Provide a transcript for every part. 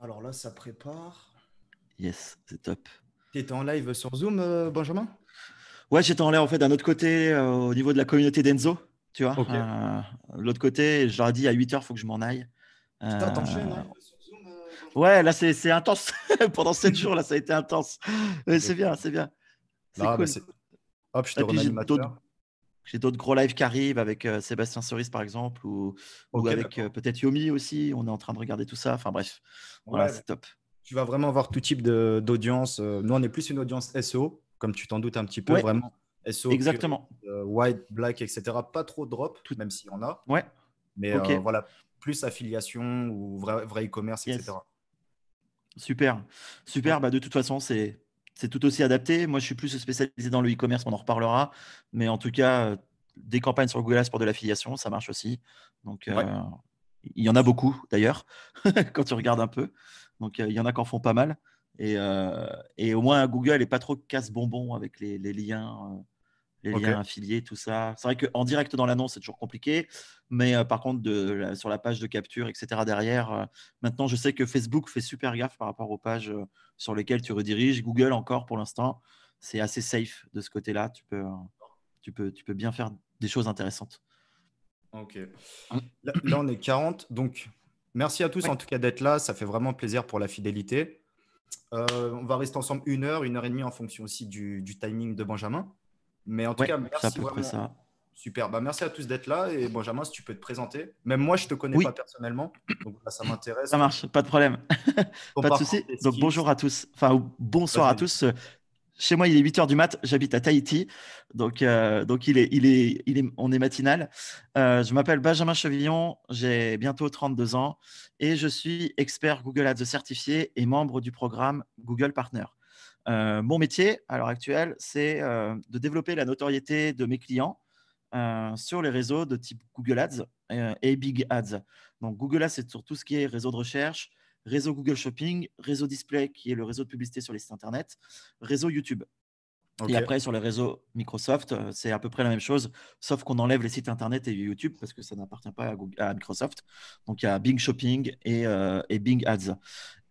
Alors là, ça prépare. Yes, c'est top. Tu étais en live sur Zoom, euh, Benjamin Ouais, j'étais en live en fait d'un autre côté euh, au niveau de la communauté d'Enzo, tu vois. Euh, l'autre côté, je leur ai dit à 8h, il faut que je m'en aille. Euh... Hein, ouais, là c'est intense. Pendant 7 jours, là ça a été intense. c'est bien, c'est bien. C'est Hop, je te j'ai d'autres gros lives qui arrivent avec euh, Sébastien Cerise, par exemple, ou, avec euh, peut-être Yomi aussi. On est en train de regarder tout ça. Enfin bref, voilà, c'est top. Tu vas vraiment avoir tout type d'audience. Euh, nous, on est plus une audience SEO, comme tu t'en doutes un petit peu, vraiment. SEO, Exactement. white, black, etc. Pas trop drop, tout... même s'il y en a. Ouais. Mais voilà, plus affiliation ou vrai, e-commerce, etc. Super, super. Bah, de toute façon, c'est c'est tout aussi adapté. Moi, je suis plus spécialisé dans le e-commerce, on en reparlera. Mais en tout cas, euh, des campagnes sur Google Ads pour de l'affiliation, ça marche aussi. Donc, euh, il y en a beaucoup d'ailleurs, quand tu regardes un peu. Donc, euh, il y en a qui en font pas mal. Et, et au moins, Google n'est pas trop casse-bonbon avec les, les liens les liens affiliés, tout ça. C'est vrai qu'en direct dans l'annonce, c'est toujours compliqué, mais euh, par contre, sur la page de capture, etc., derrière, euh, maintenant, je sais que Facebook fait super gaffe par rapport aux pages euh, sur lesquelles tu rediriges. Google, encore pour l'instant, c'est assez safe de ce côté-là. Tu peux, tu, peux, tu peux bien faire des choses intéressantes. Ok. Hum. Là, on est 40. Donc, merci à tous en tout cas d'être là. Ça fait vraiment plaisir pour la fidélité. on va rester ensemble une heure, une heure et demie en fonction aussi du timing de Benjamin. Mais en tout cas, merci vraiment. Super. Bah, merci à tous d'être là. Et Benjamin, si tu peux te présenter. Même moi, je ne te connais pas personnellement. Donc bah, ça m'intéresse. Ça marche, pas de problème. pas de souci. Donc bonjour à tous. Enfin, bonsoir à tous. Chez moi, il est 8h du mat. J'habite à Tahiti. Donc, euh, donc il est, il est, il est, on est matinal. Euh, je m'appelle Benjamin Chevillon. J'ai bientôt 32 ans. Et je suis expert Google Ads certifié et membre du programme Google Partner. Euh, mon métier, à l'heure actuelle, c'est euh, de développer la notoriété de mes clients euh, sur les réseaux de type Google Ads et Big Ads. Donc, Google Ads, c'est sur tout ce qui est réseau de recherche, réseau Google Shopping, réseau Display, qui est le réseau de publicité sur les sites Internet, réseau YouTube. Et après, sur les réseaux Microsoft, euh, c'est à peu près la même chose, sauf qu'on enlève les sites internet et YouTube parce que ça n'appartient pas à, Microsoft. Donc, il y a Bing Shopping et, euh, Bing Ads.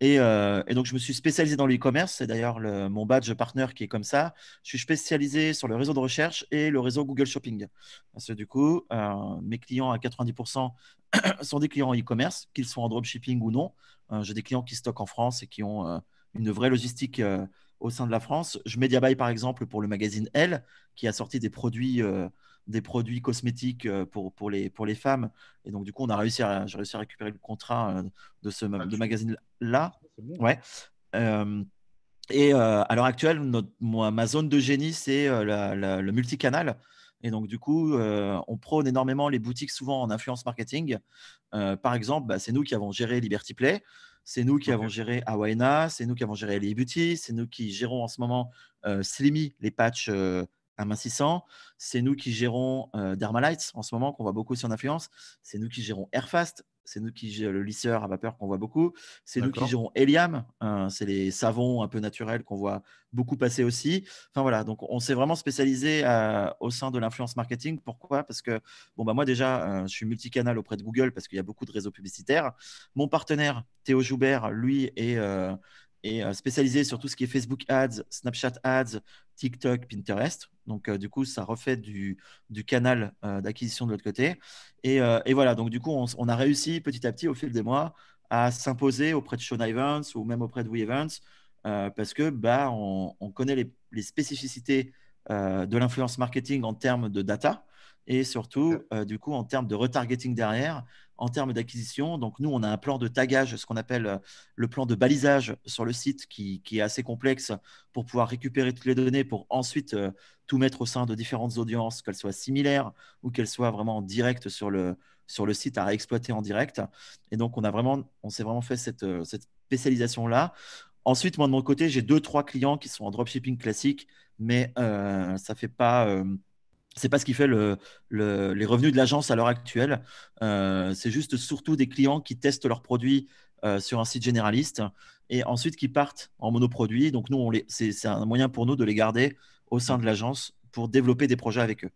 Euh, et, donc, je me suis spécialisé dans l'e-commerce. C'est d'ailleurs mon badge partner qui est comme ça. Je suis spécialisé sur le réseau de recherche et le réseau Google Shopping. Parce que du coup, mes clients à 90% sont des clients en e-commerce, qu'ils soient en dropshipping ou non. J'ai des clients qui stockent en France et qui ont une vraie logistique au sein de la France. Je médiabaille par exemple pour le magazine Elle, qui a sorti des produits, euh, des produits cosmétiques euh, pour, pour, les, pour les femmes. Et donc, du coup, on a réussi à, j'ai réussi à récupérer le contrat euh, de ce ah, magazine-là. Ah, ouais. et à l'heure actuelle, ma zone de génie, c'est le multicanal. Et donc, du coup, on prône énormément les boutiques, souvent en influence marketing. par exemple, bah, c'est nous qui avons géré Liberty Play. C'est nous qui avons géré Awaena, c'est nous qui avons géré Ali Beauty, c'est nous qui gérons en ce moment euh, Slimy, les patchs amincissants, c'est nous qui gérons Dermalites en ce moment, qu'on voit beaucoup sur influence, c'est nous qui gérons Airfast, c'est nous qui gérons le lisseur à vapeur qu'on voit beaucoup, c'est nous qui jouons Eliam, hein, c'est les savons un peu naturels qu'on voit beaucoup passer aussi. Enfin voilà, donc on s'est vraiment spécialisé euh, au sein de l'influence marketing. Pourquoi Parce que bon bah moi déjà, euh, je suis multicanal auprès de Google parce qu'il y a beaucoup de réseaux publicitaires. Mon partenaire Théo Joubert, lui est euh, et euh, spécialisé sur tout ce qui est Facebook Ads, Snapchat Ads, TikTok, Pinterest. Donc, euh, du coup, ça refait du, du canal euh, d'acquisition de l'autre côté. Et, voilà, donc du coup, on, a réussi petit à petit au fil des mois à s'imposer auprès de Sean Events ou même auprès de We parce que bah, on, connaît les, les spécificités de l'influence marketing en termes de data et surtout, du coup, en termes de retargeting derrière en termes d'acquisition. Donc nous, on a un plan de tagage, ce qu'on appelle euh, le plan de balisage sur le site qui, qui, est assez complexe pour pouvoir récupérer toutes les données pour ensuite euh, tout mettre au sein de différentes audiences, qu'elles soient similaires ou qu'elles soient vraiment en direct sur le, sur le site à exploiter en direct. Et donc on a vraiment, on s'est vraiment fait cette, euh, cette spécialisation-là. Ensuite, moi de mon côté, j'ai deux, trois clients qui sont en dropshipping classique, mais ça ne fait pas c'est pas ce qui fait les revenus de l'agence à l'heure actuelle. Euh, c'est juste surtout des clients qui testent leurs produits euh, sur un site généraliste et ensuite qui partent en monoproduit. Donc nous, c'est un moyen pour nous de les garder au sein de l'agence pour développer des projets avec eux.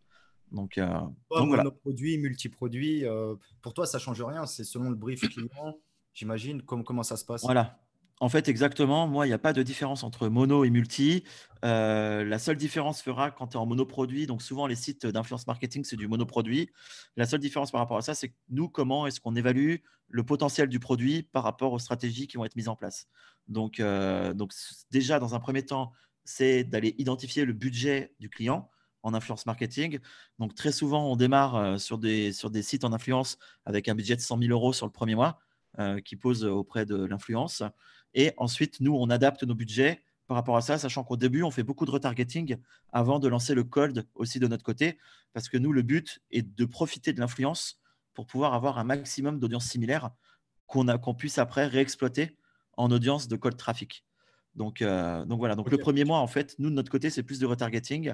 Donc, euh, euh pour toi, ça change rien. C'est selon le brief client, j'imagine, comment ça se passe. Voilà, en fait, exactement. Moi, il n'y a pas de différence entre mono et multi. Euh, la seule différence fera quand tu es en monoproduit. Donc, souvent, les sites d'influence marketing, c'est du monoproduit. La seule différence par rapport à ça, c'est nous, comment est-ce qu'on évalue le potentiel du produit par rapport aux stratégies qui vont être mises en place. Donc, euh, déjà, dans un premier temps, c'est d'aller identifier le budget du client en influence marketing. Donc, très souvent, on démarre euh, sur des, sites en influence avec un budget de 100 000 euros sur le premier mois qui pose auprès de l'influence. Et ensuite, nous, on adapte nos budgets par rapport à ça, sachant qu'au début, on fait beaucoup de retargeting avant de lancer le cold aussi de notre côté, parce que nous, le but est de profiter de l'influence pour pouvoir avoir un maximum d'audience similaire qu'on qu'on puisse après réexploiter en audience de cold traffic. Donc, euh, donc voilà, donc le premier mois, en fait, nous, de notre côté, c'est plus de retargeting.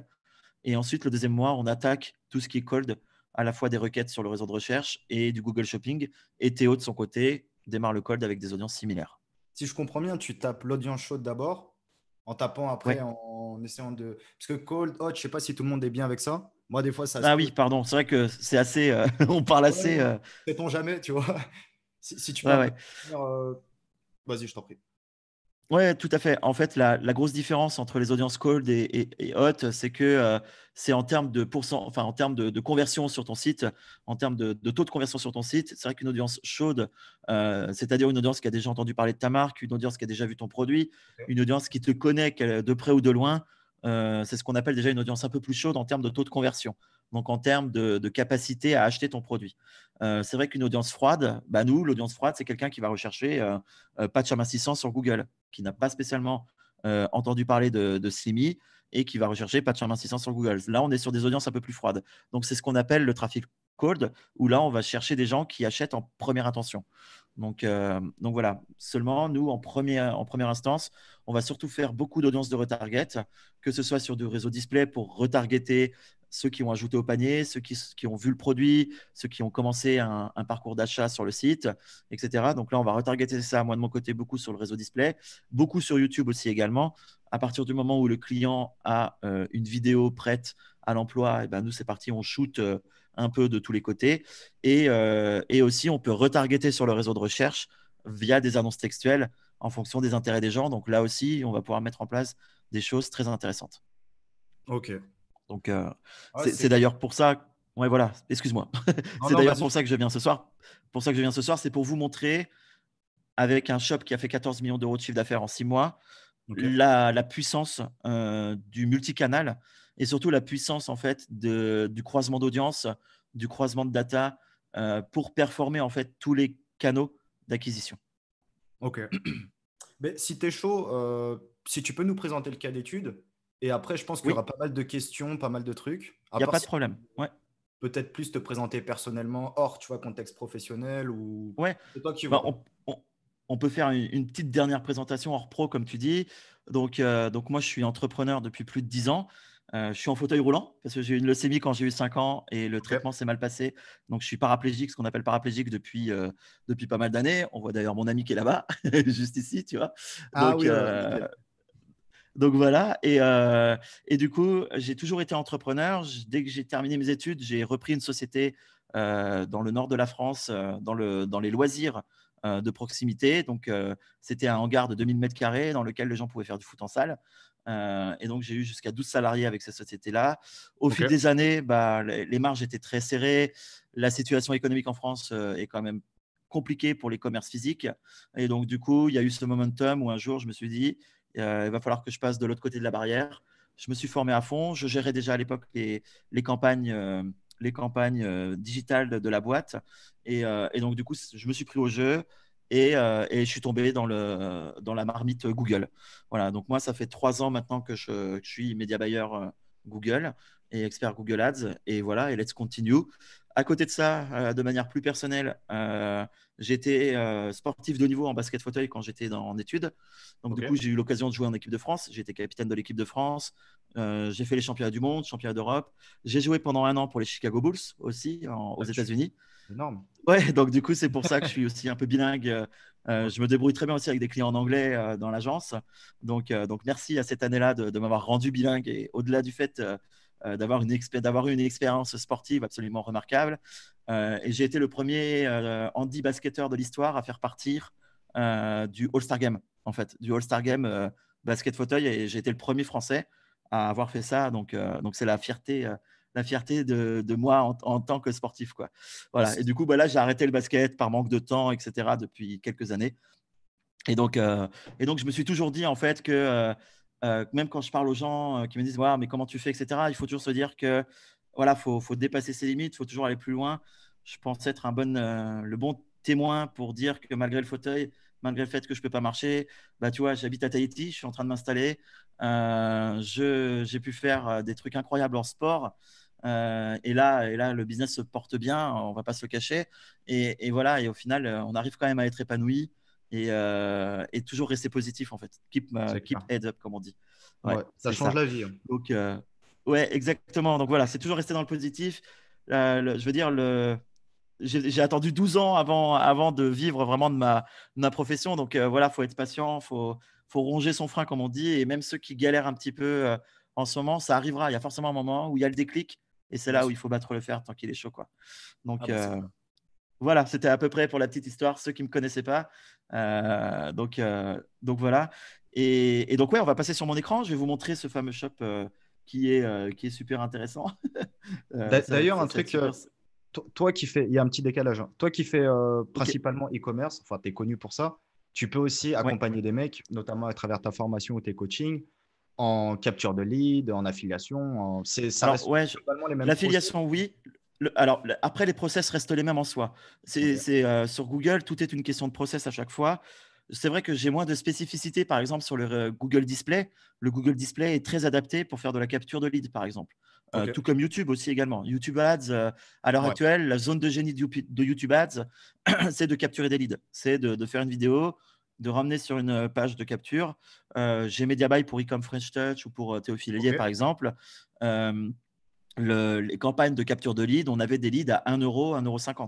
Et ensuite, le deuxième mois, on attaque tout ce qui est cold, à la fois des requêtes sur le réseau de recherche et du Google Shopping. Et Théo, de son côté, démarre le cold avec des audiences similaires si je comprends bien, tu tapes l'audience chaude d'abord, en tapant après, en, essayant de. Parce que cold, hot, je sais pas si tout le monde est bien avec ça. Moi, des fois, ça. Ah oui, pardon, c'est vrai que c'est assez. Euh, on parle assez. Euh... on jamais, tu vois. Si, tu peux. Euh, vas-y, je t'en prie. Oui, tout à fait. En fait, la, grosse différence entre les audiences cold et, hot, c'est que euh, c'est en termes de pourcent, enfin en termes de, conversion sur ton site, en termes de, taux de conversion sur ton site. C'est vrai qu'une audience chaude, euh, c'est-à-dire une audience qui a déjà entendu parler de ta marque, une audience qui a déjà vu ton produit, une audience qui te connaît de près ou de loin, euh, c'est ce qu'on appelle déjà une audience un peu plus chaude en termes de taux de conversion donc en termes de, capacité à acheter ton produit. Euh, c'est vrai qu'une audience froide, bah nous, l'audience froide, c'est quelqu'un qui va rechercher euh, euh patch sur Google, qui n'a pas spécialement euh, entendu parler de, de et qui va rechercher patch amincissant sur Google. Là, on est sur des audiences un peu plus froides. Donc, c'est ce qu'on appelle le trafic cold, où là, on va chercher des gens qui achètent en première intention. Donc, donc voilà, seulement nous, en, premier, en première instance, on va surtout faire beaucoup d'audiences de retarget, que ce soit sur du réseau display pour retargeter ceux qui ont ajouté au panier, ceux qui, ont vu le produit, ceux qui ont commencé un, parcours d'achat sur le site, etc. Donc là, on va retargeter ça, moi de mon côté, beaucoup sur le réseau display, beaucoup sur YouTube aussi également. À partir du moment où le client a euh, une vidéo prête à l'emploi, et eh ben nous, c'est parti, on shoot euh, un peu de tous les côtés. Et, euh, et, aussi, on peut retargeter sur le réseau de recherche via des annonces textuelles en fonction des intérêts des gens. Donc là aussi, on va pouvoir mettre en place des choses très intéressantes. Ok, donc, euh, c'est d'ailleurs pour ça. Ouais, voilà. Excuse-moi. c'est d'ailleurs pour ça que je viens ce soir. Pour ça que je viens ce soir, c'est pour vous montrer, avec un shop qui a fait 14 millions d'euros de chiffre d'affaires en six mois, la, puissance euh, du multicanal et surtout la puissance en fait de, du croisement d'audience, du croisement de data euh, pour performer en fait tous les canaux d'acquisition. Ok. Mais si tu es chaud, si tu peux nous présenter le cas d'étude, et après, je pense qu'il y aura pas mal de questions, pas mal de trucs. Il n'y a pas de problème. Ouais. Peut-être plus te présenter personnellement hors, tu vois, contexte professionnel ou. Ouais. C'est toi qui. Bah, on, peut faire une, petite dernière présentation hors pro, comme tu dis. Donc, euh, donc moi, je suis entrepreneur depuis plus de 10 ans. Euh, je suis en fauteuil roulant parce que j'ai eu une leucémie quand j'ai eu 5 ans et le traitement s'est mal passé. Donc, je suis paraplégique, ce qu'on appelle paraplégique depuis, euh, depuis pas mal d'années. On voit d'ailleurs mon ami qui est là-bas, juste ici, tu vois. Ah, oui, donc voilà, et, et du coup, j'ai toujours été entrepreneur. Dès que j'ai terminé mes études, j'ai repris une société dans le nord de la France, dans, le, dans les loisirs de proximité. Donc c'était un hangar de 2000 mètres carrés dans lequel les gens pouvaient faire du foot en salle. et donc j'ai eu jusqu'à 12 salariés avec cette société-là. Au fil des années, bah, les, marges étaient très serrées. La situation économique en France est quand même compliquée pour les commerces physiques. Et donc du coup, il y a eu ce momentum où un jour, je me suis dit, euh, il va falloir que je passe de l'autre côté de la barrière. Je me suis formé à fond. Je gérais déjà à l'époque les, les, campagnes, euh, les campagnes euh, digitales de, la boîte. Et, donc, du coup, je me suis pris au jeu et, je suis tombé dans, le, dans la marmite Google. Voilà, donc moi, ça fait trois ans maintenant que je, suis média buyer Google et expert Google Ads. Et voilà, et let's continue. À côté de ça, euh, de manière plus personnelle, euh, j'étais euh, sportif de niveau en basket fauteuil quand j'étais en études. Donc, du coup, j'ai eu l'occasion de jouer en équipe de France. J'ai été capitaine de l'équipe de France. j'ai fait les championnats du monde, championnats d'Europe. J'ai joué pendant un an pour les Chicago Bulls aussi aux États-Unis. Énorme. Ouais, donc du coup, c'est pour ça que je suis aussi un peu bilingue. je me débrouille très bien aussi avec des clients en anglais dans l'agence. Donc, donc, merci à cette année-là de m'avoir rendu bilingue. Et au-delà du fait euh, d'avoir une, une expérience sportive absolument remarquable. Euh, et j'ai été le premier handi euh, basketteur de l'histoire à faire partir du All-Star Game, en fait, du All-Star Game basket fauteuil. Et j'ai été le premier Français à avoir fait ça. Donc, donc c'est la fierté la fierté de, de moi en, tant que sportif. Quoi. Voilà. Et du coup, bah là, j'ai arrêté le basket par manque de temps, etc., depuis quelques années. Et donc, et donc, je me suis toujours dit, en fait, que euh, même quand je parle aux gens euh, qui me disent mais comment tu fais, etc., il faut toujours se dire que voilà, faut, dépasser ses limites, il faut toujours aller plus loin. Je pense être un bon, euh, le bon témoin pour dire que malgré le fauteuil, malgré le fait que je ne peux pas marcher, bah, j'habite à Tahiti, je suis en train de m'installer. j'ai pu faire des trucs incroyables en sport. et, là, et là, le business se porte bien, on ne va pas se le cacher. et, voilà, et au final, on arrive quand même à être épanoui. Euh, et, toujours rester positif en fait. Keep, keep head up comme on dit. ça change la vie. Hein. Donc euh, ouais exactement. Donc voilà, c'est toujours rester dans le positif. je veux dire le j'ai attendu 12 ans avant, avant de vivre vraiment de ma, de ma profession. Donc euh, voilà, faut être patient, faut, faut ronger son frein, comme on dit. Et même ceux qui galèrent un petit peu en ce moment, ça arrivera. Il y a forcément un moment où il y a le déclic. Et c'est là où il faut battre le fer tant qu'il est chaud. Quoi. Donc, ah, voilà, c'était à peu près pour la petite histoire. Ceux qui ne me connaissaient pas, euh, donc, euh, donc voilà. Et, donc ouais, on va passer sur mon écran. Je vais vous montrer ce fameux shop euh, qui est, qui est super intéressant. D'ailleurs, un truc. Toi qui fais, il y a un petit décalage. Hein. Toi qui fais principalement e-commerce, enfin, tu es connu pour ça. Tu peux aussi accompagner des mecs, notamment à travers ta formation ou tes coachings, en capture de lead, en affiliation. En... C'est ça ouais, je... les mêmes. L'affiliation, oui alors, après, les process restent les mêmes en soi. C'est, euh, sur Google, tout est une question de process à chaque fois. C'est vrai que j'ai moins de spécificités par exemple, sur le euh, Google Display. Le Google Display est très adapté pour faire de la capture de lead, par exemple. Euh, tout comme YouTube aussi également. YouTube Ads, à l'heure actuelle, la zone de génie de YouTube Ads, c'est de capturer des leads. C'est de, faire une vidéo, de ramener sur une page de capture. j'ai Mediabuy pour Ecom French Touch ou pour Théophile okay. par exemple les campagnes de capture de leads, on avait des leads à 1 euro, 1,50 euro.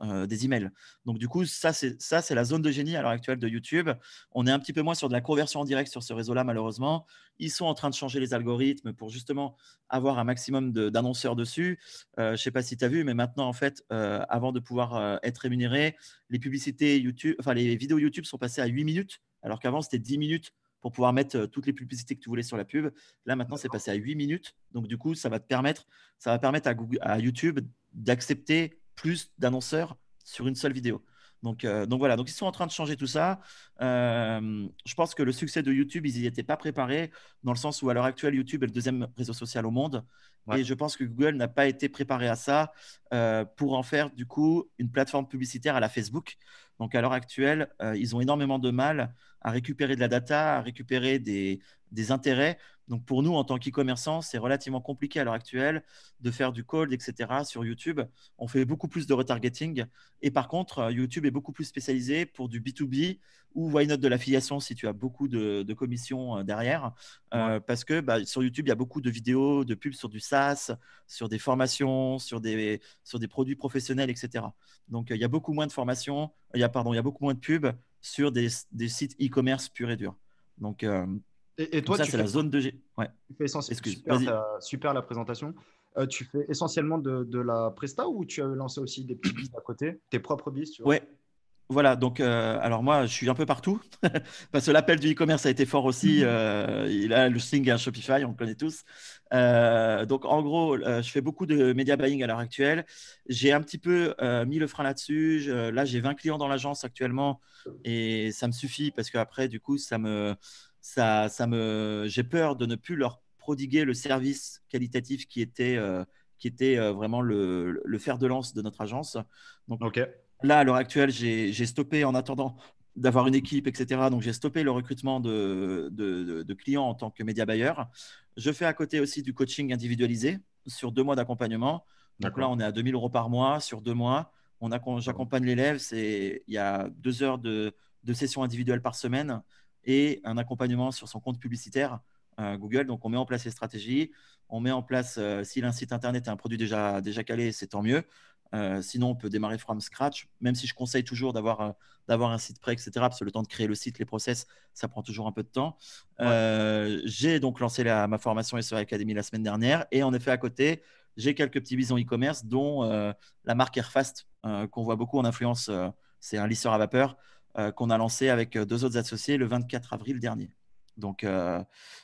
Euh, des emails. Donc, du coup, ça, c'est la zone de génie à l'heure actuelle de YouTube. On est un petit peu moins sur de la conversion en direct sur ce réseau-là, malheureusement. Ils sont en train de changer les algorithmes pour justement avoir un maximum d'annonceurs dessus. Euh, je ne sais pas si tu as vu, mais maintenant, en fait, euh, avant de pouvoir être rémunéré, les publicités YouTube, enfin, les vidéos YouTube sont passées à 8 minutes, alors qu'avant, c'était 10 minutes pour pouvoir mettre euh, toutes les publicités que tu voulais sur la pub. Là, maintenant, c'est passé à 8 minutes. Donc, du coup, ça va te permettre, ça va permettre à, YouTube d'accepter plus d'annonceurs sur une seule vidéo. Euh, donc, voilà, donc ils sont en train de changer tout ça. Euh, je pense que le succès de YouTube, ils n'y étaient pas préparés, dans le sens où à l'heure actuelle, YouTube est le deuxième réseau social au monde. Et je pense que Google n'a pas été préparé à ça pour en faire du coup une plateforme publicitaire à la Facebook. Donc à l'heure actuelle, euh, ils ont énormément de mal à récupérer de la data, à récupérer des, des intérêts. Donc pour nous, en tant qu'e-commerçants, c'est relativement compliqué à l'heure actuelle de faire du cold, etc. sur YouTube. On fait beaucoup plus de retargeting. Et par contre, euh, YouTube est beaucoup plus spécialisé pour du B2B ou why not de l'affiliation si tu as beaucoup de, commissions euh, derrière. Euh, parce que bah, sur YouTube, il y a beaucoup de vidéos, de pubs sur du SaaS, sur des formations, sur des, sur des produits professionnels, etc. Donc il y a beaucoup moins de formations, il y a, pardon, il y a beaucoup moins de pubs sur des, sites e-commerce pur et dur. Donc et, toi, ça, c'est la zone de G. Ouais. Tu fais essentiellement euh, super, la présentation. Euh, tu fais essentiellement de, de, la presta ou tu as lancé aussi des petits bises à côté, tes propres bises tu vois Ouais. Voilà, donc euh, alors moi je suis un peu partout parce que l'appel du e-commerce a été fort aussi. il a le Sling et Shopify, on le connaît tous. donc en gros, je fais beaucoup de media buying à l'heure actuelle. J'ai un petit peu mis le frein là-dessus. là, j'ai 20 clients dans l'agence actuellement et ça me suffit parce qu'après, du coup, ça me, ça, ça me, j'ai peur de ne plus leur prodiguer le service qualitatif qui était, euh, qui était euh, vraiment le, fer de lance de notre agence. Donc là, à l'heure actuelle, j'ai stoppé en attendant d'avoir une équipe, etc. Donc j'ai stoppé le recrutement de, clients en tant que média bailleur. Je fais à côté aussi du coaching individualisé sur deux mois d'accompagnement. Donc là, on est à 2000 euros par mois sur deux mois. On ah j'accompagne l'élève, c'est il y a deux heures de, de sessions individuelles par semaine et un accompagnement sur son compte publicitaire euh, Google. Donc, on met en place les stratégies, on met en place, euh, si un site internet est un produit déjà, déjà calé, c'est tant mieux. Euh, sinon, on peut démarrer from scratch, même si je conseille toujours d'avoir d'avoir un site prêt, etc. Parce que le temps de créer le site, les process, ça prend toujours un peu de temps. j'ai donc lancé ma formation SEA Academy la semaine dernière. Et en effet, à côté, j'ai quelques petits bisons e-commerce, dont la marque Airfast, qu'on voit beaucoup en influence. c'est un lisseur à vapeur. Euh, qu'on a lancé avec euh, deux autres associés le 24 avril dernier. Donc, euh,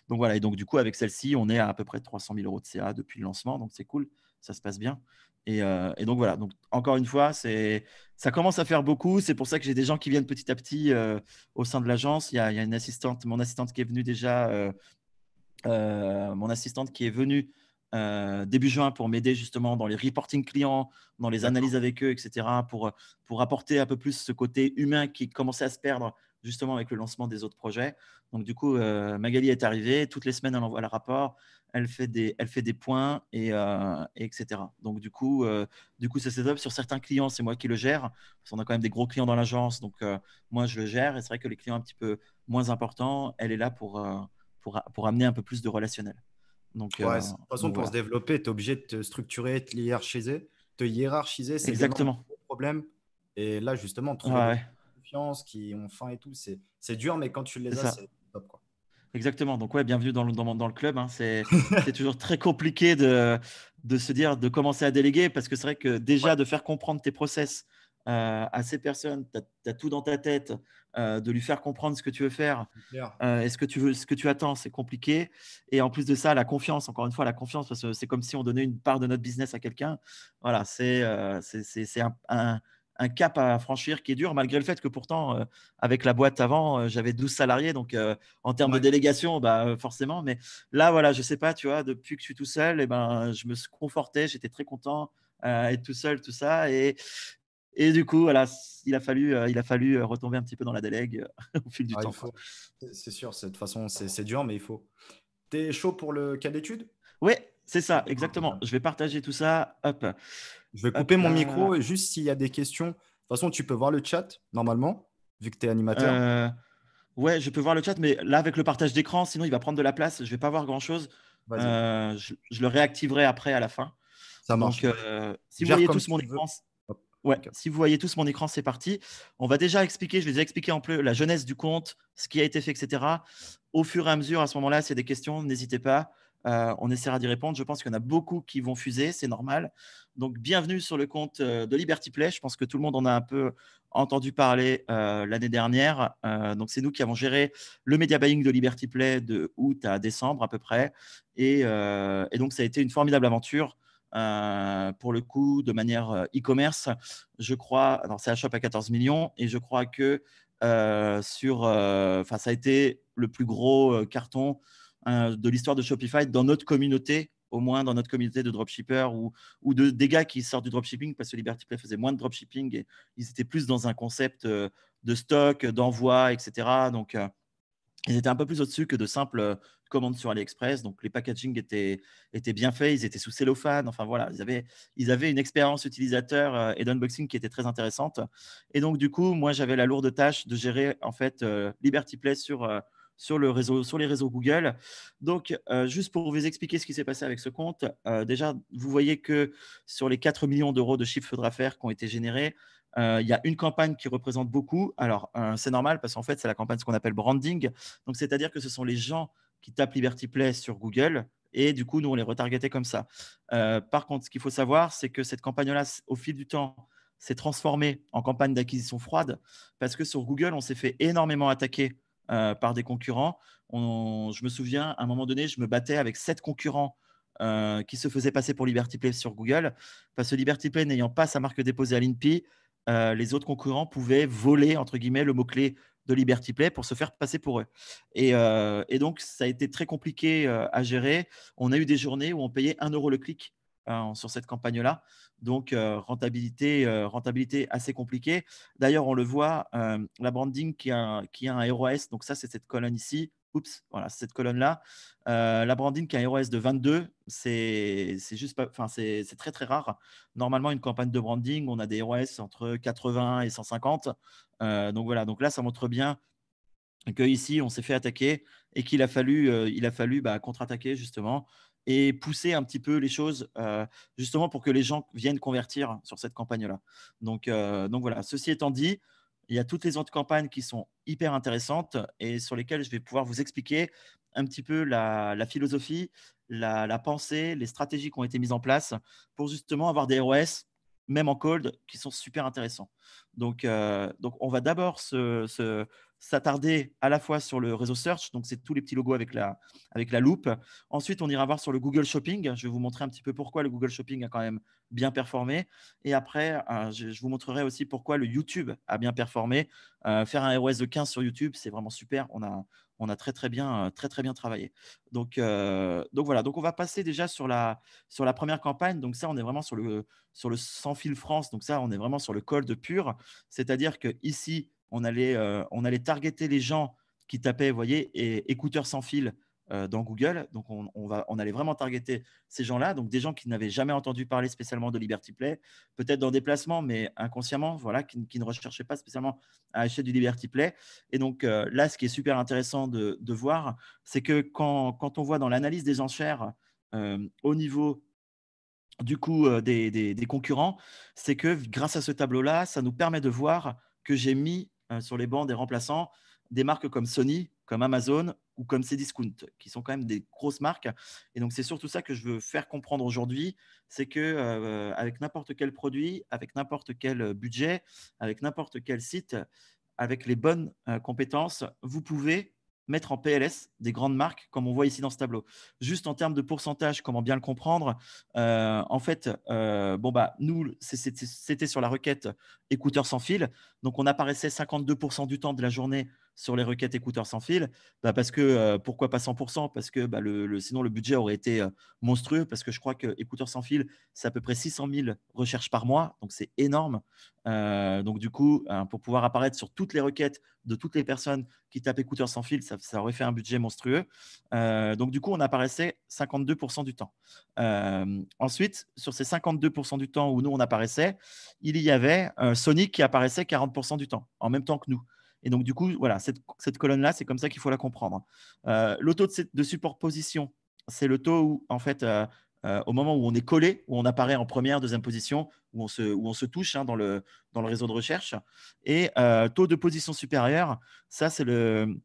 donc voilà, et donc du coup, avec celle-ci, on est à à peu près 300 000 euros de CA depuis le lancement, donc c'est cool, ça se passe bien. Et, donc voilà, donc, encore une fois, ça commence à faire beaucoup. C'est pour ça que j'ai des gens qui viennent petit à petit au sein de l'agence. Il, il, y a une assistante, mon assistante qui est venue déjà, mon assistante qui est venue euh, début juin pour m'aider justement dans les reporting clients, dans les analyses avec eux, etc., pour, pour apporter un peu plus ce côté humain qui commençait à se perdre justement avec le lancement des autres projets. Donc du coup, euh, Magali est arrivée, toutes les semaines, elle envoie le rapport, elle fait des, elle fait des points, et, euh, etc. Donc du coup, euh, du coup, sur certains clients, c'est moi qui le gère, parce qu'on a quand même des gros clients dans l'agence, donc moi je le gère, et c'est vrai que les clients un petit peu moins importants, elle est là pour, pour, pour amener un peu plus de relationnel. Donc, de euh, toute façon, pour se développer, tu es obligé de te structurer, te hiérarchiser. Te hiérarchiser, c'est exactement le problème. Et là, justement, trouver ouais, des confiance, qui ont faim et tout, c'est dur, mais quand tu les as, c'est top. Exactement. Donc, ouais, bienvenue dans le, dans, dans le club. Hein. C'est toujours très compliqué de, de se dire, de commencer à déléguer, parce que c'est vrai que déjà, de faire comprendre tes process euh, à ces personnes, tu as, tout dans ta tête, euh, de lui faire comprendre ce que tu veux faire euh, et ce que tu, veux, ce que tu attends, c'est compliqué. Et en plus de ça, la confiance, encore une fois, la confiance, parce que c'est comme si on donnait une part de notre business à quelqu'un. Voilà, c'est euh, un, cap à franchir qui est dur, malgré le fait que pourtant, euh, avec la boîte avant, j'avais 12 salariés. Donc, en termes de délégation, bah, forcément. Mais là, voilà, je sais pas, tu vois, depuis que je suis tout seul, et eh ben, je me confortais, j'étais très content. Euh, être tout seul, tout ça. Et et du coup, voilà, il a fallu, euh, il a fallu euh, retomber un petit peu dans la délègue euh, au fil du ah, temps. C'est sûr, de toute façon, c'est dur, mais il faut. T'es chaud pour le cas d'étude Oui, c'est ça, exactement. Je vais partager tout ça. Hop. Je vais couper mon micro, et juste s'il y a des questions. De toute façon, tu peux voir le chat, normalement, vu que tu es animateur. Oui, Ouais, je peux voir le chat, mais là, avec le partage d'écran, sinon il va prendre de la place. Je ne vais pas voir grand-chose. je, le réactiverai après à la fin. Ça marche. si vous voyez tous mon écran, Ouais, euh, si vous voyez tous mon écran, c'est parti. On va déjà expliquer, je les ai expliqué en plus, la jeunesse du compte, ce qui a été fait, etc. Au fur et à mesure, à ce moment-là, s'il y a des questions, n'hésitez pas. Euh, on essaiera d'y répondre. Je pense qu'il y en a beaucoup qui vont fuser, c'est normal. Donc, bienvenue sur le compte euh, de Liberty Play. Je pense que tout le monde en a un peu entendu parler l'année dernière. donc, c'est nous qui avons géré le media buying de Liberty Play de août à décembre à peu près. et donc, ça a été une formidable aventure euh, pour le coup, de manière euh, e-commerce, je crois, alors c'est shop à 14 millions, et je crois que euh, sur, enfin ça a été le plus gros carton de l'histoire de Shopify dans notre communauté au moins dans notre communauté de dropshippers ou, ou de, des gars qui sortent du dropshipping parce que Liberty Play faisait moins de dropshipping et ils étaient plus dans un concept de stock, d'envoi, etc. Donc, ils étaient un peu plus au-dessus que de simples euh, commandes sur AliExpress. Donc, les packaging étaient, bien faits, ils étaient sous cellophane. Enfin, voilà, ils avaient, une expérience utilisateur euh, et d'unboxing qui était très intéressante. Et donc, du coup, moi, j'avais la lourde tâche de gérer, en fait, euh, Liberty Play sur, le réseau, sur les réseaux Google. Donc, juste pour vous expliquer ce qui s'est passé avec ce compte, déjà, vous voyez que sur les 4 millions d'euros de chiffre d'affaires qui ont été générés, euh, il y a une campagne qui représente beaucoup. Alors, euh, c'est normal parce qu'en fait, c'est la campagne ce qu'on appelle branding. Donc, c'est-à-dire que ce sont les gens qui tapent Liberty Play sur Google et du coup, nous, on les retargetait comme ça. Euh, par contre, ce qu'il faut savoir, c'est que cette campagne-là, au fil du temps, s'est transformée en campagne d'acquisition froide parce que sur Google, on s'est fait énormément attaquer par des concurrents. je me souviens, à un moment donné, je me battais avec sept concurrents qui se faisaient passer pour Liberty Play sur Google parce que Liberty Play, n'ayant pas sa marque déposée à l'INPI, euh, les autres concurrents pouvaient voler, entre guillemets, le mot-clé de Liberty Play pour se faire passer pour eux. Et, euh, donc, ça a été très compliqué euh, à gérer. On a eu des journées où on payait 1 euro le clic sur cette campagne-là. Donc, rentabilité, rentabilité assez compliquée. D'ailleurs, on le voit, la branding qui a, qui a un ROS, donc ça, c'est cette colonne ici, oups, voilà, cette colonne-là. Euh, la branding qui a un ROS de 22, c'est juste enfin, c'est très très rare. Normalement, une campagne de branding, on a des ROS entre 80 et 150. Euh, donc voilà, donc là, ça montre bien qu'ici, on s'est fait attaquer et qu'il a fallu, euh, il a fallu bah, contre-attaquer justement et pousser un petit peu les choses justement pour que les gens viennent convertir sur cette campagne-là. Donc, donc voilà, ceci étant dit, il y a toutes les autres campagnes qui sont hyper intéressantes et sur lesquelles je vais pouvoir vous expliquer un petit peu la, philosophie, la, pensée, les stratégies qui ont été mises en place pour justement avoir des ROS, même en cold, qui sont super intéressants. Donc, euh, donc on va d'abord se, s'attarder à la fois sur le réseau search, donc c'est tous les petits logos avec la, avec la loupe. Ensuite, on ira voir sur le Google Shopping. Je vais vous montrer un petit peu pourquoi le Google Shopping a quand même bien performé. Et après, euh, je vous montrerai aussi pourquoi le YouTube a bien performé. Euh, faire un ROS de 15 sur YouTube, c'est vraiment super. On a, on a très très bien euh, très très bien travaillé. Donc donc voilà, donc on va passer déjà sur la sur la première campagne. Donc ça on est vraiment sur le sur le sans fil France. Donc ça on est vraiment sur le col de pur, c'est-à-dire que ici on allait, euh, on allait targeter les gens qui tapaient, vous voyez, et écouteurs sans fil euh, dans Google. Donc, on, va, on allait vraiment targeter ces gens-là, donc des gens qui n'avaient jamais entendu parler spécialement de Liberty Play, peut-être dans des placements, mais inconsciemment, voilà, qui, ne recherchaient pas spécialement à acheter du Liberty Play. Et donc, euh, là, ce qui est super intéressant de, voir, c'est que quand, on voit dans l'analyse des enchères au niveau du coup des concurrents, c'est que grâce à ce tableau-là, ça nous permet de voir que j'ai mis euh, sur les bancs des remplaçants des marques comme Sony, comme Amazon ou comme Cdiscount, qui sont quand même des grosses marques. Et donc, c'est surtout ça que je veux faire comprendre aujourd'hui, c'est que euh, avec n'importe quel produit, avec n'importe quel euh, budget, avec n'importe quel site, avec les bonnes compétences, vous pouvez mettre en PLS des grandes marques, comme on voit ici dans ce tableau. Juste en termes de pourcentage, comment bien le comprendre euh, En fait, euh, bon bah, nous, c'était sur la requête écouteurs sans fil. Donc, on apparaissait 52% du temps de la journée sur les requêtes écouteurs sans fil bah, Parce que, euh, pourquoi pas 100% Parce que bah, le, sinon, le budget aurait été euh, monstrueux, parce que je crois que écouteurs sans fil, c'est à peu près 600 000 recherches par mois, donc c'est énorme. Euh, donc du coup, pour pouvoir apparaître sur toutes les requêtes de toutes les personnes qui tapent écouteurs sans fil, ça, ça aurait fait un budget monstrueux. donc du coup, on apparaissait 52% du temps. ensuite, sur ces 52% du temps où nous, on apparaissait, il y avait Sonic qui apparaissait 40% du temps, en même temps que nous. Et donc, du coup, voilà, cette, colonne-là, c'est comme ça qu'il faut la comprendre. Euh, le taux de, support position, c'est le taux où, en fait, euh, euh, au moment où on est collé, où on apparaît en première, deuxième position, où on se, où on se touche hein, dans, le, dans le réseau de recherche. Et taux de position supérieure, ça, c'est le,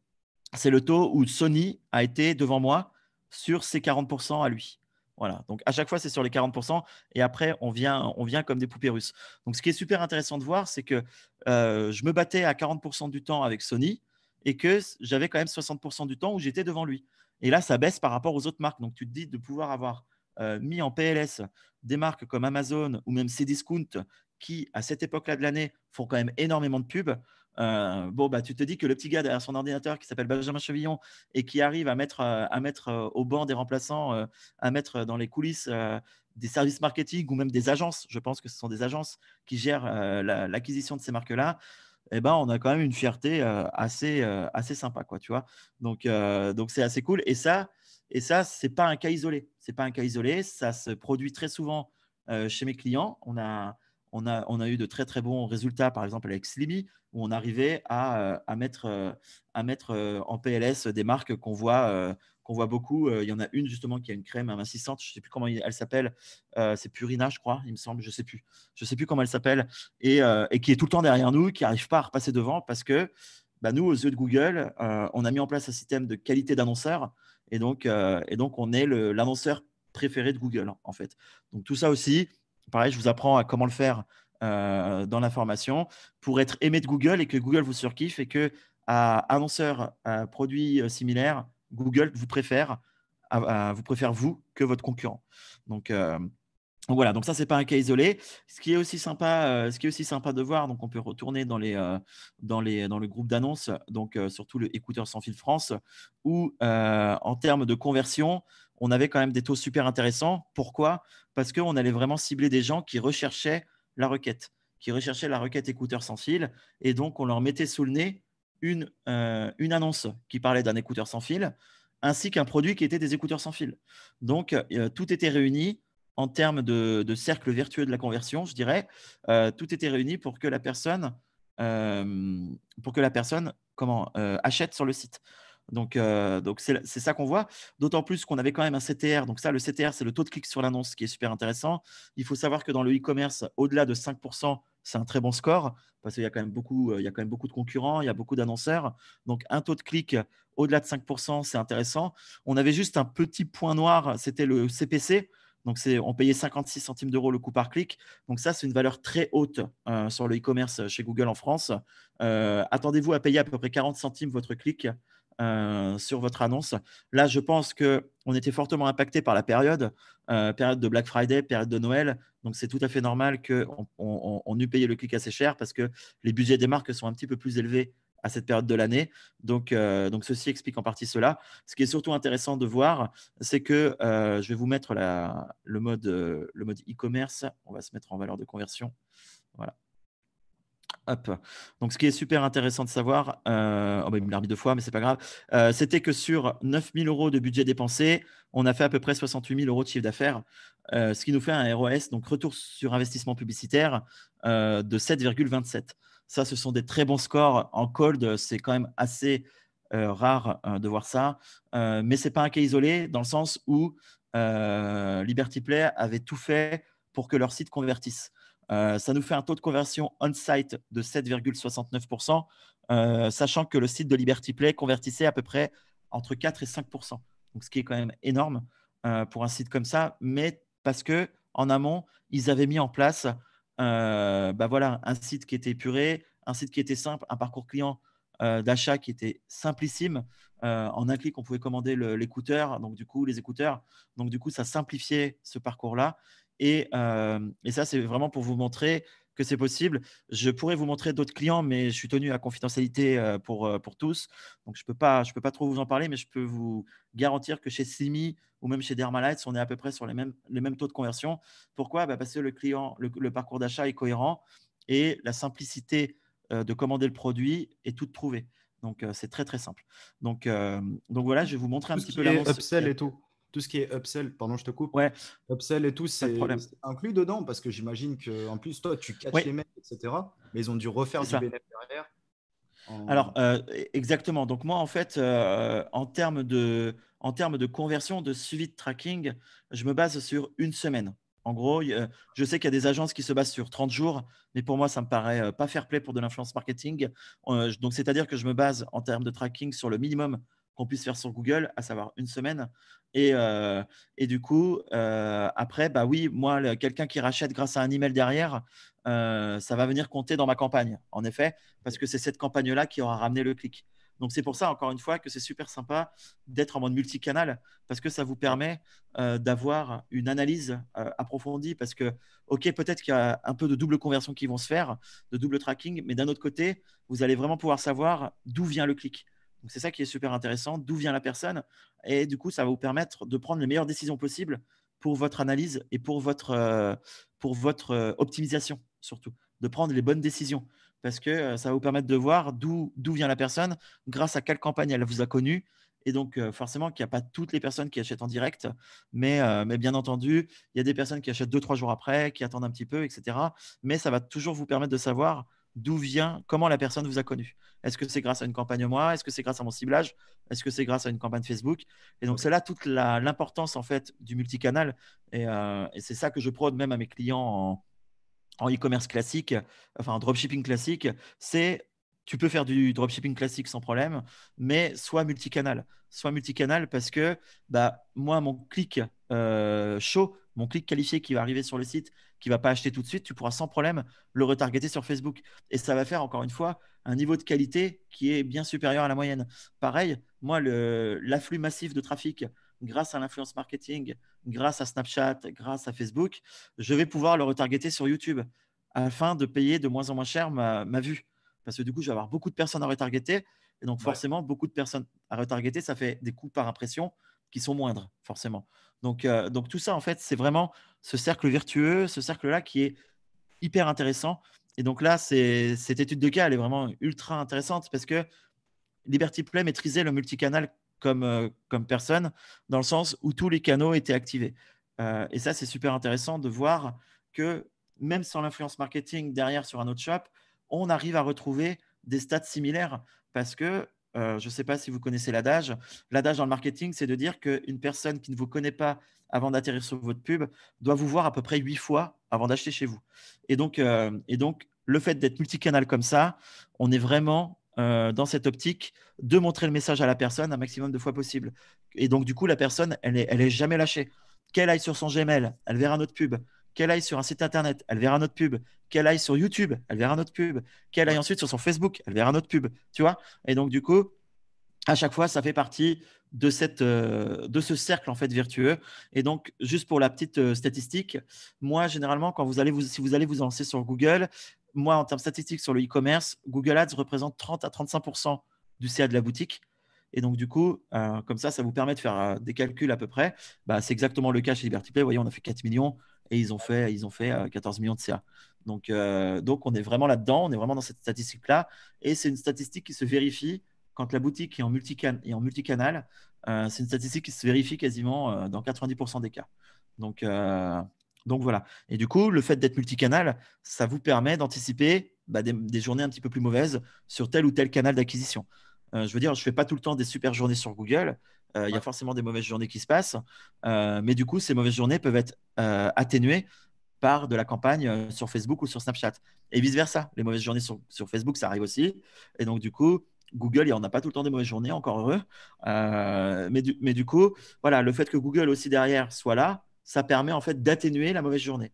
c'est le taux où Sony a été devant moi sur ses 40% à lui. Voilà. Donc à chaque fois, c'est sur les 40%. Et après, on vient, on vient comme des poupées russes. Donc ce qui est super intéressant de voir, c'est que euh, je me battais à 40% du temps avec Sony et que j'avais quand même 60% du temps où j'étais devant lui. Et là, ça baisse par rapport aux autres marques. Donc tu te dis de pouvoir avoir euh, mis en PLS des marques comme Amazon ou même Cdiscount qui, à cette époque-là de l'année, font quand même énormément de pubs. Euh, bon, bah, tu te dis que le petit gars derrière son ordinateur qui s'appelle Benjamin Chevillon et qui arrive à mettre, euh, à mettre euh, au banc des remplaçants, à mettre dans les coulisses des services marketing ou même des agences, je pense que ce sont des agences qui gèrent l'acquisition de ces marques-là. Eh ben, on a quand même une fierté assez, assez sympa, quoi, tu vois. Donc, c'est assez cool. Et ça, et ça, c'est pas un cas isolé. C'est pas un cas isolé. Ça se produit très souvent chez mes clients. On a, on a, eu de très très bons résultats, par exemple avec Slimy, où on arrivait à, euh, mettre, euh, euh, en PLS des marques qu'on voit, beaucoup. Il y en a une justement qui a une crème amincissante, je ne sais plus comment elle s'appelle, c'est Purina, je crois, il me semble, je ne sais plus. Je sais plus comment elle s'appelle, et, qui est tout le temps derrière nous, qui n'arrive pas à repasser devant parce que bah, nous, aux yeux de Google, on a mis en place un système de qualité d'annonceur, et, et, donc on est l'annonceur préféré de Google, en fait. Donc tout ça aussi, Pareil, je vous apprends à comment le faire euh, dans la formation pour être aimé de Google et que Google vous surkiffe et que à annonceur produit euh, similaire, Google vous préfère, vous préfère vous que votre concurrent. Euh, donc, voilà, donc ça c'est pas un cas isolé. Ce qui est aussi sympa, qui est aussi sympa de voir, donc on peut retourner dans les dans les dans le groupe d'annonces, donc surtout le écouteur sans fil France, où en termes de conversion, on avait quand même des taux super intéressants. Pourquoi Parce qu'on allait vraiment cibler des gens qui recherchaient la requête, qui recherchaient la requête écouteurs sans fil. Et donc, on leur mettait sous le nez une, euh, annonce qui parlait d'un écouteur sans fil, ainsi qu'un produit qui était des écouteurs sans fil. Donc, euh, tout était réuni en termes de, cercle vertueux de la conversion, je dirais. Euh, tout était réuni pour que la personne, pour que la personne comment, achète sur le site. Donc, euh, c'est, ça qu'on voit. D'autant plus qu'on avait quand même un CTR. Donc, ça, le CTR, c'est le taux de clic sur l'annonce qui est super intéressant. Il faut savoir que dans le e-commerce, au-delà de 5%, c'est un très bon score parce qu'il y, a quand même beaucoup, euh, il y a quand même beaucoup de concurrents, il y a beaucoup d'annonceurs. Donc, un taux de clic au-delà de 5%, c'est intéressant. On avait juste un petit point noir, c'était le CPC. Donc, c'est, on payait 56 centimes d'euros le coût par clic. Donc, ça, c'est une valeur très haute euh, sur le e-commerce chez Google en France. attendez-vous à payer à peu près 40 centimes votre clic euh, sur votre annonce. Là, je pense qu'on était fortement impacté par la période, euh, période de Black Friday, période de Noël. Donc, c'est tout à fait normal qu'on on, eût payé le clic assez cher parce que les budgets des marques sont un petit peu plus élevés à cette période de l'année. Donc, euh, ceci explique en partie cela. Ce qui est surtout intéressant de voir, c'est que je vais vous mettre le mode le mode e-commerce. On va se mettre en valeur de conversion. Voilà. Donc, ce qui est super intéressant de savoir, euh, oh, bah, il me l'a remis deux fois, mais c'est pas grave, euh, c'était que sur 9 000 euros de budget dépensé, on a fait à peu près 68 000 euros de chiffre d'affaires, euh, ce qui nous fait un ROS, donc retour sur investissement publicitaire, de 7,27. Ça, ce sont des très bons scores en cold, c'est quand même assez rare de voir ça, mais ce n'est pas un cas isolé dans le sens où Liberty Play avait tout fait pour que leur site convertisse. Euh, ça nous fait un taux de conversion on-site de 7,69%, euh, sachant que le site de Liberty Play convertissait à peu près entre 4 et 5%. Donc, ce qui est quand même énorme euh, pour un site comme ça, mais parce que en amont, ils avaient mis en place bah voilà, un site qui était épuré, un site qui était simple, un parcours client d'achat qui était simplissime. en un clic, on pouvait commander l'écouteur, donc du coup les écouteurs. Donc du coup, ça simplifiait ce parcours-là. Et, euh, et ça, c'est vraiment pour vous montrer que c'est possible. Je pourrais vous montrer d'autres clients, mais je suis tenu à confidentialité euh, pour, euh, pour tous. Donc, je ne peux, pas, je peux pas trop vous en parler, mais je peux vous garantir que chez Simi ou même chez Dermalites, on est à peu près sur les mêmes, les mêmes taux de conversion. Pourquoi bah Parce que le, client, le, parcours d'achat est cohérent et la simplicité de commander le produit est toute trouvée. Donc, c'est très, très simple. Donc, donc voilà, je vais vous montrer un petit peu la Upsell et tout tout ce qui est upsell, pardon, je te coupe. Ouais. Upsell et tout, c'est inclus dedans parce que j'imagine que en plus toi, tu catches les mails, etc. Mais ils ont dû refaire du bénéfice derrière. Alors euh, exactement. Donc moi, en fait, euh, en termes de en termes de conversion, de suivi de tracking, je me base sur une semaine. En gros, je sais qu'il y a des agences qui se basent sur 30 jours, mais pour moi, ça me paraît euh, pas fair play pour de l'influence marketing. Donc, c'est-à-dire que je me base en termes de tracking sur le minimum qu'on puisse faire sur Google, à savoir une semaine. Euh, et, du coup, euh, après, bah oui, moi, quelqu'un qui rachète grâce à un email derrière, euh, ça va venir compter dans ma campagne, en effet, parce que c'est cette campagne-là qui aura ramené le clic. Donc c'est pour ça, encore une fois, que c'est super sympa d'être en mode multicanal, parce que ça vous permet d'avoir une analyse approfondie, parce que, ok, peut-être qu'il y a un peu de double conversion qui vont se faire, de double tracking, mais d'un autre côté, vous allez vraiment pouvoir savoir d'où vient le clic c'est ça qui est super intéressant, d'où vient la personne. Et du coup, ça va vous permettre de prendre les meilleures décisions possibles pour votre analyse et pour votre, euh, euh, optimisation surtout, de prendre les bonnes décisions. Parce que euh, ça va vous permettre de voir d'où vient la personne, grâce à quelle campagne elle vous a connu, et donc, forcément, qu'il n'y a pas toutes les personnes qui achètent en direct, mais, mais bien entendu, il y a des personnes qui achètent deux, trois jours après, qui attendent un petit peu, etc. Mais ça va toujours vous permettre de savoir d'où vient, comment la personne vous a connu. Est-ce que c'est grâce à une campagne moi Est-ce que c'est grâce à mon ciblage Est-ce que c'est grâce à une campagne Facebook Et donc, c'est là toute l'importance en fait du multicanal. Euh, et, c'est ça que je prône même à mes clients en, e-commerce classique, enfin en dropshipping classique, c'est tu peux faire du dropshipping classique sans problème, mais soit multicanal. Soit multicanal parce que bah, moi, mon clic euh, chaud, mon clic qualifié qui va arriver sur le site qui ne va pas acheter tout de suite, tu pourras sans problème le retargeter sur Facebook. Et ça va faire, encore une fois, un niveau de qualité qui est bien supérieur à la moyenne. Pareil, moi, l'afflux massif de trafic grâce à l'influence marketing, grâce à Snapchat, grâce à Facebook, je vais pouvoir le retargeter sur YouTube afin de payer de moins en moins cher ma, vue. Parce que du coup, je vais avoir beaucoup de personnes à retargeter. Et donc, forcément, beaucoup de personnes à retargeter, ça fait des coûts par impression qui sont moindres, forcément. Donc, euh, donc tout ça, en fait, c'est vraiment ce cercle vertueux, ce cercle-là qui est hyper intéressant. Et donc là, cette étude de cas, elle est vraiment ultra intéressante parce que Liberty Play maîtrisait le multicanal comme, euh, comme personne, dans le sens où tous les canaux étaient activés. Euh, et ça, c'est super intéressant de voir que même sans l'influence marketing derrière sur un autre shop, on arrive à retrouver des stats similaires parce que euh, je ne sais pas si vous connaissez l'adage. L'adage dans le marketing, c'est de dire qu'une personne qui ne vous connaît pas avant d'atterrir sur votre pub doit vous voir à peu près huit fois avant d'acheter chez vous. Et donc, euh, le fait d'être multicanal comme ça, on est vraiment euh, dans cette optique de montrer le message à la personne un maximum de fois possible. Et donc, du coup, la personne, elle n'est est jamais lâchée. Qu'elle aille sur son Gmail, elle verra notre pub, qu'elle aille sur un site internet, elle verra notre pub, qu'elle aille sur YouTube, elle verra notre pub, qu'elle aille ensuite sur son Facebook, elle verra notre pub, tu vois. Et donc du coup, à chaque fois, ça fait partie de, cette, euh, de ce cercle en fait vertueux. Et donc, juste pour la petite euh, statistique, moi généralement, quand vous allez vous, si vous allez vous lancer sur Google, moi en termes statistiques sur le e-commerce, Google Ads représente 30 à 35% du CA de la boutique. Et donc, du coup, euh, comme ça, ça vous permet de faire des calculs à peu près. Bah, c'est exactement le cas chez Liberty Play. voyez, on a fait 4 millions et ils ont fait, ils ont fait 14 euh, millions de CA. Donc, euh, donc on est vraiment là-dedans, on est vraiment dans cette statistique-là. Et c'est une statistique qui se vérifie quand la boutique est en, multican et en multicanal. Euh, c'est une statistique qui se vérifie quasiment dans 90% des cas. Donc, donc voilà. Et du coup, le fait d'être multicanal, ça vous permet d'anticiper bah, des, des, journées un petit peu plus mauvaises sur tel ou tel canal d'acquisition. je veux dire, je ne fais pas tout le temps des super journées sur Google, euh, il y a forcément des mauvaises journées qui se passent, euh, mais du coup, ces mauvaises journées peuvent être euh, atténuées par de la campagne sur Facebook ou sur Snapchat. Et vice-versa, les mauvaises journées sur, sur, Facebook, ça arrive aussi. Et donc, du coup, Google, il en a pas tout le temps des mauvaises journées, encore heureux. mais, du, coup, voilà, le fait que Google aussi derrière soit là, ça permet en fait d'atténuer la mauvaise journée.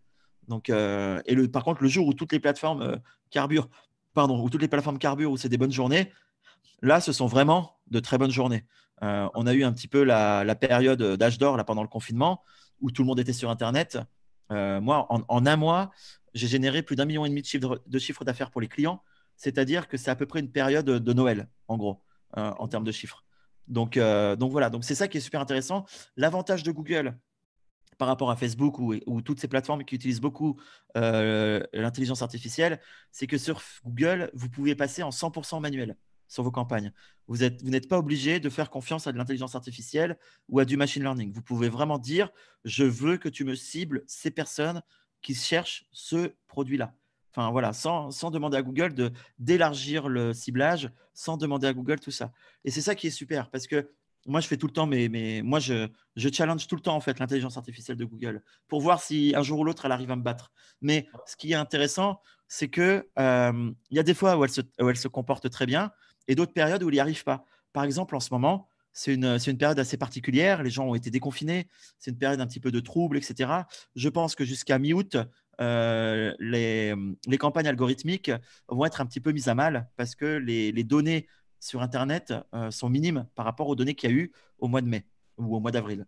Donc, et le, par contre, le jour où toutes les plateformes carburent, pardon, où toutes les plateformes carburent, où c'est des bonnes journées, là, ce sont vraiment de très bonnes journées. Euh, on a eu un petit peu la, période d'âge d'or pendant le confinement où tout le monde était sur Internet. Euh, moi, en, un mois, j'ai généré plus d'un million et demi de chiffres d'affaires pour les clients. C'est-à-dire que c'est à peu près une période de Noël, en gros, euh, en termes de chiffres. Donc, voilà, donc c'est ça qui est super intéressant. L'avantage de Google par rapport à Facebook ou toutes ces plateformes qui utilisent beaucoup l'intelligence artificielle, c'est que sur Google, vous pouvez passer en 100% manuel sur vos campagnes. Vous, n'êtes pas obligé de faire confiance à de l'intelligence artificielle ou à du machine learning. Vous pouvez vraiment dire, je veux que tu me cibles ces personnes qui cherchent ce produit-là. Enfin voilà, sans, demander à Google d'élargir le ciblage, sans demander à Google tout ça. Et c'est ça qui est super, parce que moi, je fais tout le temps, mais, moi, je, challenge tout le temps en fait l'intelligence artificielle de Google pour voir si un jour ou l'autre elle arrive à me battre. Mais ce qui est intéressant, c'est que euh, il y a des fois où où elle se comporte très bien, et d'autres périodes où il n'y arrive pas. Par exemple, en ce moment, c'est une, période assez particulière. Les gens ont été déconfinés. C'est une période un petit peu de trouble, etc. Je pense que jusqu'à mi-août, euh, les, campagnes algorithmiques vont être un petit peu mises à mal parce que les, données sur Internet euh, sont minimes par rapport aux données qu'il y a eu au mois de mai ou au mois d'avril.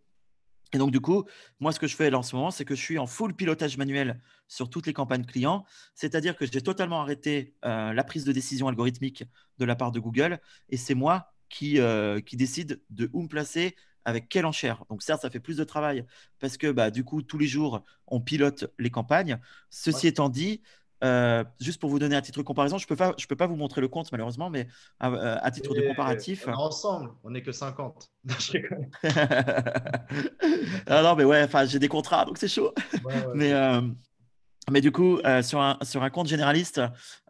Et donc, du coup, moi, ce que je fais en ce moment, c'est que je suis en full pilotage manuel sur toutes les campagnes clients, c'est-à-dire que j'ai totalement arrêté euh, la prise de décision algorithmique de la part de Google, et c'est moi qui, euh, qui décide de où me placer, avec quelle enchère. Donc certes, ça fait plus de travail parce que bah, du coup, tous les jours, on pilote les campagnes. Ceci étant dit, euh, juste pour vous donner un titre de comparaison, je ne peux, pas, je peux pas vous montrer le compte malheureusement, mais euh, euh, à, titre de comparatif. ensemble, on n'est que 50. Non, non, mais ouais, j'ai des contrats, donc c'est chaud. mais, mais du coup, sur, un, sur un compte généraliste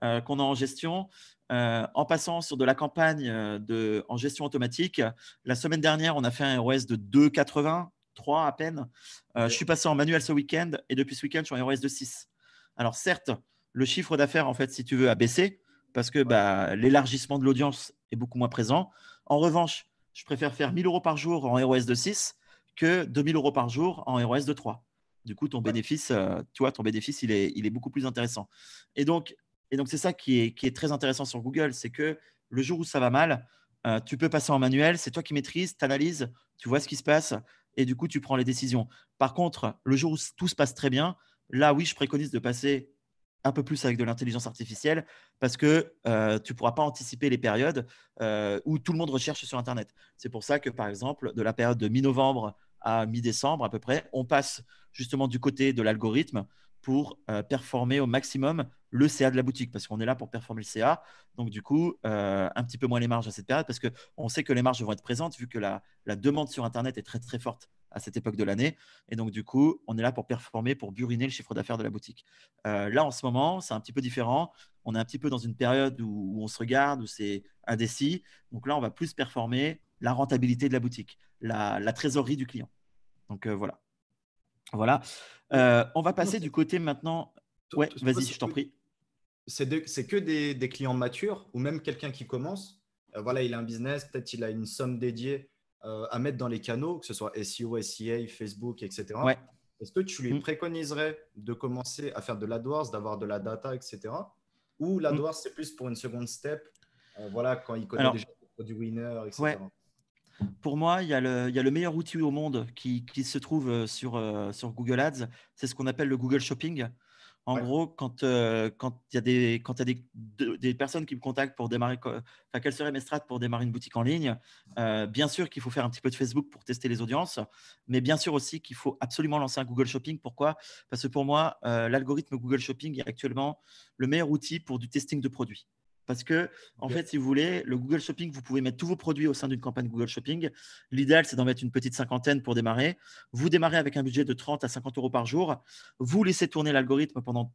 qu'on a en gestion, en passant sur de la campagne de, en gestion automatique, la semaine dernière, on a fait un ROS de 2,80, 3 à peine. Je suis passé en manuel ce week-end et depuis ce week-end, je suis en ROS de 6. Alors certes, le chiffre d'affaires, en fait, si tu veux, a baissé parce que bah, l'élargissement de l'audience est beaucoup moins présent. En revanche, je préfère faire 000 euros par jour en ROS de 6 que 000 euros par jour en ROS de 3. Du coup, ton bénéfice, euh, tu vois, ton bénéfice, il est, beaucoup plus intéressant. Et donc, et donc c'est ça qui est, très intéressant sur Google, c'est que le jour où ça va mal, euh, tu peux passer en manuel, c'est toi qui maîtrises, tu analyses, tu vois ce qui se passe et du coup, tu prends les décisions. Par contre, le jour où tout se passe très bien, là, oui, je préconise de passer un peu plus avec de l'intelligence artificielle parce que euh, tu ne pourras pas anticiper les périodes euh, où tout le monde recherche sur Internet. C'est pour ça que, par exemple, de la période de mi-novembre à mi-décembre à peu près, on passe justement du côté de l'algorithme pour euh, performer au maximum le CA de la boutique, parce qu'on est là pour performer le CA. Donc, du coup, un petit peu moins les marges à cette période, parce qu'on sait que les marges vont être présentes, vu que la, la, demande sur Internet est très, très forte à cette époque de l'année. Et donc, du coup, on est là pour performer, pour buriner le chiffre d'affaires de la boutique. Euh, là, en ce moment, c'est un petit peu différent. On est un petit peu dans une période où, on se regarde, où c'est indécis. Donc là, on va plus performer la rentabilité de la boutique, la, trésorerie du client. Donc euh, voilà. Voilà. Euh, on va passer du côté maintenant. Ouais, vas-y, je t'en prie. C'est que des... des, clients matures ou même quelqu'un qui commence. voilà, il a un business, peut-être il a une somme dédiée euh, à mettre dans les canaux, que ce soit SEO, SEA, Facebook, etc. Est-ce que tu lui mm. préconiserais de commencer à faire de l'AdWords, d'avoir de la data, etc. Ou mm. l'AdWords, c'est plus pour une seconde step, euh, voilà, quand il connaît déjà le produit winner, etc. Pour moi, il y, a le, meilleur outil au monde qui, se trouve euh, sur Google Ads, c'est ce qu'on appelle le Google Shopping. En gros, euh, quand il y a, des, personnes qui me contactent pour démarrer, enfin, quelles seraient mes strates pour démarrer une boutique en ligne euh, Bien sûr qu'il faut faire un petit peu de Facebook pour tester les audiences, mais bien sûr aussi qu'il faut absolument lancer un Google Shopping. Pourquoi Parce que pour moi, euh, l'algorithme Google Shopping est actuellement le meilleur outil pour du testing de produits. Parce que, en fait, si vous voulez, le Google Shopping, vous pouvez mettre tous vos produits au sein d'une campagne Google Shopping. L'idéal, c'est d'en mettre une petite cinquantaine pour démarrer. Vous démarrez avec un budget de 30 à 50 euros par jour. Vous laissez tourner l'algorithme pendant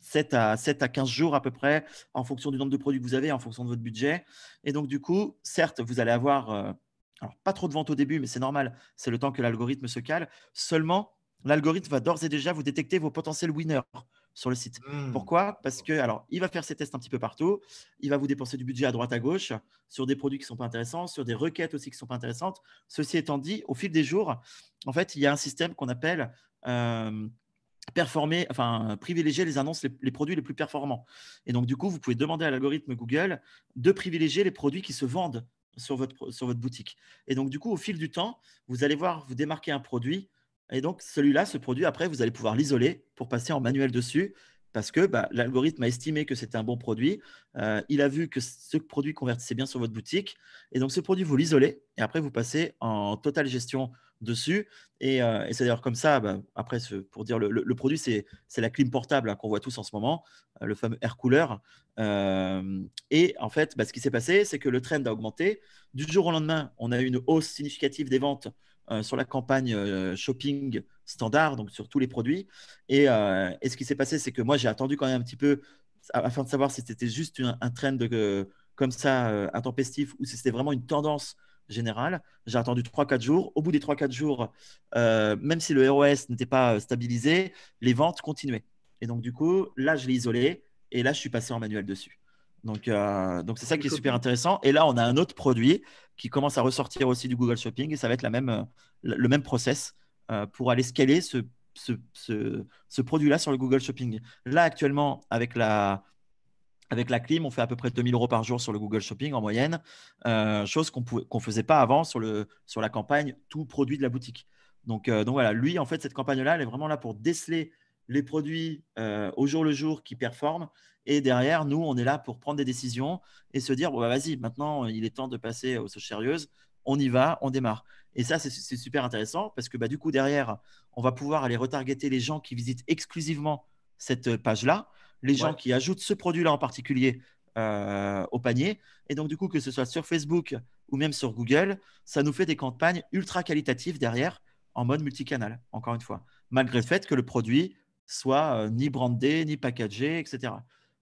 7 à, 7 à 15 jours à peu près, en fonction du nombre de produits que vous avez, en fonction de votre budget. Et donc, du coup, certes, vous allez avoir euh, alors, pas trop de ventes au début, mais c'est normal. C'est le temps que l'algorithme se cale. Seulement, l'algorithme va d'ores et déjà vous détecter vos potentiels winners, sur le site. Mmh. Pourquoi Parce que, alors, il va faire ses tests un petit peu partout, il va vous dépenser du budget à droite, à gauche, sur des produits qui ne sont pas intéressants, sur des requêtes aussi qui ne sont pas intéressantes. Ceci étant dit, au fil des jours, en fait, il y a un système qu'on appelle euh, performer, enfin, privilégier les annonces, les, produits les plus performants. Et donc, du coup, vous pouvez demander à l'algorithme Google de privilégier les produits qui se vendent sur votre, sur votre boutique. Et donc, du coup, au fil du temps, vous allez voir, vous démarquez un produit et donc, celui-là, ce produit, après, vous allez pouvoir l'isoler pour passer en manuel dessus parce que bah, l'algorithme a estimé que c'était un bon produit. Euh, il a vu que ce produit convertissait bien sur votre boutique. Et donc, ce produit, vous l'isolez et après, vous passez en totale gestion dessus. Et, euh, c'est d'ailleurs comme ça, bah, après, pour dire le, produit, c'est la clim portable hein, qu'on voit tous en ce moment, euh, le fameux air cooler. et en fait, bah, ce qui s'est passé, c'est que le trend a augmenté. Du jour au lendemain, on a eu une hausse significative des ventes euh, sur la campagne euh, shopping standard, donc sur tous les produits. Euh, et, ce qui s'est passé, c'est que moi, j'ai attendu quand même un petit peu afin de savoir si c'était juste un trend de, comme ça, intempestif, ou si c'était vraiment une tendance générale. J'ai attendu 3-4 jours. Au bout des 3-4 jours, même si le ROS n'était pas stabilisé, les ventes continuaient. Et donc, du coup, là, je l'ai isolé et là, je suis passé en manuel dessus. Donc, donc c'est ça qui est super intéressant. Et là, on a un autre produit qui commence à ressortir aussi du Google Shopping. Et ça va être la même, euh, le même process euh, pour aller scaler ce, ce, produit-là sur le Google Shopping. Là, actuellement, avec la, avec la clim, on fait à peu près 2000 euros par jour sur le Google Shopping en moyenne, euh, chose qu'on ne faisait pas avant sur, le, sur la campagne tout produit de la boutique. Donc, donc voilà, lui, en fait, cette campagne-là, elle est vraiment là pour déceler les produits euh, au jour le jour qui performent. Et derrière, nous, on est là pour prendre des décisions et se dire, bah, vas-y, maintenant, il est temps de passer aux choses sérieuses. On y va, on démarre. Et ça, c'est super intéressant parce que bah, du coup, derrière, on va pouvoir aller retargeter les gens qui visitent exclusivement cette page-là, les gens qui ajoutent ce produit-là en particulier euh, au panier. Et donc, du coup, que ce soit sur Facebook ou même sur Google, ça nous fait des campagnes ultra qualitatives derrière en mode multicanal, encore une fois, malgré le fait que le produit soit euh, ni brandé, ni packagé, etc.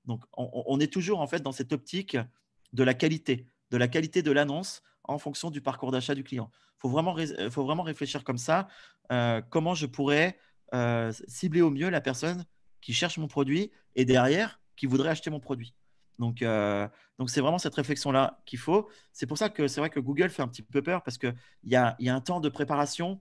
Donc, on, est toujours en fait dans cette optique de la qualité, de la qualité de l'annonce en fonction du parcours d'achat du client. Il euh, faut vraiment, réfléchir comme ça, euh, comment je pourrais cibler au mieux la personne qui cherche mon produit et derrière, qui voudrait acheter mon produit. Donc, c'est vraiment cette réflexion-là qu'il faut. C'est pour ça que c'est vrai que Google fait un petit peu peur parce qu'il y a un temps de préparation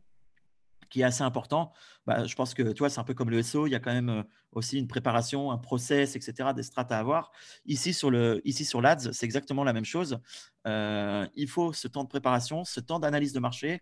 qui est assez important. Bah, je pense que toi, c'est un peu comme le SEO, il y a quand même euh, aussi une préparation, un process, etc., des strates à avoir. Ici sur le, ici sur l'ADS, c'est exactement la même chose. Euh, il faut ce temps de préparation, ce temps d'analyse de marché.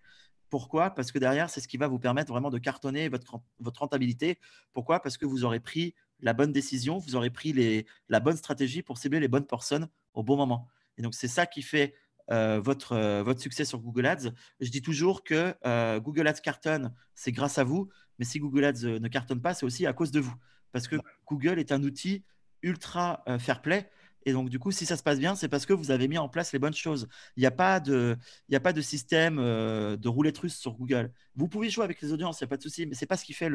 Pourquoi Parce que derrière, c'est ce qui va vous permettre vraiment de cartonner votre, votre rentabilité. Pourquoi Parce que vous aurez pris la bonne décision, vous aurez pris les, la bonne stratégie pour cibler les bonnes personnes au bon moment. Et donc, c'est ça qui fait euh, votre, euh, votre succès sur Google Ads. Je dis toujours que euh, Google Ads cartonne, c'est grâce à vous, mais si Google Ads ne cartonne pas, c'est aussi à cause de vous. Parce que Google est un outil ultra fair play. Et donc, du coup, si ça se passe bien, c'est parce que vous avez mis en place les bonnes choses. Il n'y a, pas de, a pas de système de roulette russe sur Google. Vous pouvez jouer avec les audiences, il n'y a pas de souci, mais ce n'est pas ce qui fait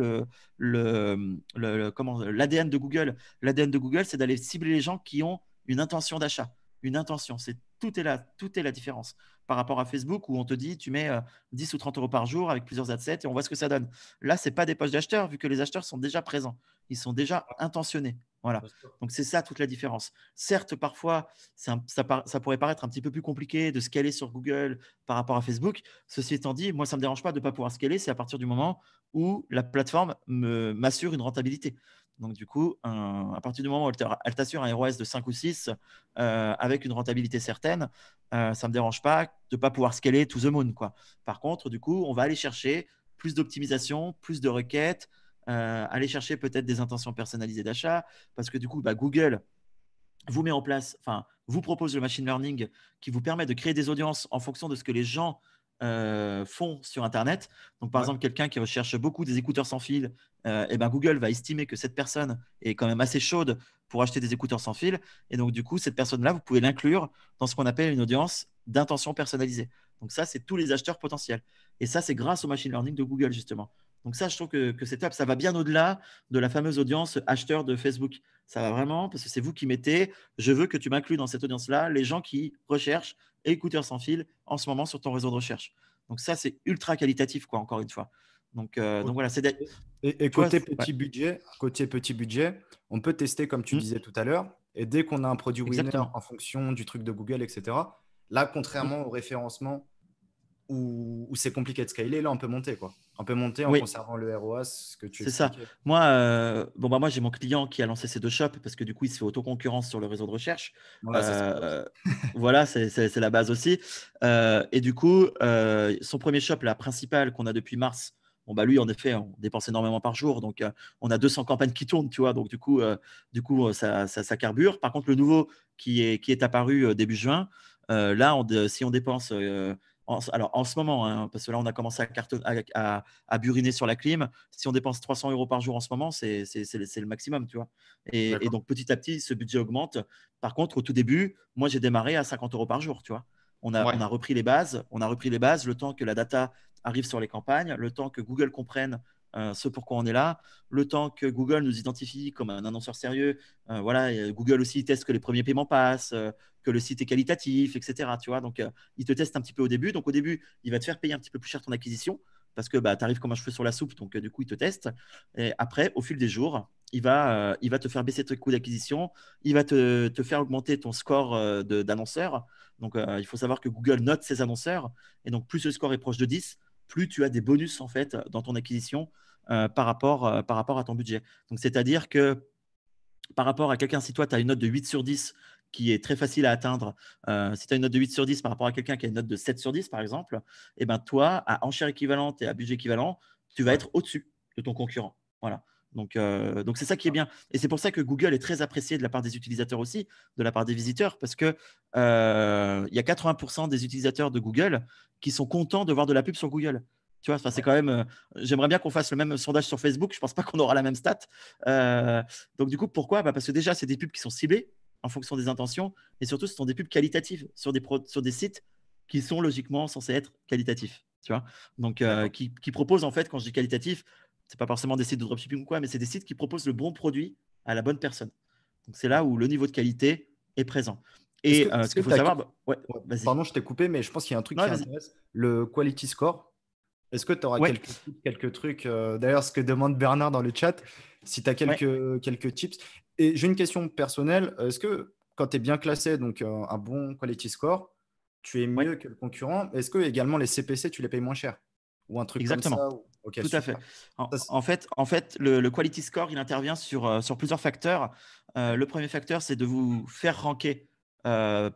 l'ADN le, de Google. L'ADN de Google, c'est d'aller cibler les gens qui ont une intention d'achat une intention. C'est tout est là, tout est la différence par rapport à Facebook où on te dit tu mets 10 euh, ou 30 euros par jour avec plusieurs sets et on voit ce que ça donne. Là, c'est pas des poches d'acheteurs vu que les acheteurs sont déjà présents, ils sont déjà intentionnés. Voilà. Donc c'est ça toute la différence. Certes, parfois, ça, ça, pourrait paraître un petit peu plus compliqué de scaler sur Google par rapport à Facebook. Ceci étant dit, moi, ça me dérange pas de pas pouvoir scaler. C'est à partir du moment où la plateforme m'assure une rentabilité. Donc, du coup, à partir du moment où elle t'assure un ROS de 5 ou 6 euh, avec une rentabilité certaine, euh, ça ne me dérange pas de ne pas pouvoir scaler tout the moon. Quoi. Par contre, du coup, on va aller chercher plus d'optimisation, plus de requêtes, euh, aller chercher peut-être des intentions personnalisées d'achat, parce que du coup, bah, Google vous met en place, enfin, vous propose le machine learning qui vous permet de créer des audiences en fonction de ce que les gens euh, font sur Internet. Donc, par exemple, quelqu'un qui recherche beaucoup des écouteurs sans fil, et euh, eh ben Google va estimer que cette personne est quand même assez chaude pour acheter des écouteurs sans fil. Et donc, du coup, cette personne-là, vous pouvez l'inclure dans ce qu'on appelle une audience d'intention personnalisée. Donc, ça, c'est tous les acheteurs potentiels. Et ça, c'est grâce au machine learning de Google, justement. Donc, ça, je trouve que, que c'est Ça va bien au-delà de la fameuse audience acheteur de Facebook. Ça va vraiment, parce que c'est vous qui mettez, je veux que tu m'inclues dans cette audience-là, les gens qui recherchent écouteurs sans fil en ce moment sur ton réseau de recherche. Donc ça, c'est ultra qualitatif, quoi, encore une fois. Donc, euh, donc voilà, c'est et, côté, petit budget, côté petit budget, on peut tester comme tu mm. disais tout à l'heure. Et dès qu'on a un produit winner en fonction du truc de Google, etc., là, contrairement mm. au référencement où, où c'est compliqué de scaler, là, on peut monter. quoi. On peut monter en conservant le ROA, ce que tu C'est ça. Moi, euh, bon, bah, moi j'ai mon client qui a lancé ces deux shops parce que du coup, il se fait autoconcurrence sur le réseau de recherche. Euh, voilà, c'est la base aussi. Euh, et du coup, son premier shop, la principale qu'on a depuis mars, bon, bah, lui, en effet, on dépense énormément par jour. Donc, on a 200 campagnes qui tournent, tu vois. Donc, du coup, du coup ça, ça, carbure. Par contre, le nouveau qui est, qui est apparu début juin, là, on, si on dépense alors en ce moment, hein, parce que là on a commencé à, à, buriner sur la clim, si on dépense 300 euros par jour en ce moment, c'est le, maximum, tu vois. Et, donc petit à petit, ce budget augmente. Par contre, au tout début, moi j'ai démarré à 50 euros par jour, tu vois. on a repris les bases, on a repris les bases, le temps que la data arrive sur les campagnes, le temps que Google comprenne euh, ce pourquoi on est là, le temps que Google nous identifie comme un annonceur sérieux, euh, voilà, euh, Google aussi teste que les premiers paiements passent, que le site est qualitatif, etc. Tu vois, donc il te teste un petit peu au début. Donc au début, il va te faire payer un petit peu plus cher ton acquisition parce que bah, tu arrives comme un cheveu sur la soupe, donc du coup, il te teste. Et après, au fil des jours, il va, il va te faire baisser tes coûts d'acquisition, il va te, te, faire augmenter ton score d'annonceur. d'annonceur Donc, il faut savoir que Google note ses annonceurs. Et donc, plus le score est proche de 10, plus tu as des bonus en fait dans ton acquisition euh, euh, par, rapport, à ton budget. c'est-à-dire que par rapport à quelqu'un, si toi, tu as une note de 8 sur 10 qui est très facile à atteindre, euh, si tu as une note de 8 sur 10 par rapport à quelqu'un qui a une note de 7 sur 10, par exemple, eh ben, toi, à enchère équivalente et à budget équivalent, tu vas être au-dessus de ton concurrent. Voilà. Donc, c'est ça qui est bien. Et c'est pour ça que Google est très apprécié de la part des utilisateurs aussi, de la part des visiteurs, parce que il y a 80% des utilisateurs de Google qui sont contents de voir de la pub sur Google c'est quand même. Euh, j'aimerais bien qu'on fasse le même sondage sur Facebook. Je pense pas qu'on aura la même stat. Euh, donc du coup, pourquoi bah, Parce que déjà, c'est des pubs qui sont ciblées en fonction des intentions, et surtout, ce sont des pubs qualitatives sur des sur des sites qui sont logiquement censés être qualitatifs. Tu vois, donc euh, qui, qui proposent en fait, quand je dis qualitatif, c'est pas forcément des sites de dropshipping ou quoi, mais c'est des sites qui proposent le bon produit à la bonne personne. Donc c'est là où le niveau de qualité est présent. Et -ce, faut savoir, bah, Pardon, je t'ai coupé, mais je pense qu'il y a un truc qui intéresse. Le quality score, est-ce que tu auras quelques, trucs euh, D'ailleurs, ce que demande Bernard dans le chat, si tu as quelques, quelques tips. Et j'ai une question personnelle. Est-ce que quand tu es bien classé, donc euh, un bon quality score, tu es mieux que le concurrent Est-ce que également les CPC, tu les payes moins cher Ou un truc comme ça Tout à fait. En, fait, en fait le, quality score, il intervient sur, euh, sur plusieurs facteurs. le premier facteur, c'est de vous faire ranker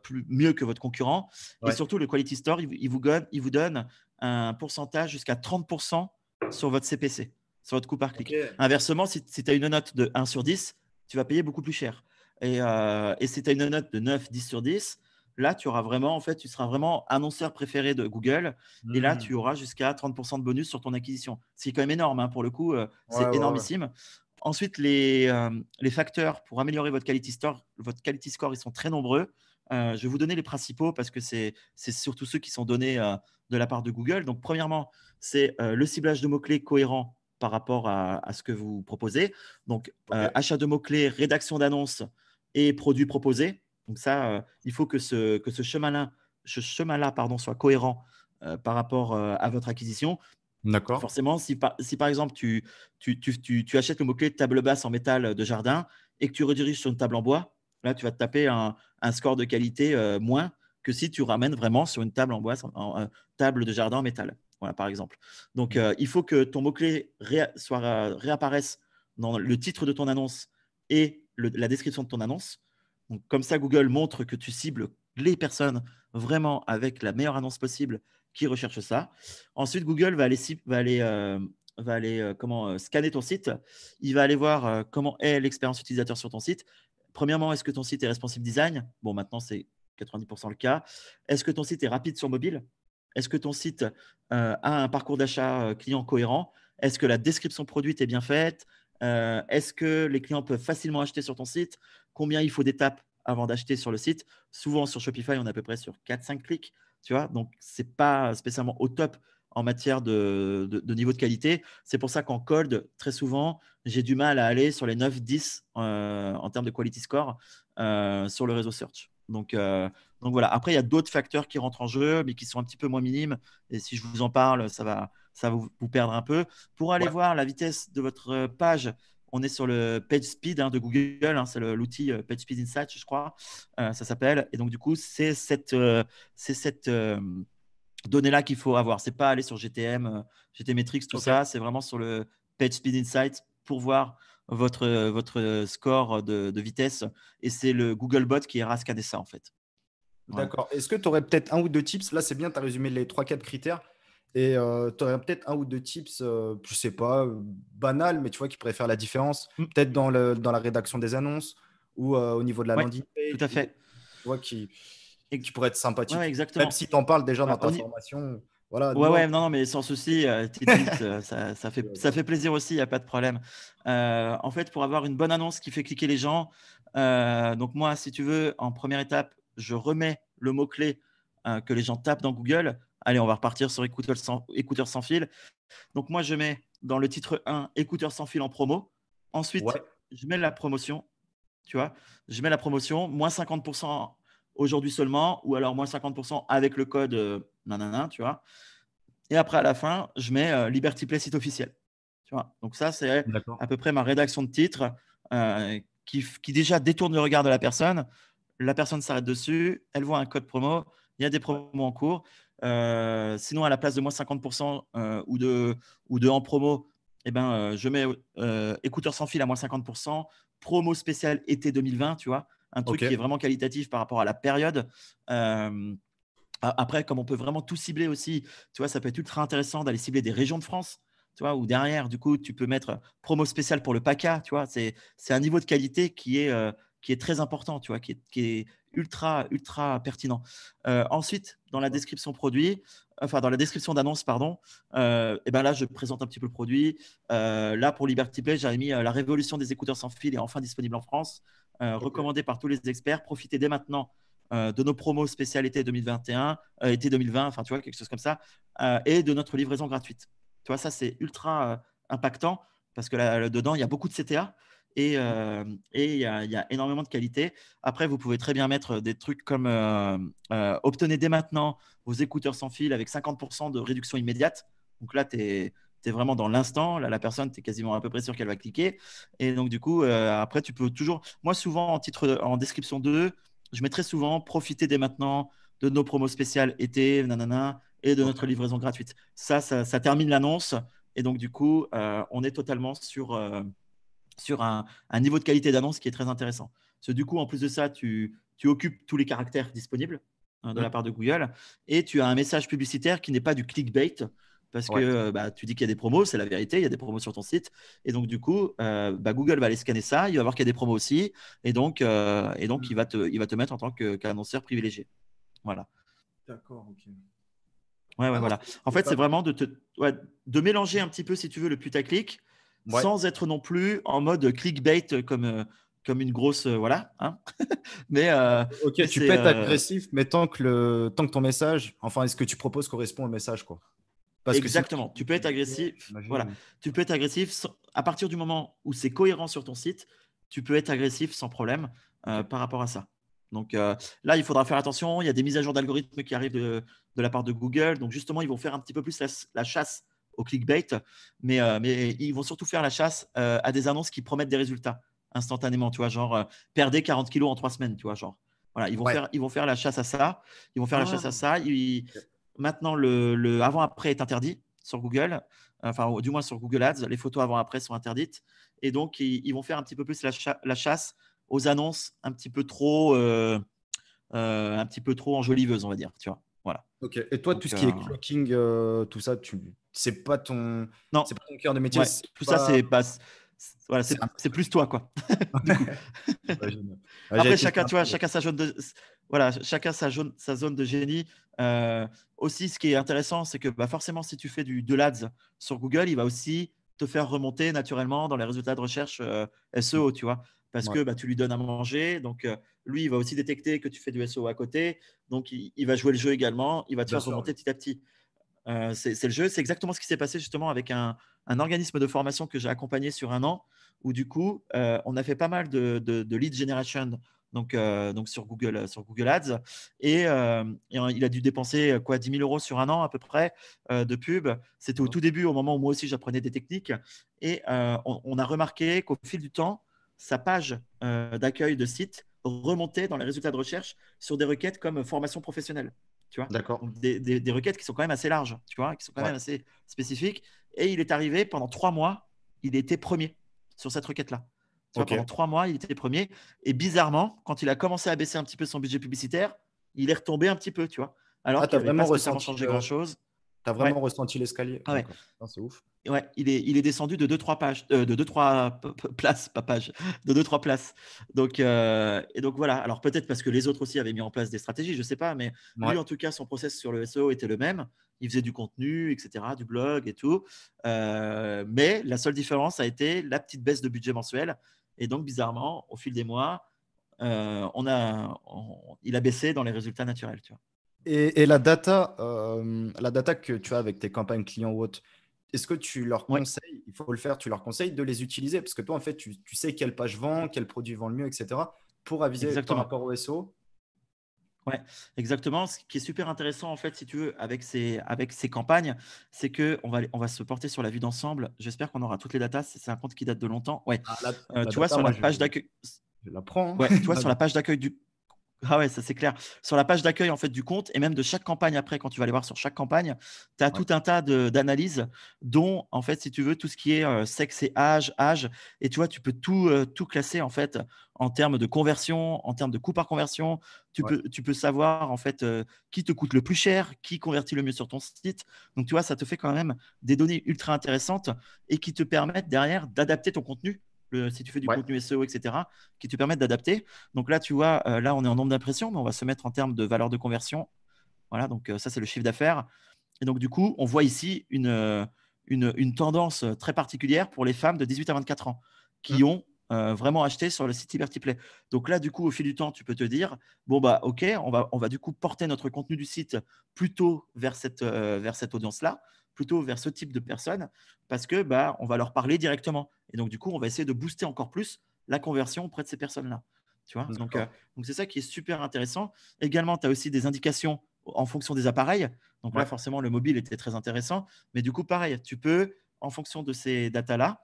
plus, mieux que votre concurrent. Et surtout, le quality score, il, il, il vous donne un pourcentage jusqu'à 30% sur votre CPC, sur votre coût par clic. Inversement, si, tu as une note de 1 sur 10, tu vas payer beaucoup plus cher. Et, euh, si tu as une note de 9, 10 sur 10, là, tu auras vraiment, en fait, tu seras vraiment annonceur préféré de Google. Et là, hmm. tu auras jusqu'à 30% de bonus sur ton acquisition. C'est quand même énorme, hein, pour le coup, euh, c'est énormissime. Ensuite, les, euh, les, facteurs pour améliorer votre quality, store, votre quality score, ils sont très nombreux. Euh, je vais vous donner les principaux parce que c'est surtout ceux qui sont donnés euh, de la part de Google. Donc, premièrement, c'est euh, le ciblage de mots-clés cohérent par rapport à, ce que vous proposez. Donc, achat de mots-clés, rédaction d'annonces et produits proposés. Donc, ça, il faut que ce, que ce chemin-là soit cohérent par rapport à votre acquisition. D'accord. Forcément, si par, exemple tu, tu achètes le mot-clé table basse en métal de jardin et que tu rediriges sur une table en bois, Là, tu vas te taper un, score de qualité euh, moins que si tu ramènes vraiment sur une table en bois, en, euh, table de jardin en métal, par exemple. Donc, mm. euh, il faut que ton mot-clé réapparaisse dans le titre de ton annonce et la description de ton annonce. comme ça, Google montre que tu cibles les personnes vraiment avec la meilleure annonce possible qui recherchent ça. Ensuite, Google va aller, scanner ton site. Il va aller voir comment est l'expérience utilisateur sur ton site premièrement, est-ce que ton site est responsive design Bon, maintenant, c'est 90% le cas. Est-ce que ton site est rapide sur mobile Est-ce que ton site euh, a un parcours d'achat euh, client cohérent Est-ce que la description produite est bien faite euh, Est-ce que les clients peuvent facilement acheter sur ton site Combien il faut d'étapes avant d'acheter sur le site Souvent, sur Shopify, on est à peu près sur 4-5 clics. Tu vois Donc, ce n'est pas spécialement au top en matière de, niveau de qualité. C'est pour ça qu'en cold, très souvent, j'ai du mal à aller sur les 9-10 euh, en termes de quality score euh, sur le réseau search. Euh, donc, voilà. Après, il y a d'autres facteurs qui rentrent en jeu, mais qui sont un petit peu moins minimes. Et si je vous en parle, ça va, vous, perdre un peu. Pour aller voir la vitesse de votre page, on est sur le PageSpeed hein, de Google. Hein. c'est l'outil PageSpeed Insight, je crois. ça s'appelle. Et donc, du coup, c'est cette, c'est cette donnez-là qu'il faut avoir. C'est pas aller sur GTM, euh, GTmetrix, tout ça. C'est vraiment sur le PageSpeed Speed Insight pour voir votre, euh, votre euh, score de, vitesse. Et c'est le Googlebot qui ira scanner ça, en fait. D'accord. Est-ce que tu aurais peut-être un ou deux tips Là, c'est bien, tu as résumé les 3-4 critères. Et tu aurais peut-être un ou deux tips, je sais pas, banal, mais tu vois, qui pourraient faire la différence, mm. peut-être dans, le, dans la rédaction des annonces ou au niveau de la ouais, landing Tout à fait. Tu vois, qui, et que tu pourrais être sympathique. exactement. Même si tu en parles déjà dans ta formation. Voilà, ouais, ouais, non, non, mais sans souci, euh, euh, ça, ça, fait, ça fait plaisir aussi, il n'y a pas de problème. Euh, en fait, pour avoir une bonne annonce qui fait cliquer les gens, donc moi, si tu veux, en première étape, je remets le mot-clé que les gens tapent dans Google. Allez, on va repartir sur écouteurs sans, écouteurs sans fil. Donc moi, je mets dans le titre 1 écouteurs sans fil en promo. Ensuite, je mets la promotion, tu vois, je mets la promotion, moins 50% aujourd'hui seulement, ou alors moins 50% avec le code euh, nanana, tu vois. Et après, à la fin, je mets euh, Liberty Play site officiel. Tu vois. Donc ça, c'est à peu près ma rédaction de titre euh, qui, déjà détourne le regard de la personne. La personne s'arrête dessus, elle voit un code promo, il y a des promos en cours. sinon, à la place de moins 50% ou, de, ou de en promo, eh ben, je mets écouteurs sans fil à moins 50%, promo spécial été 2020, tu vois un truc qui est vraiment qualitatif par rapport à la période. Euh, après, comme on peut vraiment tout cibler aussi, tu vois, ça peut être ultra intéressant d'aller cibler des régions de France. Tu vois, ou derrière, du coup, tu peux mettre promo spécial pour le PACA, tu vois, c'est un niveau de qualité qui est, euh, qui est très important, tu vois, qui est, ultra, ultra pertinent. Euh, ensuite, dans la description produit, enfin dans la description d'annonce, pardon, et eh ben là, je présente un petit peu le produit. là, pour Liberty Play, j'avais mis La révolution des écouteurs sans fil est enfin disponible en France. Euh, recommandé par tous les experts. Profitez dès maintenant euh, de nos promos spécialités 2021, été 2020, euh, enfin, tu vois, quelque chose comme ça, et de notre livraison gratuite. Tu vois, ça, c'est ultra impactant parce que là, dedans, il y a beaucoup de CTA et, et il, y a, énormément de qualité. Après, vous pouvez très bien mettre des trucs comme obtenez dès maintenant vos écouteurs sans fil avec 50% de réduction immédiate. Donc là, tu es tu vraiment dans l'instant. Là, la personne, tu es quasiment à peu près sûr qu'elle va cliquer. Et donc, du coup, euh, après, tu peux toujours. Moi, souvent, en titre, en description 2, je mets très souvent profiter dès maintenant de nos promos spéciales été, nanana, et de notre livraison gratuite. Ça, ça, termine l'annonce. Et donc, du coup, euh, on est totalement sur, euh, un, niveau de qualité d'annonce qui est très intéressant. Parce du coup, en plus de ça, tu, occupes tous les caractères disponibles hein, de mmh. la part de Google et tu as un message publicitaire qui n'est pas du clickbait. Parce que euh, bah, tu dis qu'il y a des promos, c'est la vérité, il y a des promos sur ton site. Et donc, du coup, euh, bah, Google va aller scanner ça, il va voir qu'il y a des promos aussi. Et donc, euh, et donc hmm. il, va te, il va te mettre en tant qu'annonceur privilégié. Voilà. D'accord, ok. Ouais, ouais, ah voilà. En fait, c'est vraiment de, de mélanger un petit peu, si tu veux, le putaclic, sans être non plus en mode clickbait comme, comme une grosse. voilà. Hein mais. ok, tu pètes agressif, mais tant que, le, tant que ton message, enfin, est-ce que tu proposes correspond au message, quoi parce Exactement. tu, peux être agressif. Voilà. Tu peux être agressif à partir du moment où c'est cohérent sur ton site. Tu peux être agressif sans problème euh, par rapport à ça. Donc euh, là, il faudra faire attention. Il y a des mises à jour d'algorithmes qui arrivent de, la part de Google. Donc justement, ils vont faire un petit peu plus la, chasse au clickbait, mais, euh, mais ils vont surtout faire la chasse à des annonces qui promettent des résultats instantanément. Tu vois, genre perdre 40 kilos en trois semaines. Tu vois, genre. Voilà, ils vont, faire, ils vont faire la chasse à ça. Ils vont faire la ah. chasse à ça. Maintenant, le, avant-après est interdit sur Google, enfin du moins sur Google Ads, les photos avant-après sont interdites. Et donc, ils, vont faire un petit peu plus la, chasse aux annonces un petit peu trop, euh, euh, un petit peu trop enjoliveuses, on va dire. Tu vois. Voilà. Et toi, tout ce qui est euh, cloaking, tout ça, tu, c'est pas ton, c'est pas ton cœur de métier. tout ça, c'est pas. Voilà, c'est plus toi quoi. Après chacun, tu chacun sa zone de voilà, chacun sa zone, sa zone de génie. Euh, aussi, ce qui est intéressant, c'est que bah, forcément, si tu fais du, de l'ADS sur Google, il va aussi te faire remonter naturellement dans les résultats de recherche euh, SEO, tu vois, parce que bah, tu lui donnes à manger. Donc, euh, lui, il va aussi détecter que tu fais du SEO à côté. Donc, il, va jouer le jeu également. Il va te faire remonter petit à petit. c'est le jeu. C'est exactement ce qui s'est passé justement avec un, un, organisme de formation que j'ai accompagné sur un an, où du coup, on a fait pas mal de, de, de lead generation euh, donc, sur, Google, euh, sur Google Ads. Et, euh, il a dû dépenser quoi, 10 000 euros sur un an à peu près de pub. C'était au tout début, au moment où moi aussi j'apprenais des techniques. Et on, a remarqué qu'au fil du temps, sa page d'accueil de site remontait dans les résultats de recherche sur des requêtes comme formation professionnelle. Tu vois D'accord. Des, requêtes qui sont quand même assez larges, tu vois, qui sont quand même assez spécifiques. Et il est arrivé pendant trois mois, il était premier sur cette requête-là. Pendant trois mois, il était premier. Et bizarrement, quand il a commencé à baisser un petit peu son budget publicitaire, il est retombé un petit peu, tu vois. Alors ah, tu as vraiment pas changé euh, grand chose. Tu as vraiment ressenti l'escalier. Ah, ouais. C'est ouf. il est, il est descendu de 2-3 euh, pages, de deux trois places, pas de deux trois places. Donc, euh, et donc voilà. Alors peut-être parce que les autres aussi avaient mis en place des stratégies, je sais pas, mais lui en tout cas, son process sur le SEO était le même. Il faisait du contenu, etc., du blog et tout. mais la seule différence a été la petite baisse de budget mensuel et donc, bizarrement, au fil des mois, euh, on a, il a baissé dans les résultats naturels. Et, la, data, euh, la data que tu as avec tes campagnes clients ou autres, est-ce que tu leur conseilles, il faut le faire, tu leur conseilles de les utiliser Parce que toi, en fait, tu, sais quelle page vend, quel produit vend le mieux, etc. pour aviser ton par rapport au SO e Ouais, exactement. Ce qui est super intéressant, en fait, si tu veux, avec ces, avec ces campagnes, c'est qu'on va, on va se porter sur la vue d'ensemble. J'espère qu'on aura toutes les datas. C'est un compte qui date de longtemps. Ouais. Ah, euh, tu vois, sur la page d'accueil. Je la prends. Hein. tu vois, sur la page d'accueil du, ah ouais, ça c'est clair. Sur la page d'accueil en fait du compte et même de chaque campagne après, quand tu vas aller voir sur chaque campagne, tu as tout un tas d'analyses, dont en fait, si tu veux, tout ce qui est euh, sexe et âge, âge, et tu vois, tu peux tout, euh, tout classer en fait en termes de conversion, en termes de coût par conversion. Tu, peux, savoir en fait euh, qui te coûte le plus cher, qui convertit le mieux sur ton site. Donc tu vois, ça te fait quand même des données ultra intéressantes et qui te permettent derrière d'adapter ton contenu si tu fais du contenu SEO, etc., qui te permettent d'adapter. Donc là, tu vois, euh, là, on est en nombre d'impressions, mais on va se mettre en termes de valeur de conversion. Voilà, donc euh, ça, c'est le chiffre d'affaires. Et donc, du coup, on voit ici une, euh, tendance très particulière pour les femmes de 18 à 24 ans qui mmh. ont vraiment acheté sur le site Play. Donc là, du coup, au fil du temps, tu peux te dire, bon, bah, OK, on va, du coup porter notre contenu du site plutôt vers vers cette audience-là plutôt vers ce type de personnes parce que bah, on va leur parler directement. Et donc, du coup, on va essayer de booster encore plus la conversion auprès de ces personnes-là. Tu vois donc, euh, donc, c'est ça qui est super intéressant. Également, tu as aussi des indications en fonction des appareils. Donc là, forcément, le mobile était très intéressant. Mais du coup, pareil, tu peux, en fonction de ces datas-là,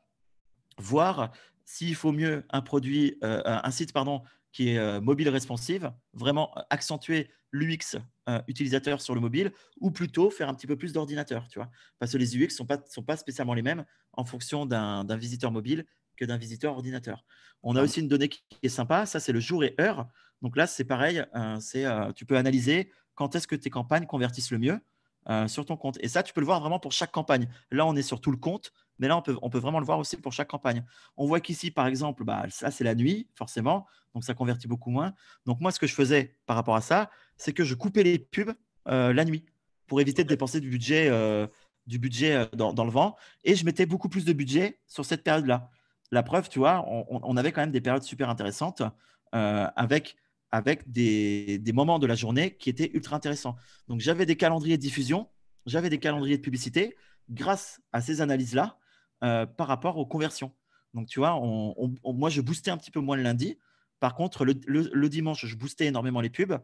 voir s'il faut mieux un produit, euh, un site pardon, qui est euh, mobile responsive, vraiment accentuer l'UX euh, utilisateurs sur le mobile ou plutôt faire un petit peu plus d'ordinateurs, tu vois. Parce que les UX ne sont pas, spécialement les mêmes en fonction d'un visiteur mobile que d'un visiteur ordinateur. On a aussi une donnée qui est sympa, ça c'est le jour et heure. Donc là, c'est pareil, euh, euh, tu peux analyser quand est-ce que tes campagnes convertissent le mieux sur ton compte. Et ça, tu peux le voir vraiment pour chaque campagne. Là, on est sur tout le compte, mais là, on peut, vraiment le voir aussi pour chaque campagne. On voit qu'ici, par exemple, bah, ça, c'est la nuit, forcément, donc ça convertit beaucoup moins. Donc moi, ce que je faisais par rapport à ça, c'est que je coupais les pubs euh, la nuit pour éviter de dépenser du budget, euh, du budget euh, dans, le vent. Et je mettais beaucoup plus de budget sur cette période-là. La preuve, tu vois, on, avait quand même des périodes super intéressantes avec, des, des, moments de la journée qui étaient ultra intéressants. Donc j'avais des calendriers de diffusion, j'avais des calendriers de publicité. Grâce à ces analyses-là, euh, par rapport aux conversions. Donc, tu vois, moi, je boostais un petit peu moins le lundi. Par contre, le, dimanche, je boostais énormément les pubs.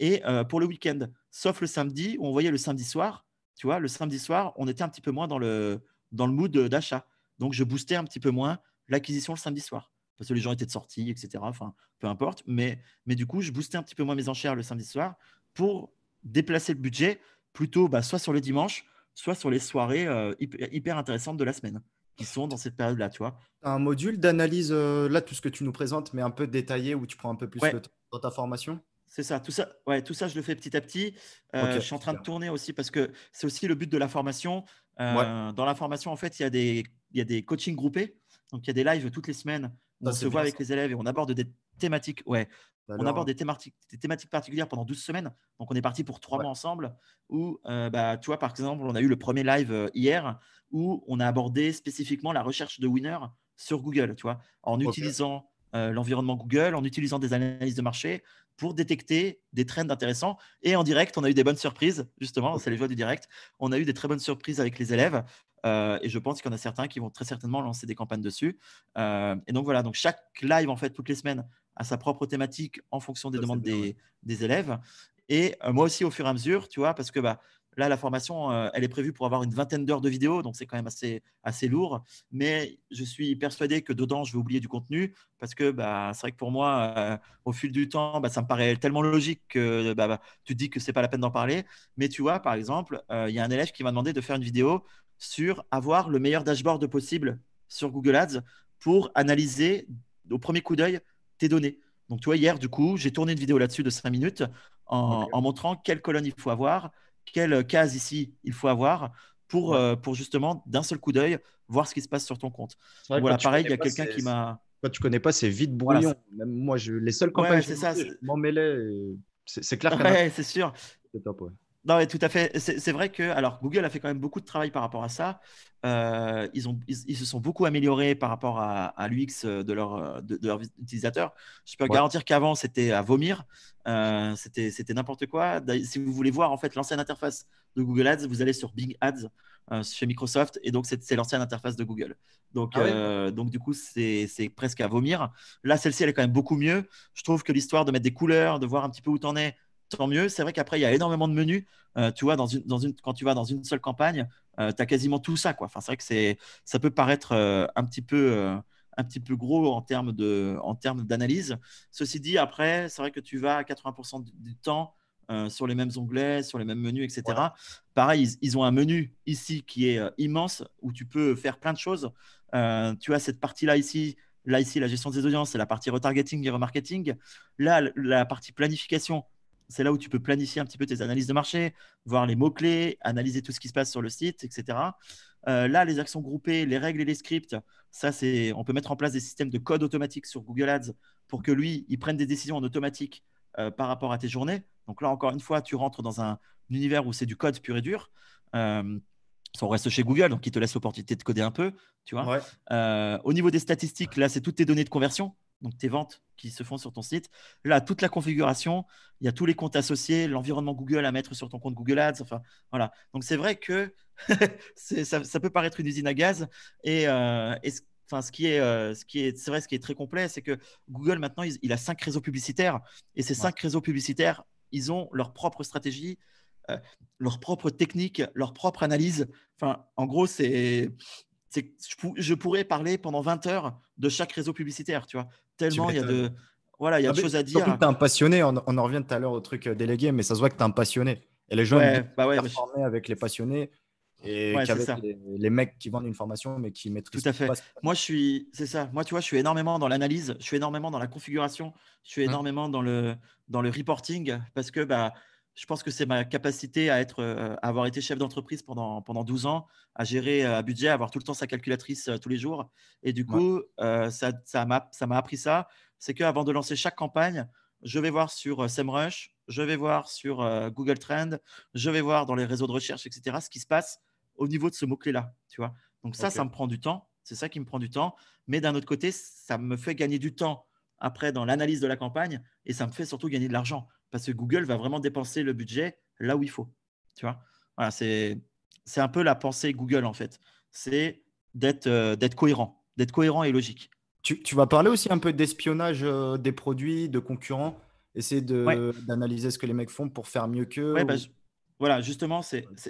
Et euh, pour le week-end, sauf le samedi, où on voyait le samedi soir, tu vois, le samedi soir, on était un petit peu moins dans le, dans le mood d'achat. Donc, je boostais un petit peu moins l'acquisition le samedi soir. Parce que les gens étaient de sortie, etc. Enfin, peu importe. Mais, mais du coup, je boostais un petit peu moins mes enchères le samedi soir pour déplacer le budget plutôt bah, soit sur le dimanche, soit sur les soirées euh, hyper intéressantes de la semaine qui sont dans cette période-là, tu vois. Un module d'analyse, euh, là, tout ce que tu nous présentes, mais un peu détaillé, où tu prends un peu plus de temps dans ta formation c'est ça, tout ça, ouais, tout ça, je le fais petit à petit. Euh, je suis en train de tourner aussi parce que c'est aussi le but de la formation. Dans la formation, en fait, il y, a des, des coachings groupés. Donc, il y a des lives toutes les semaines on se voit avec les élèves et on aborde des thématiques ouais, on aborde des thématiques, particulières pendant 12 semaines. Donc, on est parti pour trois mois ensemble. Où, euh, bah, par exemple, on a eu le premier live euh, hier où on a abordé spécifiquement la recherche de winners sur Google, tu en utilisant euh, l'environnement Google, en utilisant des analyses de marché pour détecter des trends intéressants. Et en direct, on a eu des bonnes surprises, justement, c'est les joies du direct. On a eu des très bonnes surprises avec les élèves. et je pense qu'il y en a certains qui vont très certainement lancer des campagnes dessus. et donc voilà, donc chaque live, en fait, toutes les semaines, à sa propre thématique en fonction des demandes des, élèves. Et euh, moi aussi, au fur et à mesure, tu vois, parce que bah, là, la formation, euh, elle est prévue pour avoir une vingtaine d'heures de vidéos, donc c'est quand même assez, assez lourd. Mais je suis persuadé que dedans, je vais oublier du contenu, parce que bah, c'est vrai que pour moi, euh, au fil du temps, bah, ça me paraît tellement logique que bah, bah, tu te dis que c'est pas la peine d'en parler. Mais tu vois, par exemple, il y a un élève qui m'a demandé de faire une vidéo sur avoir le meilleur dashboard possible sur Google Ads pour analyser au premier coup d'œil données. Donc, tu vois, hier, du coup, j'ai tourné une vidéo là-dessus de cinq minutes en, montrant quelle colonne il faut avoir, quelle case ici il faut avoir pour, euh, pour justement, d'un seul coup d'œil, voir ce qui se passe sur ton compte. voilà, pareil, il y a quelqu'un qui m'a. Quand tu connais pas, c'est vite brouillon. moi, je... les seuls campagnes, C'est ça, m'en mêlais. C'est clair. c'est sûr. Top, non, tout à fait. C'est vrai que alors Google a fait quand même beaucoup de travail par rapport à ça. Euh, ils, ont, ils, se sont beaucoup améliorés par rapport à, l'UX de leurs de, leur utilisateurs. Je peux garantir qu'avant, c'était à vomir. Euh, c'était n'importe quoi. Si vous voulez voir en fait l'ancienne interface de Google Ads, vous allez sur Bing Ads euh, chez Microsoft et donc c'est l'ancienne interface de Google. Donc, ah donc du coup, c'est presque à vomir. Là, celle-ci, elle est quand même beaucoup mieux. Je trouve que l'histoire de mettre des couleurs, de voir un petit peu où tu en es, tant mieux. C'est vrai qu'après, il y a énormément de menus. Euh, tu vois, dans une, dans une, quand tu vas dans une seule campagne, euh, tu as quasiment tout ça. Quoi. Enfin, c'est vrai que c'est, ça peut paraître euh, un, petit peu, un petit peu gros en termes, de, en d'analyse. Ceci dit, après, c'est vrai que tu vas 80% du temps sur les mêmes onglets, sur les mêmes menus, etc. Pareil, ils, ont un menu ici qui est immense où tu peux faire plein de choses. tu as cette partie-là ici là ici la gestion des audiences, c'est la partie retargeting et remarketing. Là, la partie planification, c'est là où tu peux planifier un petit peu tes analyses de marché, voir les mots-clés, analyser tout ce qui se passe sur le site, etc. Euh, là, les actions groupées, les règles et les scripts, ça, c'est, on peut mettre en place des systèmes de code automatique sur Google Ads pour que lui, il prenne des décisions en automatique euh, par rapport à tes journées. Donc là, encore une fois, tu rentres dans un, univers où c'est du code pur et dur. on euh, reste chez Google, donc il te laisse l'opportunité de coder un peu, tu vois. au niveau des statistiques, là, c'est toutes tes données de conversion donc tes ventes qui se font sur ton site. Là, toute la configuration, il y a tous les comptes associés, l'environnement Google à mettre sur ton compte Google Ads. Enfin, voilà. Donc, c'est vrai que ça, peut paraître une usine à gaz. Et, euh, ce, enfin, ce qui est, euh, ce qui est, c'est vrai, ce qui est très complet, c'est que Google maintenant, il, a cinq réseaux publicitaires. Et ces cinq réseaux publicitaires, ils ont leur propre stratégie. Euh, leur propre technique, leur propre analyse. Enfin, en gros, c'est je pourrais parler pendant 20 heures de chaque réseau publicitaire, tu vois, il y a de, voilà, il y a ah, de choses à dire. tu es un passionné, on, en revient tout à l'heure au truc euh, délégué, mais ça se voit que tu es un passionné. Et les jeunes bah avec les passionnés et les, mecs qui vendent une formation mais qui maîtrisent tout à fait. Moi je suis, c'est ça. Moi tu vois, je suis énormément dans l'analyse, je suis énormément dans la configuration, je suis mmh. énormément dans le dans le reporting parce que bah je pense que c'est ma capacité à, être, euh, avoir été chef d'entreprise pendant, pendant 12 ans, à gérer un euh, budget, à avoir tout le temps sa calculatrice euh, tous les jours. Et du coup, ça, m'a, ça appris ça. C'est qu'avant de lancer chaque campagne, je vais voir sur SEMrush, je vais voir sur Google Trend, je vais voir dans les réseaux de recherche, etc., ce qui se passe au niveau de ce mot-clé-là. Tu vois Donc ça, ça me prend du temps. C'est ça qui me prend du temps. Mais d'un autre côté, ça me fait gagner du temps après dans l'analyse de la campagne et ça me fait surtout gagner de l'argent parce que Google va vraiment dépenser le budget là où il faut. Tu vois voilà, c'est, un peu la pensée Google, en fait. C'est d'être, euh, cohérent, d'être cohérent et logique. Tu, vas parler aussi un peu d'espionnage euh, des produits, de concurrents, essayer de, d'analyser ce que les mecs font pour faire mieux que. Bah, voilà, justement,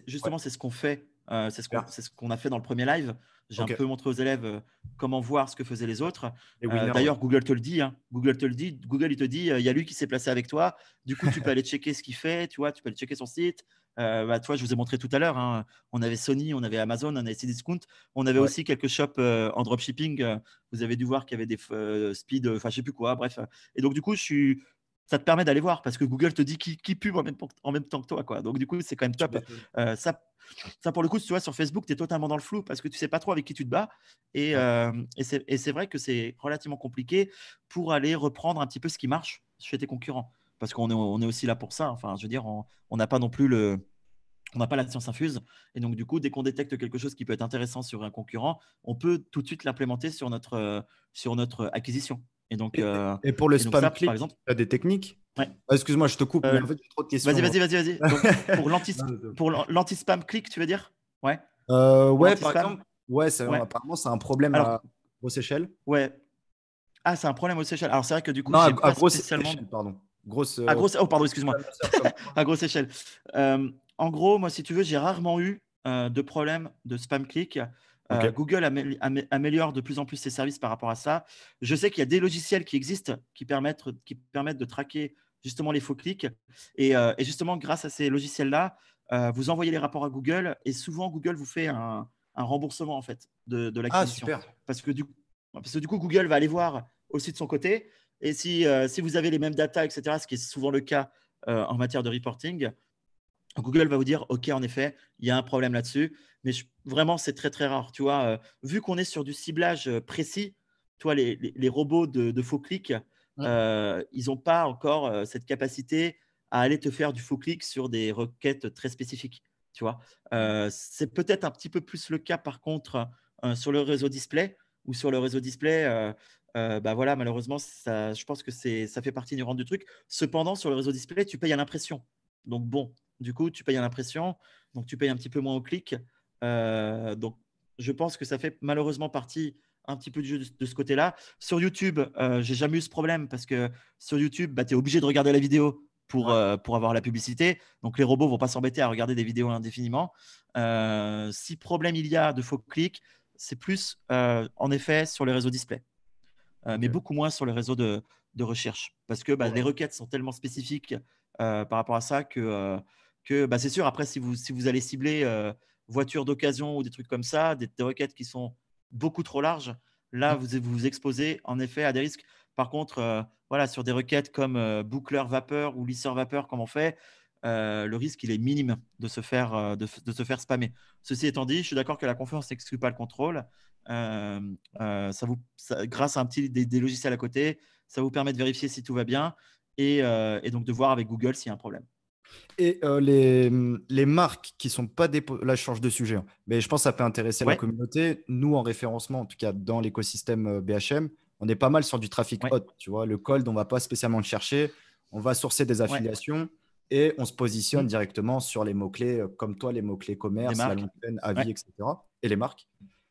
justement c'est ce qu'on fait euh, c'est ce qu'on a fait dans le premier live. J'ai un peu montré aux élèves euh, comment voir ce que faisaient les autres. Euh, d'ailleurs, Google te le dit. Hein. Google te le dit. Google, il te dit, il y a lui qui s'est placé avec toi. Du coup, tu peux aller checker ce qu'il fait. Tu vois, tu peux aller checker son site. Bah, toi, je vous ai montré tout à l'heure. Hein. On avait Sony, on avait Amazon, on avait Cdiscount. On avait aussi quelques shops en dropshipping. Vous avez dû voir qu'il y avait des Speed, enfin, je sais plus quoi. Bref. Et donc, du coup, je suis, ça te permet d'aller voir parce que Google te dit qui, qui pub en même, temps que toi. Quoi. Donc, du coup, c'est quand même top. Euh, ça, ça, pour le coup, tu vois, sur Facebook, tu es totalement dans le flou parce que tu sais pas trop avec qui tu te bats. Euh, et, c'est vrai que c'est relativement compliqué pour aller reprendre un petit peu ce qui marche chez tes concurrents. Parce qu'on est, on est aussi là pour ça. Enfin, je veux dire, on n'a pas non plus le. On n'a pas la science infuse. Et donc, du coup, dès qu'on détecte quelque chose qui peut être intéressant sur un concurrent, on peut tout de suite l'implémenter sur notre, euh, sur notre acquisition. Et donc, euh, pour le spam, click par exemple, tu as des techniques ah, Excuse-moi, je te coupe, euh, Vas-y, vas-y, vas-y. vas pour l'anti-spam click, tu veux dire Ouais. Euh, ouais, par exemple. Ouais, apparemment, c'est un problème Alors, à grosse échelle. Ouais. Ah, c'est un problème aux Seychelles. Alors, c'est vrai que du coup, non, à, pas à grosse spécialement... échelle, pardon. Grosse, à grosse... Oh, pardon, excuse-moi. à grosse échelle. en gros, moi, si tu veux, j'ai rarement eu de problème de spam click. Euh, Google améliore de plus en plus ses services par rapport à ça. Je sais qu'il y a des logiciels qui existent qui permettent, de traquer justement les faux clics. Et, euh, justement, grâce à ces logiciels-là, euh, vous envoyez les rapports à Google et souvent Google vous fait un, remboursement en fait de, la ah, l'acquisition. Ah, parce que, parce que du coup, Google va aller voir aussi de son côté. Et si, si vous avez les mêmes datas, etc., ce qui est souvent le cas en matière de reporting, Google va vous dire, OK, en effet, il y a un problème là-dessus, mais vraiment, c'est très, très rare. Tu vois, euh, vu qu'on est sur du ciblage euh, précis, toi, les, robots de, faux clics, euh, ils n'ont pas encore cette capacité à aller te faire du faux clic sur des requêtes très spécifiques. Tu vois, c'est peut-être un petit peu plus le cas, par contre, sur le réseau display, ou sur le réseau display, bah voilà, malheureusement, ça, je pense que ça fait partie du rang du truc. Cependant, sur le réseau display, tu payes à l'impression. Donc bon, du coup, tu payes à l'impression, donc tu payes un petit peu moins au clic. Euh, donc, je pense que ça fait malheureusement partie un petit peu de ce côté-là. Sur YouTube, je euh, j'ai jamais eu ce problème parce que sur YouTube, bah, tu es obligé de regarder la vidéo pour, euh, pour avoir la publicité. Donc, les robots ne vont pas s'embêter à regarder des vidéos indéfiniment. si problème il y a de faux clics, c'est plus en effet sur les réseaux display, mais beaucoup moins sur les réseaux de, recherche parce que bah, les requêtes sont tellement spécifiques par rapport à ça que que bah, c'est sûr, après, si vous, allez cibler voitures d'occasion ou des trucs comme ça, des, requêtes qui sont beaucoup trop larges, là, mmh. vous vous, exposez en effet à des risques. Par contre, voilà, sur des requêtes comme Bookler boucleur vapeur ou lisseur vapeur, comme on fait, le risque, il est minime de se faire, de, se faire spammer. Ceci étant dit, je suis d'accord que la confiance n'exclut pas le contrôle. grâce à un petit, des, logiciels à côté, ça vous permet de vérifier si tout va bien et, et donc de voir avec Google s'il y a un problème. Et euh, les, marques qui sont pas déposées, là je change de sujet, hein, mais je pense que ça peut intéresser la communauté. Nous, en référencement, en tout cas dans l'écosystème euh, BHM, on est pas mal sur du trafic hot. Tu vois, le cold, on va pas spécialement le chercher. On va sourcer des affiliations et on se positionne mm. directement sur les mots-clés, euh, comme toi, les mots-clés commerce, la avis, etc. Et les marques.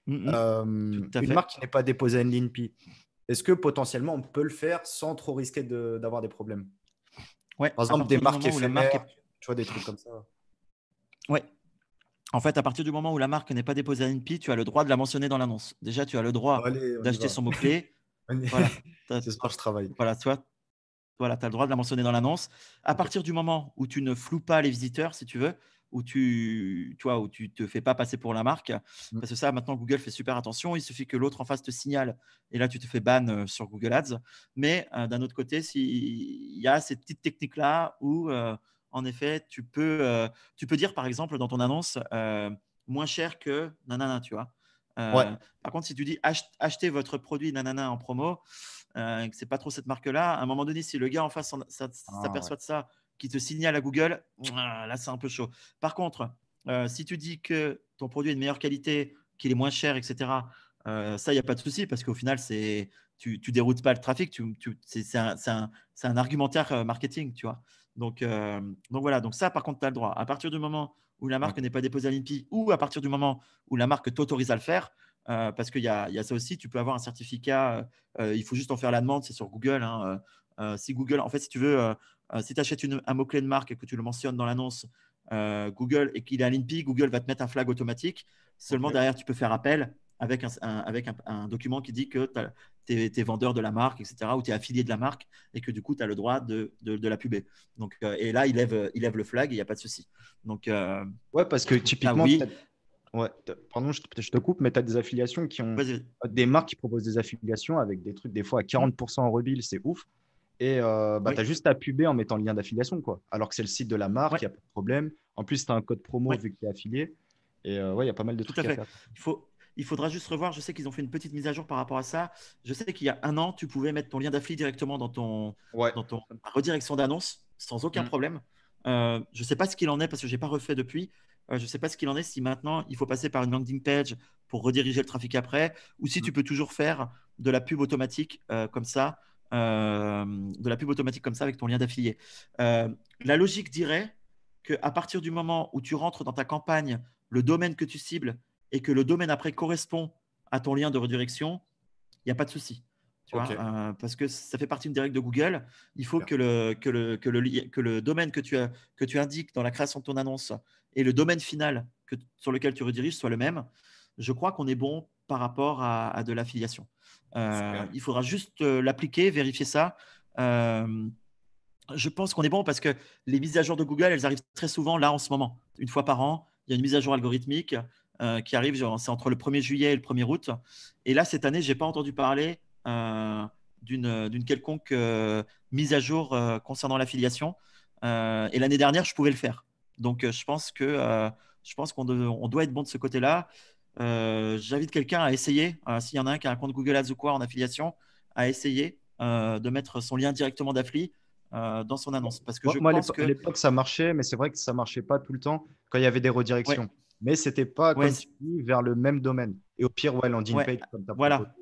Mm, mm. une marque qui n'est pas déposée à une ligne Est-ce que potentiellement on peut le faire sans trop risquer d'avoir des problèmes Ouais, Par exemple, des marques éphémères, tu vois, des trucs comme ça. Oui. En fait, à partir du moment où la marque n'est pas déposée à l'INPI, tu as le droit de la mentionner dans l'annonce. Déjà, tu as le droit d'acheter son mot-clé. voilà. C'est ce que je travaille. Voilà, tu voilà, tu as le droit de la mentionner dans l'annonce. À partir du moment où tu ne floues pas les visiteurs, si tu veux, où tu, toi, où tu te fais pas passer pour la marque. Mmh. Parce que ça, maintenant, Google fait super attention. Il suffit que l'autre en face te signale et là, tu te fais ban euh, sur Google Ads. Mais euh, d'un autre côté, il y a ces petites techniques-là où, euh, en effet, tu peux, tu peux dire, par exemple, dans ton annonce, moins cher que nanana, tu vois. Par contre, si tu dis acheter votre produit nanana en promo, que c'est pas trop cette marque-là, à un moment donné, si le gars en face ah, s'aperçoit de ça qui te signale à Google, là, c'est un peu chaud. Par contre, euh, si tu dis que ton produit est de meilleure qualité, qu'il est moins cher, etc., euh, ça, il n'y a pas de souci parce qu'au final, c'est, tu, ne déroutes pas le trafic, tu, c'est, un, argumentaire euh, marketing, tu vois. Donc, donc voilà, donc ça, par contre, tu as le droit. À partir du moment où la marque n'est pas déposée à l'INPI ou à partir du moment où la marque t'autorise à le faire, parce qu'il y, y, a ça aussi, tu peux avoir un certificat, il faut juste en faire la demande, c'est sur Google. Hein, si Google, en fait, si tu veux, euh, si tu achètes un mot-clé de marque et que tu le mentionnes dans l'annonce euh, Google et qu'il est à l'INPI, Google va te mettre un flag automatique. Seulement derrière, tu peux faire appel avec un, document qui dit que tu es, vendeur de la marque, etc., ou tu es affilié de la marque et que du coup, tu as le droit de, la puber. Donc, euh, et là, il lève, le flag il n'y a pas de souci. Donc, ouais, parce que typiquement, Ouais, pardon, je te, coupe, mais tu as des affiliations qui ont des marques qui proposent des affiliations avec des trucs des fois à 40% en rebill, c'est ouf. Et euh, bah, tu as juste à puber en mettant le lien d'affiliation, quoi. Alors que c'est le site de la marque, il a pas de problème. En plus, tu as un code promo vu que tu es affilié. Et euh, ouais, il y a pas mal de trucs à, faire. Il Il faudra juste revoir. Je sais qu'ils ont fait une petite mise à jour par rapport à ça. Je sais qu'il y a un an, tu pouvais mettre ton lien d'affilié directement dans ton, redirection d'annonce sans aucun mm. problème. Euh, je ne sais pas ce qu'il en est parce que j'ai pas refait depuis. je ne sais pas ce qu'il en est si maintenant il faut passer par une landing page pour rediriger le trafic après, ou si mm. tu peux toujours faire de la pub automatique comme ça euh, de la pub automatique comme ça avec ton lien d'affilié. Euh, la logique dirait qu'à partir du moment où tu rentres dans ta campagne le domaine que tu cibles et que le domaine après correspond à ton lien de redirection, il n'y a pas de souci. Euh, parce que ça fait partie d'une direct de Google. Il faut que le, que le, que, le, que, le, domaine que tu, que tu indiques dans la création de ton annonce et le domaine final sur lequel tu rediriges soit le même. Je crois qu'on est bon par rapport à, à de l'affiliation. Euh, il faudra juste euh, l'appliquer, vérifier ça. Euh, je pense qu'on est bon parce que les mises à jour de Google, elles arrivent très souvent là en ce moment, une fois par an. Il y a une mise à jour algorithmique qui arrive, c'est entre le 1er juillet et le 1er août. Et là, cette année, je n'ai pas entendu parler d'une quelconque mise à jour concernant l'affiliation. et l'année dernière, je pouvais le faire. Donc, je pense que je pense qu'on doit être bon de ce côté-là. Euh, j'invite quelqu'un à essayer, euh, s'il y en a un qui a un compte Google Ads ou quoi en affiliation, à essayer euh, de mettre son lien directement d'affiliation. dans son annonce. Parce que moi, je à l'époque, ça marchait, mais c'est vrai que ça marchait pas tout le temps quand il y avait des redirections. mais Mais c'était pas, vers le même domaine. Et au pire, ouais, landing page, voilà.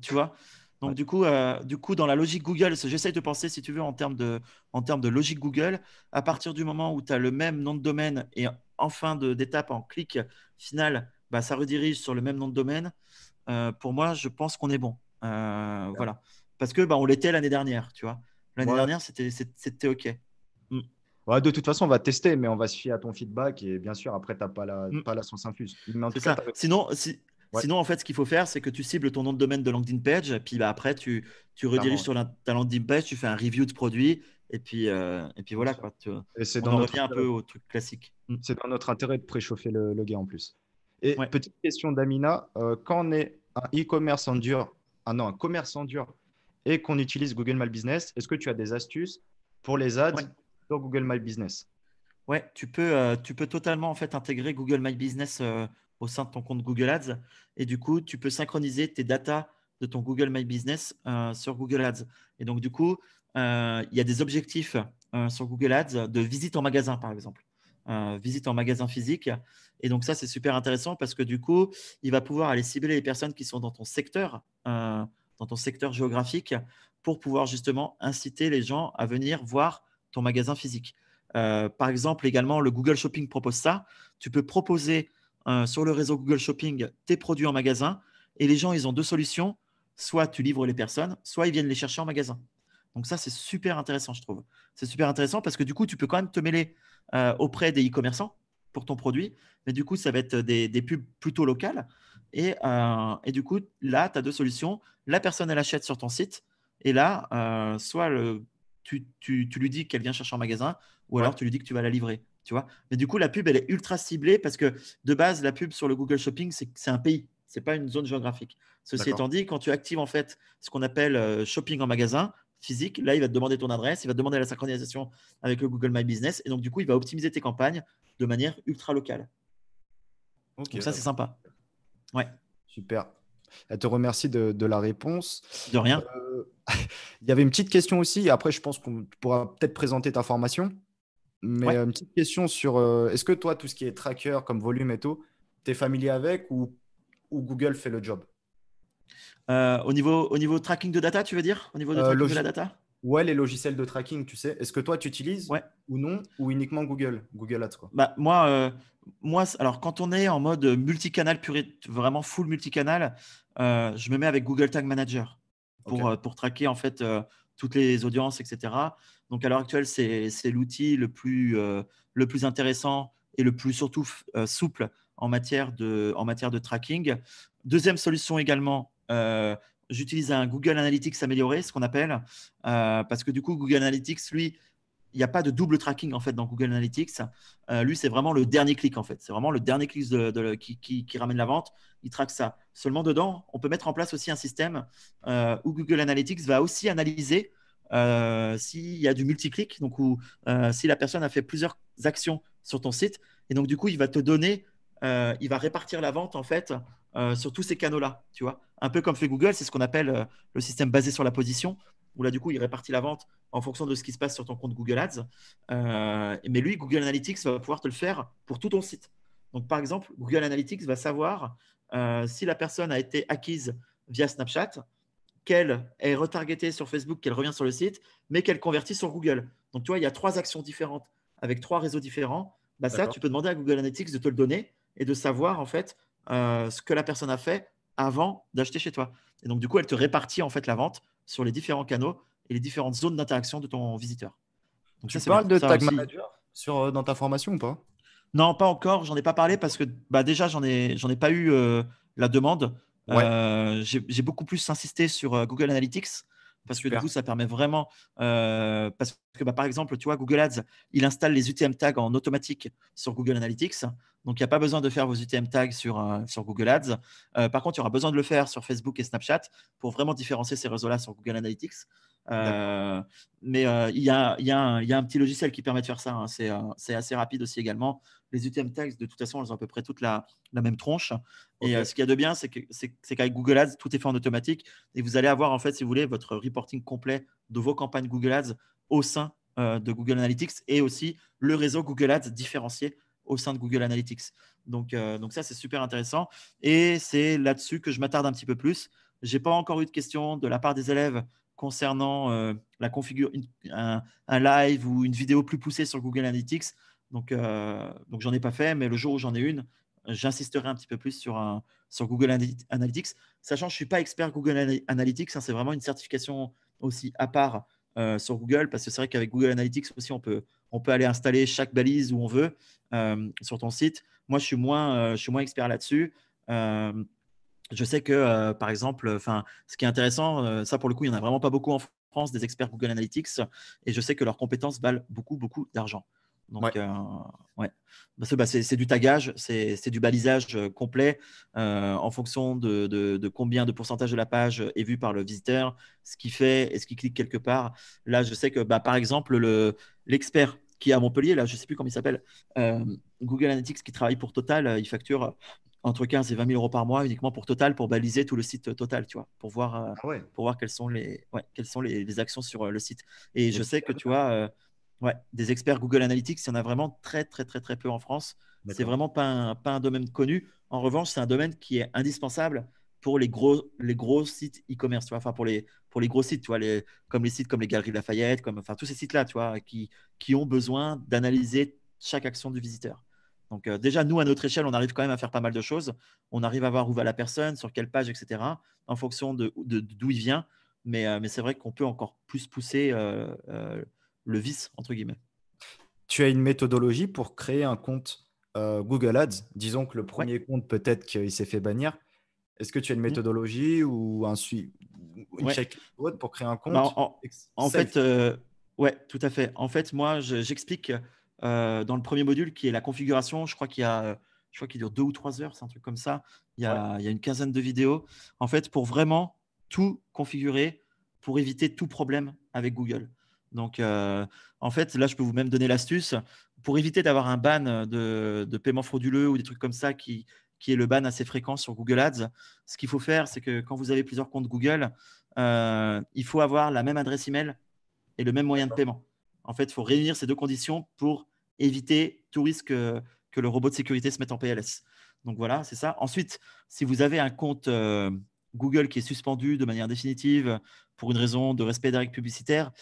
Tu vois donc, du, coup, du coup, dans la logique Google, j'essaye de penser, si tu veux, en termes, de, en termes de logique Google, à partir du moment où tu as le même nom de domaine et en fin d'étape, en clic final, bah, ça redirige sur le même nom de domaine. Euh, pour moi, je pense qu'on est bon. Euh, voilà. Parce que bah, on l'était l'année dernière, tu vois. L'année dernière, c'était OK. Mm. Ouais, de toute façon, on va tester, mais on va se fier à ton feedback. Et bien sûr, après, tu n'as pas la, mm. pas la sens infuse. sinon, sinon, en fait, ce qu'il faut faire, c'est que tu cibles ton nom de domaine de LinkedIn page. Puis bah, après, tu, tu rediriges sur la, ta LinkedIn page, tu fais un review de produit. Et puis, euh, et puis voilà. on revient un peu au truc classique. Mm. C'est dans notre intérêt de préchauffer le, le gars en plus. Et petite question d'Amina, euh, quand on est un e-commerce en dur, ah non, un commerce en dur, et qu'on utilise Google My Business, est-ce que tu as des astuces pour les ads sur Google My Business Ouais, tu peux, euh, tu peux totalement en fait intégrer Google My Business euh, au sein de ton compte Google Ads, et du coup, tu peux synchroniser tes datas de ton Google My Business sur Google Ads. Et donc, du coup, il y a des objectifs sur Google Ads de visite en magasin, par exemple. visite en magasin physique. Et donc ça, c'est super intéressant parce que du coup, il va pouvoir aller cibler les personnes qui sont dans ton secteur, euh, dans ton secteur géographique, pour pouvoir justement inciter les gens à venir voir ton magasin physique. Euh, par exemple, également, le Google Shopping propose ça. Tu peux proposer euh, sur le réseau Google Shopping tes produits en magasin et les gens, ils ont deux solutions. Soit tu livres les personnes, soit ils viennent les chercher en magasin. Donc ça, c'est super intéressant, je trouve. C'est super intéressant parce que du coup, tu peux quand même te mêler auprès des e-commerçants pour ton produit, mais du coup, ça va être des, pubs plutôt locales. Et, euh, et du coup, là, tu as deux solutions. La personne, elle achète sur ton site, et là, euh, soit tu, lui dis qu'elle vient chercher en magasin, ou alors tu lui dis que tu vas la livrer. Tu vois mais du coup, la pub, elle est ultra ciblée parce que de base, la pub sur le Google Shopping, c'est un pays, c'est pas une zone géographique. Ceci étant dit, quand tu actives en fait ce qu'on appelle euh, shopping en magasin, physique. Là, il va te demander ton adresse, il va te demander la synchronisation avec le Google My Business. Et donc, du coup, il va optimiser tes campagnes de manière ultra locale. donc, ça, c'est sympa. Ouais. Super. Elle te remercie de, la réponse. De rien. Euh, il y avait une petite question aussi. Après, je pense qu'on pourra peut-être présenter ta formation. Mais euh, une petite question sur euh, est-ce que toi, tout ce qui est tracker comme volume et tout, tu es familier avec ou Google fait le job euh, au, niveau, au niveau tracking de data, tu veux dire Au niveau de, euh, de la data Ouais, les logiciels de tracking, tu sais. Est-ce que toi, tu utilises ou non, ou uniquement Google, Google Ads quoi. Bah, moi, euh, moi, alors quand on est en mode multicanal, vraiment full multicanal, je me mets avec Google Tag Manager pour, pour traquer en fait toutes les audiences, etc. Donc à l'heure actuelle, c'est l'outil le, plus le plus intéressant et le plus surtout souple en matière de, en matière de tracking. Deuxième solution également, euh, j'utilise un Google Analytics amélioré, ce qu'on appelle, euh, parce que du coup, Google Analytics, lui, il n'y a pas de double tracking en fait dans Google Analytics. Euh, lui, c'est vraiment le dernier clic en fait. C'est vraiment le dernier clic de, qui, ramène la vente. Il traque ça. Seulement dedans, on peut mettre en place aussi un système où Google Analytics va aussi analyser s'il y a du multi-clic, donc où, si la personne a fait plusieurs actions sur ton site. Et donc du coup, il va te donner, il va répartir la vente en fait euh, sur tous ces canaux-là, tu vois. Un peu comme fait Google, c'est ce qu'on appelle euh, le système basé sur la position, où là, du coup, il répartit la vente en fonction de ce qui se passe sur ton compte Google Ads. Euh, mais lui, Google Analytics va pouvoir te le faire pour tout ton site. Donc, par exemple, Google Analytics va savoir si la personne a été acquise via Snapchat, qu'elle est retargetée sur Facebook, qu'elle revient sur le site, mais qu'elle convertit sur Google. Donc, tu vois, il y a trois actions différentes avec trois réseaux différents. Bah, ça, tu peux demander à Google Analytics de te le donner et de savoir, en fait, euh, ce que la personne a fait avant d'acheter chez toi. Et donc, du coup, elle te répartit en fait la vente sur les différents canaux et les différentes zones d'interaction de ton visiteur. Donc, tu parles de Tag Manager euh, dans ta formation ou pas Non, pas encore. J'en ai pas parlé parce que bah, déjà, j'en ai, j'en ai pas eu euh, la demande. j'ai beaucoup plus insisté sur Google Analytics parce que du coup, ça permet vraiment. Euh, parce que bah, par exemple, tu vois, Google Ads, il installe les UTM tags en automatique sur Google Analytics. Donc, il n'y a pas besoin de faire vos UTM tags euh, sur, Google Ads. Euh, par contre, il y aura besoin de le faire sur Facebook et Snapchat pour vraiment différencier ces réseaux-là sur Google Analytics. Euh, mais euh, il y, a, un petit logiciel qui permet de faire ça. Hein. Euh, c'est, assez rapide aussi également. Les UTM tags, de toute façon, elles ont à peu près toute la, même tronche. Et ce qu'il y a de bien, c'est, qu'avec Google Ads, tout est fait en automatique. Et vous allez avoir, en fait, si vous voulez, votre reporting complet de vos campagnes Google Ads au sein de Google Analytics et aussi le réseau Google Ads différencié au sein de Google Analytics. Donc, donc ça, c'est super intéressant. Et c'est là-dessus que je m'attarde un petit peu plus. Je n'ai pas encore eu de questions de la part des élèves concernant euh, la configure, un, live ou une vidéo plus poussée sur Google Analytics. Donc, euh, donc j'en ai pas fait, mais le jour où j'en ai une, j'insisterai un petit peu plus sur, un, sur Google Analytics, sachant que je ne suis pas expert Google Analytics, hein, c'est vraiment une certification aussi à part euh, sur Google, parce que c'est vrai qu'avec Google Analytics aussi, on peut, on peut aller installer chaque balise où on veut sur ton site. Moi, je suis moins, je suis moins expert là-dessus. Je sais que, euh, par exemple, ce qui est intéressant, euh, ça pour le coup, il n'y en a vraiment pas beaucoup en France, des experts Google Analytics, et je sais que leurs compétences valent beaucoup, beaucoup d'argent. Donc, ouais. Euh, bah, c'est du tagage, c'est du balisage complet en fonction de, combien de pourcentage de la page est vu par le visiteur, ce qu'il fait, est-ce qu'il clique quelque part. Là, je sais que, bah, par exemple, l'expert qui est à Montpellier, là, je ne sais plus comment il s'appelle, Google Analytics qui travaille pour Total, il facture entre 15 et 20 000 euros par mois uniquement pour Total, pour baliser tout le site euh, Total, tu vois, pour voir, euh, ah pour voir quelles sont, les, quelles sont les, actions sur euh, le site. Et je sais que tu vois, des experts Google Analytics, il y en a vraiment très, très, très, très peu en France. C'est vraiment pas un, pas un domaine connu. En revanche, c'est un domaine qui est indispensable pour les gros, les gros sites e-commerce, enfin pour les, pour les gros sites, tu vois, les, comme les sites comme les Galeries de Lafayette, comme, enfin tous ces sites-là, tu vois, qui, qui ont besoin d'analyser chaque action du visiteur. Donc euh, déjà, nous, à notre échelle, on arrive quand même à faire pas mal de choses. On arrive à voir où va la personne, sur quelle page, etc., en fonction d'où de, d'où il vient. Euh, mais, c'est vrai qu'on peut encore plus pousser euh, le vice, entre guillemets. Tu as une méthodologie pour créer un compte Google Ads. Disons que le premier compte, peut-être qu'il s'est fait bannir. Est-ce que tu as une mmh. méthodologie ou un suivi, pour créer un bah, compte En, fait, ouais, tout à fait. En fait, moi, j'explique... Euh, dans le premier module qui est la configuration. Je crois qu'il y a, euh, je crois qu'il dure deux ou trois heures, c'est un truc comme ça. Il y, a, une quinzaine de vidéos, en fait, pour vraiment tout configurer pour éviter tout problème avec Google. Donc, euh, en fait, là, je peux vous même donner l'astuce pour éviter d'avoir un ban de, paiement frauduleux ou des trucs comme ça qui, est le ban assez fréquent sur Google Ads. Ce qu'il faut faire, c'est que quand vous avez plusieurs comptes Google, il faut avoir la même adresse email et le même moyen de paiement. En fait, il faut réunir ces deux conditions pour éviter tout risque que le robot de sécurité se mette en PLS. Donc voilà, c'est ça. Ensuite, si vous avez un compte euh, Google qui est suspendu de manière définitive pour une raison de respect des règles publicitaires,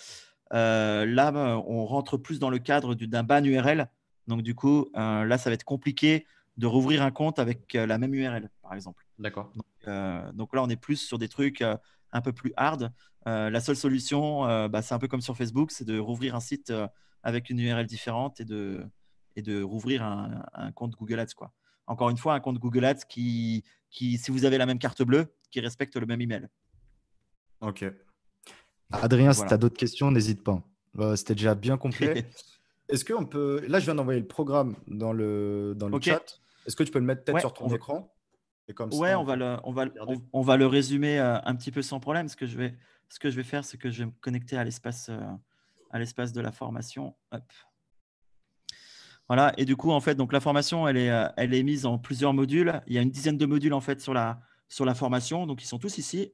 euh, là, euh, on rentre plus dans le cadre d'un ban URL. Donc du coup, là, ça va être compliqué de rouvrir un compte avec la même URL, par exemple. D'accord. Donc, là, on est plus sur des trucs un peu plus hard. la seule solution, bah, c'est un peu comme sur Facebook, c'est de rouvrir un site avec une URL différente et de, et de rouvrir un, compte Google Ads. Quoi. Encore une fois, un compte Google Ads qui, qui, si vous avez la même carte bleue, qui respecte le même email. Ok. Adrien, si tu as d'autres questions, n'hésite pas. Bah, c'était déjà bien complet. Est-ce qu'on peut. Là, je viens d'envoyer le programme dans le, chat. Est-ce que tu peux le mettre peut-être sur ton écran et Ouais, on, va le, on, va, on, va le résumer euh, un petit peu sans problème. Ce que je vais, ce que je vais faire, c'est que je vais me connecter à l'espace. Euh, à l'espace de la formation. Voilà, et du coup, en fait, donc la formation, elle est, euh, elle est mise en plusieurs modules. Il y a une dizaine de modules, en fait, sur la, sur la formation. Donc, ils sont tous ici.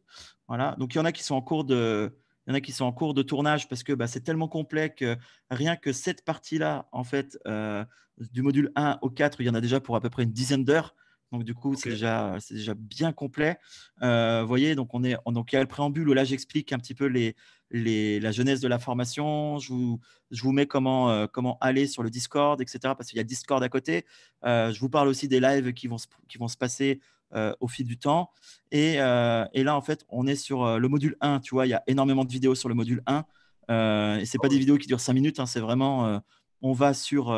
Voilà. Donc, il y en a qui sont en cours de, il y en a qui sont en cours de tournage parce que bah, c'est tellement complet que rien que cette partie-là, en fait, euh, du module 1 au 4, il y en a déjà pour à peu près une dizaine d'heures. Donc, du coup, c'est déjà, déjà bien complet. Euh, vous voyez, donc, on est, donc, il y a le préambule où là, j'explique un petit peu les, la jeunesse de la formation. Je vous, mets comment, euh, comment aller sur le Discord, etc. Parce qu'il y a Discord à côté. Euh, je vous parle aussi des lives qui vont se, passer euh, au fil du temps. Et, là, en fait, on est sur le module 1. Tu vois, il y a énormément de vidéos sur le module 1. et c'est pas ah des vidéos qui durent 5 minutes. Hein, c'est vraiment, on va sur,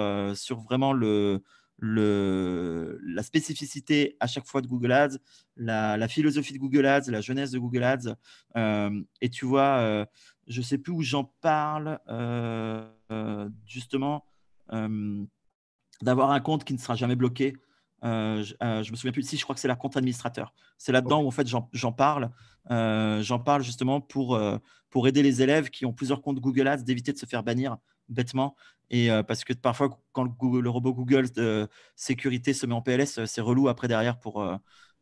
vraiment le, la spécificité à chaque fois de Google Ads, la, philosophie de Google Ads, la jeunesse de Google Ads. Euh, et tu vois, euh, je sais plus où j'en parle, euh, justement, d'avoir un compte qui ne sera jamais bloqué. je, ne me souviens plus si je crois que c'est la compte administrateur. C'est là-dedans où en fait j'en parle. j'en parle justement pour, pour aider les élèves qui ont plusieurs comptes Google Ads d'éviter de se faire bannir bêtement. Et parce que parfois, quand le, le robot Google de sécurité se met en PLS, c'est relou après derrière pour,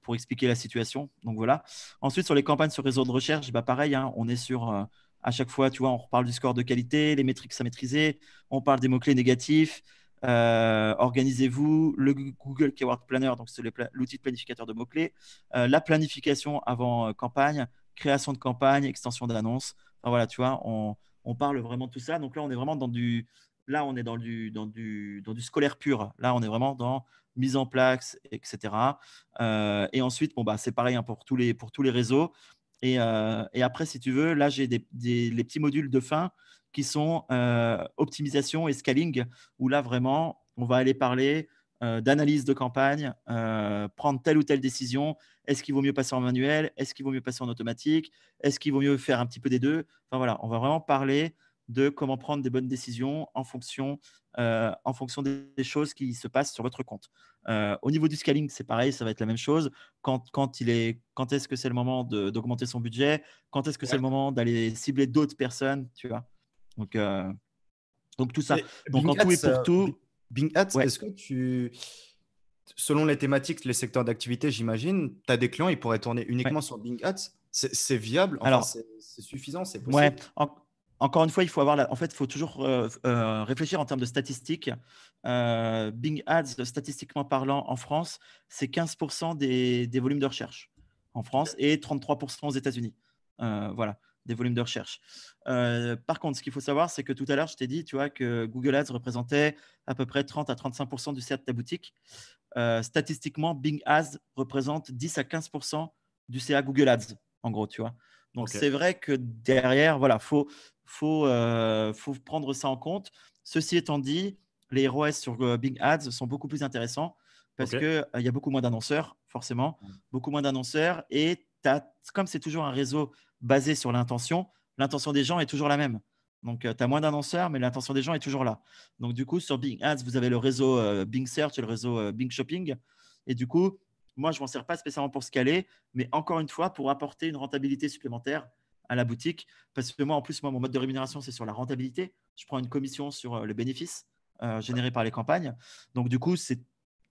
pour expliquer la situation. Donc voilà. Ensuite, sur les campagnes sur réseau de recherche, bah, pareil, hein, on est sur euh, à chaque fois, tu vois, on reparle du score de qualité, les métriques à maîtriser, on parle des mots-clés négatifs. Euh, organisez-vous, le Google Keyword Planner, donc c'est l'outil de planificateur de mots-clés, euh, la planification avant campagne, création de campagne, extension d'annonce. Enfin, voilà, tu vois, on, parle vraiment de tout ça. Donc là, on est vraiment dans du, là, on est dans du, dans du, dans du scolaire pur. Là, on est vraiment dans mise en place, etc. Euh, et ensuite, bon, bah, c'est pareil hein, pour, tous les, pour tous les réseaux. Et, euh, et après, si tu veux, là, j'ai des, les petits modules de fin qui sont euh, optimisation et scaling, où là, vraiment, on va aller parler d'analyse de campagne, prendre telle ou telle décision. Est-ce qu'il vaut mieux passer en manuel Est-ce qu'il vaut mieux passer en automatique Est-ce qu'il vaut mieux faire un petit peu des deux Enfin voilà, on va vraiment parler de comment prendre des bonnes décisions en fonction, euh, en fonction des choses qui se passent sur votre compte. Euh, au niveau du scaling, c'est pareil, ça va être la même chose. Quand, est, quand est-ce que c'est le moment d'augmenter son budget Quand est-ce que c'est le moment d'aller cibler d'autres personnes Tu vois donc, euh, donc tout ça. donc en tout et pour tout. Bing Ads, est-ce que tu selon les thématiques, les secteurs d'activité, j'imagine, tu as des clients, ils pourraient tourner uniquement sur Bing Ads. C'est viable, c'est suffisant, c'est possible encore une fois, il faut avoir, en fait, faut toujours euh, euh, réfléchir en termes de statistiques. Euh, Bing Ads, statistiquement parlant, en France, c'est 15% des, volumes de recherche en France et 33% aux États-Unis. voilà, des volumes de recherche. par contre, ce qu'il faut savoir, c'est que tout à l'heure, je t'ai dit, tu vois, que Google Ads représentait à peu près 30 à 35% du CA de ta boutique. statistiquement, Bing Ads représente 10 à 15% du CA Google Ads, en gros, tu vois. Donc c'est vrai que derrière, voilà, faut faut, euh, faut prendre ça en compte. Ceci étant dit, les ROAS sur euh, Bing Ads sont beaucoup plus intéressants parce que qu'il euh, y a beaucoup moins d'annonceurs, forcément, mm. beaucoup moins d'annonceurs. Et comme c'est toujours un réseau basé sur l'intention, l'intention des gens est toujours la même. Donc, tu as moins d'annonceurs, mais l'intention des gens est toujours là. Donc, du coup, sur Bing Ads, vous avez le réseau Bing Search et le réseau Bing Shopping. Et du coup, moi, je ne m'en sers pas spécialement pour scaler, mais encore une fois, pour apporter une rentabilité supplémentaire à la boutique. Parce que moi, en plus, moi, mon mode de rémunération, c'est sur la rentabilité. Je prends une commission sur euh, le bénéfice euh, généré par les campagnes. Donc, du coup, c'est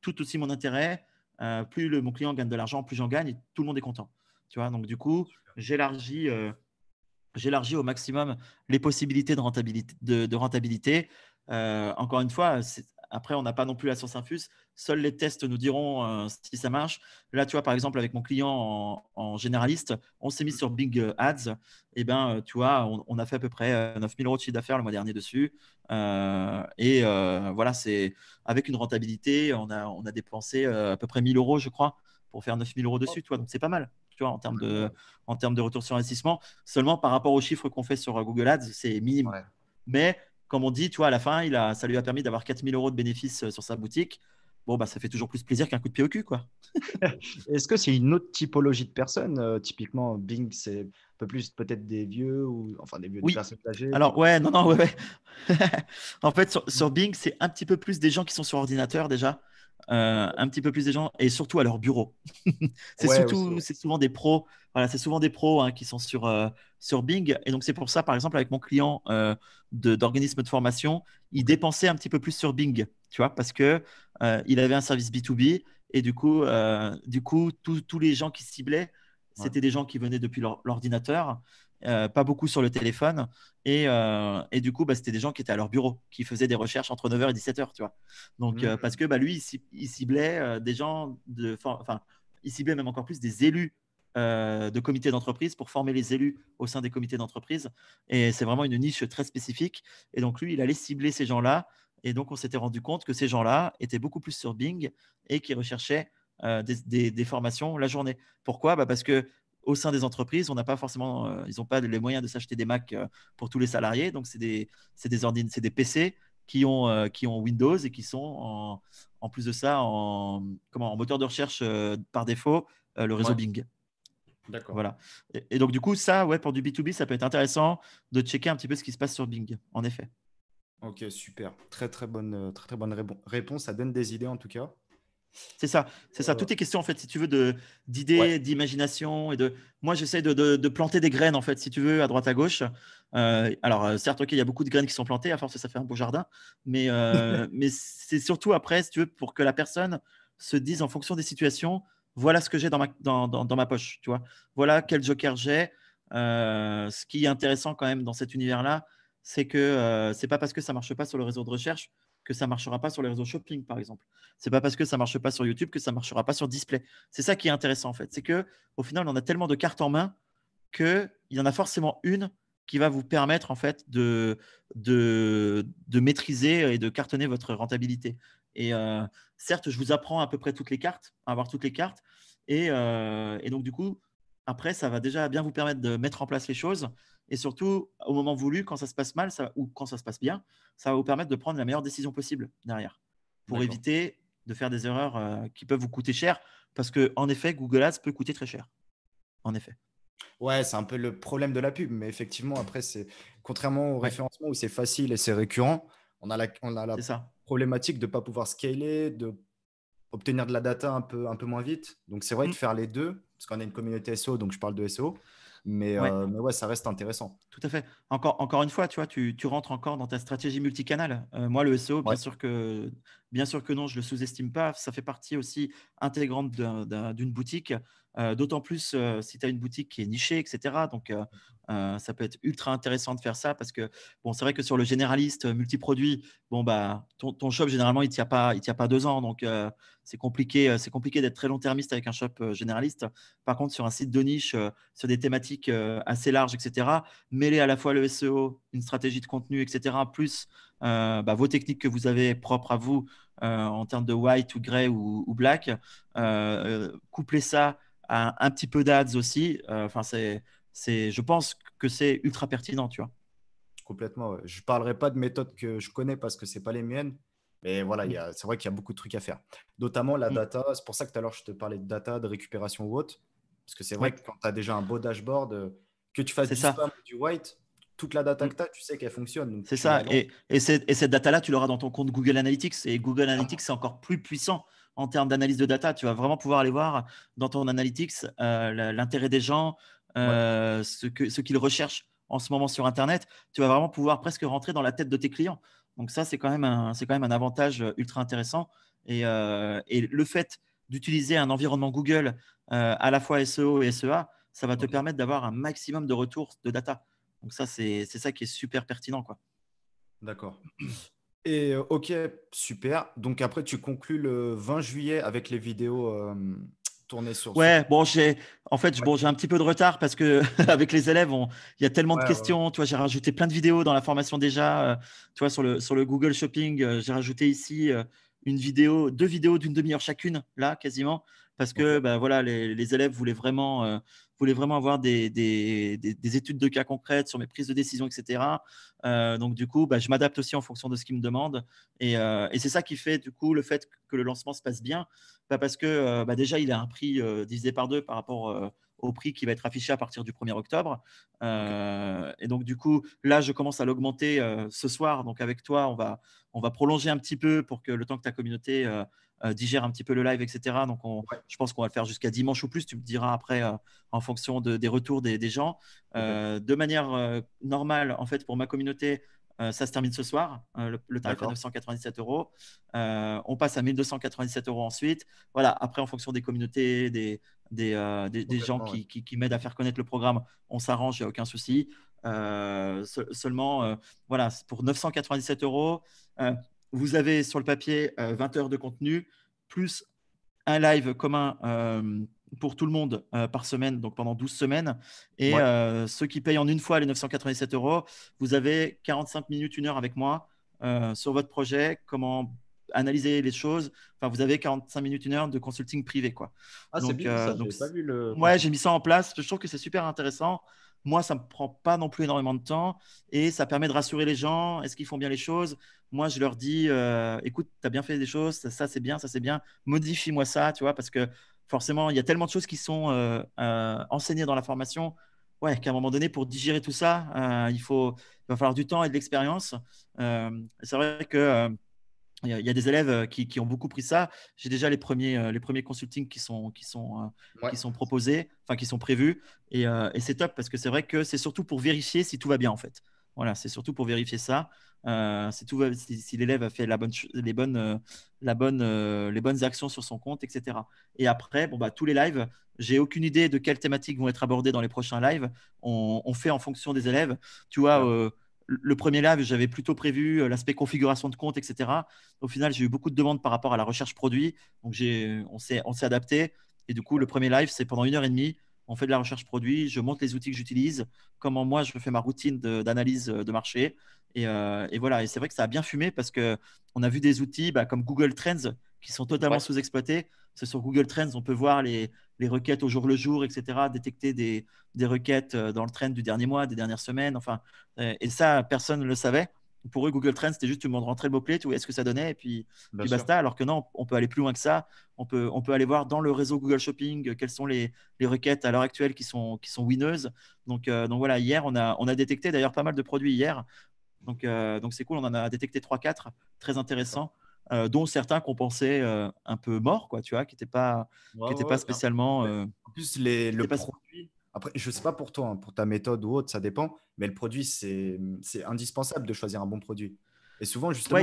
tout aussi mon intérêt. Euh, plus le, mon client gagne de l'argent, plus j'en gagne et tout le monde est content. Tu vois, donc du coup, j'élargis, au maximum les possibilités de rentabilité. de rentabilité. encore une fois, c'est après, on n'a pas non plus la science infuse. Seuls les tests nous diront euh, si ça marche. Là, tu vois, par exemple, avec mon client en, généraliste, on s'est mis mm. sur Big euh, Ads. Et eh ben, euh, tu vois, on, a fait à peu près 9000 euros de chiffre d'affaires le mois dernier dessus. et voilà, c'est avec une rentabilité, on a, on a dépensé à peu près 1000 euros, je crois, pour faire 9000 euros dessus. Toi, donc c'est pas mal. Tu vois, en termes de, en termes de retour sur investissement. Seulement par rapport aux chiffres qu'on fait sur Google Ads, c'est minime. Mais comme on dit, tu vois, à la fin, il a, ça lui a permis d'avoir 4000 euros de bénéfices euh, sur sa boutique. Bon, bah, ça fait toujours plus plaisir qu'un coup de pied au cul, quoi. Est-ce que c'est une autre typologie de personnes euh, Typiquement, Bing, c'est un peu plus peut-être des vieux ou enfin des vieux personnes âgées. Alors ouais, non, non, ouais, en fait, sur Bing, c'est un petit peu plus des gens qui sont sur ordinateur déjà. Euh, un petit peu plus des gens et surtout à leur bureau. c'est surtout, c'est souvent des pros. Voilà, c'est souvent des pros hein, qui sont sur euh, sur Bing et donc c'est pour ça, par exemple, avec mon client euh, d'organisme de, formation, il dépensait un petit peu plus sur Bing, tu vois, parce que euh, il avait un service B 2 B et du coup, du coup, tous les gens qui ciblaient, c'était des gens qui venaient depuis l'ordinateur euh, pas beaucoup sur le téléphone. Et, euh, et du coup, bah, c'était des gens qui étaient à leur bureau, qui faisaient des recherches entre 9h et 17h, tu vois. Donc, euh, mhm. parce que bah, lui, il, ciblait des gens, de, enfin, il ciblait même encore plus des élus de comités d'entreprise pour former les élus au sein des comités d'entreprise. Et c'est vraiment une niche très spécifique. Et donc, lui, il allait cibler ces gens-là. Et donc, on s'était rendu compte que ces gens-là étaient beaucoup plus sur Bing et qui recherchaient des, formations la journée. Pourquoi bah, Parce que au sein des entreprises, on n'a pas forcément, euh, ils n'ont pas les moyens de s'acheter des Mac euh, pour tous les salariés. Donc, c'est des, c'est c'est des PC qui ont, euh, qui ont Windows et qui sont, en, plus de ça, en, comment, en moteur de recherche par défaut, le réseau Bing. D'accord. Voilà. Et, donc, du coup, ça, ouais, pour du B2B, ça peut être intéressant de checker un petit peu ce qui se passe sur Bing, en effet. Ok, super. Très, très bonne, très, très bonne réponse. Ça donne des idées, en tout cas. C'est ça, c'est ça. Euh, Tout est question, en fait, si tu veux, d'idées, d'imagination. et de. Moi, j'essaie de, de, planter des graines, en fait, si tu veux, à droite, à gauche. Euh, alors, euh, certes, OK, il y a beaucoup de graines qui sont plantées, à force, ça fait un beau jardin. Mais, mais c'est surtout après, si tu veux, pour que la personne se dise, en fonction des situations, voilà ce que j'ai dans ma, poche, tu vois. Voilà quel joker j'ai. ce qui est intéressant quand même dans cet univers-là, c'est que c'est pas parce que ça marche pas sur le réseau de recherche que ça marchera pas sur les réseaux shopping, par exemple. Ce n'est pas parce que ça marche pas sur YouTube que ça marchera pas sur Display. C'est ça qui est intéressant en fait, c'est que au final, on a tellement de cartes en main qu'il y en a forcément une qui va vous permettre en fait de, de, maîtriser et de cartonner votre rentabilité. Et euh, certes, je vous apprends à peu près toutes les cartes, à avoir toutes les cartes. Et, euh, et, donc, du coup, après, ça va déjà bien vous permettre de mettre en place les choses et surtout, au moment voulu, quand ça se passe mal ça, ou quand ça se passe bien, ça va vous permettre de prendre la meilleure décision possible derrière pour éviter de faire des erreurs euh, qui peuvent vous coûter cher. Parce que, en effet, Google Ads peut coûter très cher. En effet. Ouais, c'est un peu le problème de la pub. Mais effectivement, après, c'est contrairement au référencement où c'est facile et c'est récurrent, on a la, problématique de ne pas pouvoir scaler, de obtenir de la data un peu, un peu moins vite. Donc, c'est vrai mmh. de faire les deux, parce qu'on a une communauté SEO, donc je parle de SEO. Mais euh, ça reste intéressant. Tout à fait. Encore, encore une fois, tu vois, tu, rentres encore dans ta stratégie multicanale. Euh, moi, le SEO, bien, sûr que, bien sûr que non, je ne le sous-estime pas. Ça fait partie aussi intégrante d'une boutique. Euh, d'autant plus euh, si tu as une boutique qui est nichée, etc. Donc, euh, ça peut être ultra intéressant de faire ça parce que, bon, c'est vrai que sur le généraliste multiproduit, bon, bah, ton, shop, généralement, il ne tient, pas, pas deux ans. Donc, c'est compliqué, c'est compliqué d'être très long-termiste avec un shop généraliste. Par contre, sur un site de niche, sur des thématiques assez larges, etc., mêler à la fois le SEO, une stratégie de contenu, etc., plus bah, vos techniques que vous avez propres à vous en termes de white ou gray ou, black, coupler ça un, petit peu d'ads aussi. Euh, enfin, c'est, je pense que c'est ultra pertinent, tu vois. Complètement. Je Je parlerai pas de méthodes que je connais parce que c'est pas les miennes. Mais voilà, mm. c'est vrai qu'il y a beaucoup de trucs à faire. Notamment la mm. data. C'est pour ça que tout à l'heure, je te parlais de data, de récupération ou autre. Parce que c'est vrai que quand tu as déjà un beau dashboard, euh, que tu fasses du ça. du white, toute la data mm. que tu as, tu sais qu'elle fonctionne. C'est ça. Et, cette data-là, tu l'auras dans ton compte Google Analytics. Et Google Analytics, c'est encore plus puissant en termes d'analyse de data. Tu vas vraiment pouvoir aller voir dans ton analytics euh, l'intérêt des gens, euh, ce qu'ils recherchent en ce moment sur Internet. Tu vas vraiment pouvoir presque rentrer dans la tête de tes clients. Donc ça, c'est quand, même un, quand même un avantage euh, ultra intéressant. Et, le fait d'utiliser un environnement Google à la fois SEO et SEA, ça va te permettre d'avoir un maximum de retours de data. Donc ça, c'est ça qui est super pertinent. quoi. D'accord. Et ok, super. Donc après, tu conclus le 20 juillet avec les vidéos tournées sur. Ouais, bon, j'ai en fait, j'ai un petit peu de retard parce que avec les élèves, il y a tellement de questions. Tu vois, j'ai rajouté plein de vidéos dans la formation déjà. tu vois, sur le sur le Google Shopping, j'ai rajouté ici une vidéo, deux vidéos d'une demi-heure chacune, là, quasiment, parce que bah, voilà, les élèves voulaient vraiment voulais vraiment avoir des, études de cas concrètes sur mes prises de décision, etc. Euh, donc, du coup, bah, je m'adapte aussi en fonction de ce qu'ils me demandent. Euh, et, c'est ça qui fait, du coup, le fait que le lancement se passe bien. parce que euh, bah, déjà, il a un prix divisé par deux par rapport prix qui va être affiché à partir du 1er octobre. Euh, et donc, du coup, là, je commence à l'augmenter euh, ce soir. Donc, avec toi, on va, on va prolonger un petit peu pour que le temps que ta communauté euh, digère un petit peu le live, etc. Donc, on, je pense qu'on va le faire jusqu'à dimanche ou plus. Tu me diras après en fonction des retours des, gens. De manière normale, en fait, pour ma communauté, euh, ça se termine ce soir. Euh, le, tarif à 997 euros. Euh, on passe à 1297 euros ensuite. Voilà, après, en fonction des communautés, des, des, gens qui, m'aident à faire connaître le programme, on s'arrange, il n'y a aucun souci. seulement, voilà, pour 997 euros, vous avez sur le papier 20 heures de contenu, plus un live commun pour tout le monde euh, par semaine, donc pendant 12 semaines. Et euh, ceux qui payent en une fois les 997 euros, vous avez 45 minutes, une heure avec moi euh, sur votre projet, comment analyser les choses. Enfin, vous avez 45 minutes, une heure de consulting privé. Quoi. Ah, c'est bien, ça, Ouais, j'ai mis ça en place. Je trouve que c'est super intéressant. Moi, ça ne me prend pas non plus énormément de temps et ça permet de rassurer les gens. Est-ce qu'ils font bien les choses Moi, je leur dis écoute, tu as bien fait des choses, ça c'est bien, ça c'est bien, modifie-moi ça, tu vois, parce que forcément, il y a tellement de choses qui sont euh, euh, enseignées dans la formation. Ouais, qu'à un moment donné, pour digérer tout ça, euh, il, faut, va falloir du temps et de l'expérience. c'est vrai que il y, a des élèves qui, ont beaucoup pris ça. J'ai déjà les premiers, les premiers consultings qui sont, qui, sont, qui sont proposés, enfin qui sont prévus. Et, et c'est top parce que c'est vrai que c'est surtout pour vérifier si tout va bien en fait. Voilà, c'est surtout pour vérifier ça. Euh, c'est tout si, l'élève a fait la bonne, les, bonnes, euh, la bonne, euh, les bonnes actions sur son compte, etc. Et après, bon, bah, tous les lives, j'ai aucune idée de quelles thématiques vont être abordées dans les prochains lives. On, fait en fonction des élèves. Tu vois, le premier live, j'avais plutôt prévu l'aspect configuration de compte, etc. Au final, j'ai eu beaucoup de demandes par rapport à la recherche produit. Donc, on s'est adapté. Et du coup, le premier live, c'est pendant une heure et demie on fait de la recherche produit, je montre les outils que j'utilise, comment moi je fais ma routine d'analyse euh, de, marché. Euh, et, voilà, et c'est vrai que ça a bien fumé parce qu'on a vu des outils bah, comme Google Trends qui sont totalement sous-exploités. C'est sur Google Trends, on peut voir les, requêtes au jour le jour, etc., détecter des, des, requêtes euh, dans le trend du dernier mois, des dernières semaines. Enfin, et ça, personne ne le savait pour eux, Google Trends, c'était juste tu me rentrais le mot-clé, tu ce que ça donnait, et puis, basta. Alors que non, on peut aller plus loin que ça. On peut, on peut aller voir dans le réseau Google Shopping euh, quelles sont les, requêtes à l'heure actuelle qui sont, qui sont winneuses. Donc, euh, donc voilà, hier, on a, on a détecté d'ailleurs pas mal de produits hier. Donc euh, donc c'est cool, on en a détecté 3-4, très intéressants, dont certains qu'on pensait un peu morts, quoi, tu vois, qui n'étaient pas, pas spécialement. En plus, les, le produit, après, je ne sais pas pour toi, hein, pour ta méthode ou autre, ça dépend, mais le produit, c'est indispensable de choisir un bon produit. Et souvent, justement,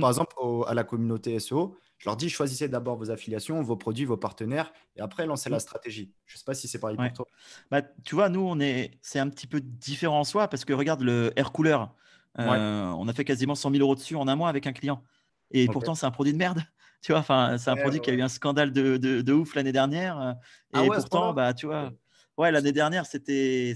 par mmh. exemple, à la communauté SEO, je leur dis choisissez d'abord vos affiliations, vos produits, vos partenaires, et après lancez la mmh. stratégie. Je ne sais pas si c'est pareil pour toi. Bah, tu vois, nous, on est, c'est un petit peu différent en soi parce que regarde le air cooler. Euh, on a fait quasiment 100 000 euros dessus en un mois avec un client. Et pourtant, c'est un produit de merde. Tu vois, enfin, c'est un produit qui a eu un scandale de, de, ouf l'année dernière. Ah et pourtant, bah, tu vois, ouais, l'année dernière, c'était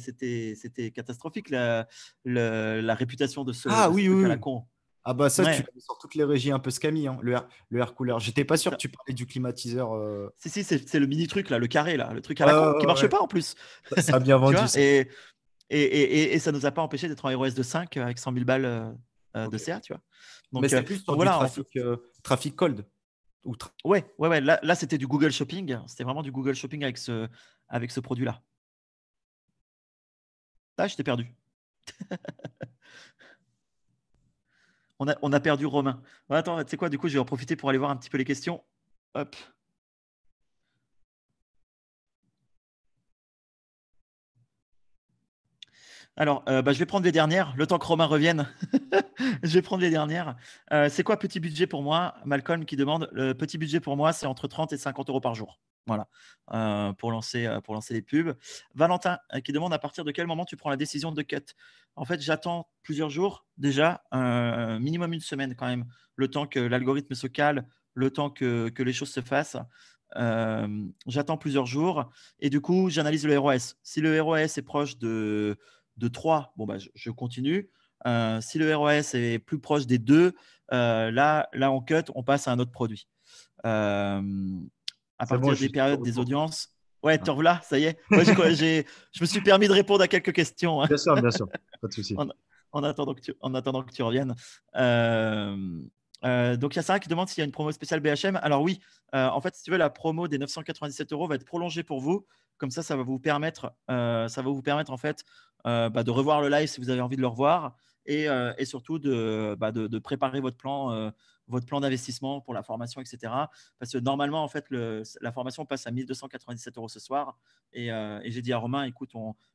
catastrophique la, réputation de ce, ah, oui, oui, la con. Ah bah ça, tu connais sur toutes les régies un peu scammy, hein, le, air, le air cooler. J'étais pas sûr que tu parlais du climatiseur. Euh. Si, si, c'est le mini truc, là, le carré, là, le truc à la con, qui marche pas en plus. Bah, ça, a bien vendu. ça. Et, et, et, ça nous a pas empêché d'être en ROS de 5 euh, avec 100 000 balles euh, de CA, tu vois. Donc, Mais c'est plus sur du trafic, cold. ouais, ouais, ouais, là, là c'était du Google Shopping. C'était vraiment du Google Shopping avec ce, avec ce produit-là. Ah, je t'ai perdu. on, a, on a perdu Romain. attends, tu sais quoi, du coup, je vais en profiter pour aller voir un petit peu les questions. Hop. Alors, euh, bah, je vais prendre les dernières, le temps que Romain revienne. je vais prendre les dernières. Euh, c'est quoi petit budget pour moi Malcolm qui demande, le petit budget pour moi, c'est entre 30 et 50 euros par jour. Voilà, euh, pour, lancer, euh, pour lancer les pubs. Valentin euh, qui demande à partir de quel moment tu prends la décision de cut En fait, j'attends plusieurs jours déjà, minimum une semaine quand même, le temps que l'algorithme se cale, le temps que, les choses se fassent. j'attends plusieurs jours et du coup, j'analyse le ROS. Si le ROS est proche de, de 3, bon, bah, je, continue. si le ROS est plus proche des 2, là, là, on cut, on passe à un autre produit à partir des périodes des audiences. Ouais, tu là, ça y est. je me suis permis de répondre à quelques questions. Hein. Bien sûr, bien sûr, pas de souci. en, attendant que tu, en attendant que tu reviennes. Euh, euh, donc, il y a Sarah qui demande s'il y a une promo spéciale BHM. Alors, oui, euh, en fait, si tu veux, la promo des 997 euros va être prolongée pour vous. Comme ça, ça va vous permettre, ça va vous permettre en fait bah, de revoir le live si vous avez envie de le revoir et, surtout bah, de, de, préparer votre plan votre plan d'investissement pour la formation, etc. Parce que normalement, en fait, la formation passe à 1297 euros ce soir. Euh, et, j'ai dit à Romain, écoute,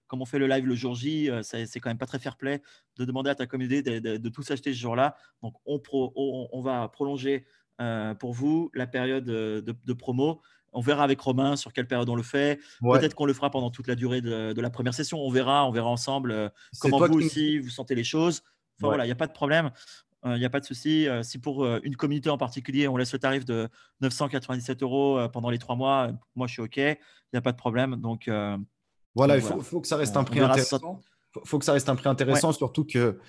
comme on fait le live le jour J, euh, c'est quand même pas très fair play de demander à ta communauté de, tout s'acheter ce jour-là. Donc, on, on, va prolonger euh, pour vous la période de, promo. On verra avec Romain sur quelle période on le fait. Peut-être qu'on le fera pendant toute la durée de, la première session. On verra, on verra ensemble comment vous aussi vous sentez les choses. Enfin, voilà, il n'y a pas de problème il euh, n'y a pas de souci. Euh, si pour euh, une communauté en particulier, on laisse le tarif de 997 euros pendant les trois mois, moi je suis OK, il n'y a pas de problème. Donc, voilà, il faut, que ça reste un prix intéressant. Il faut que ça reste un prix intéressant, surtout que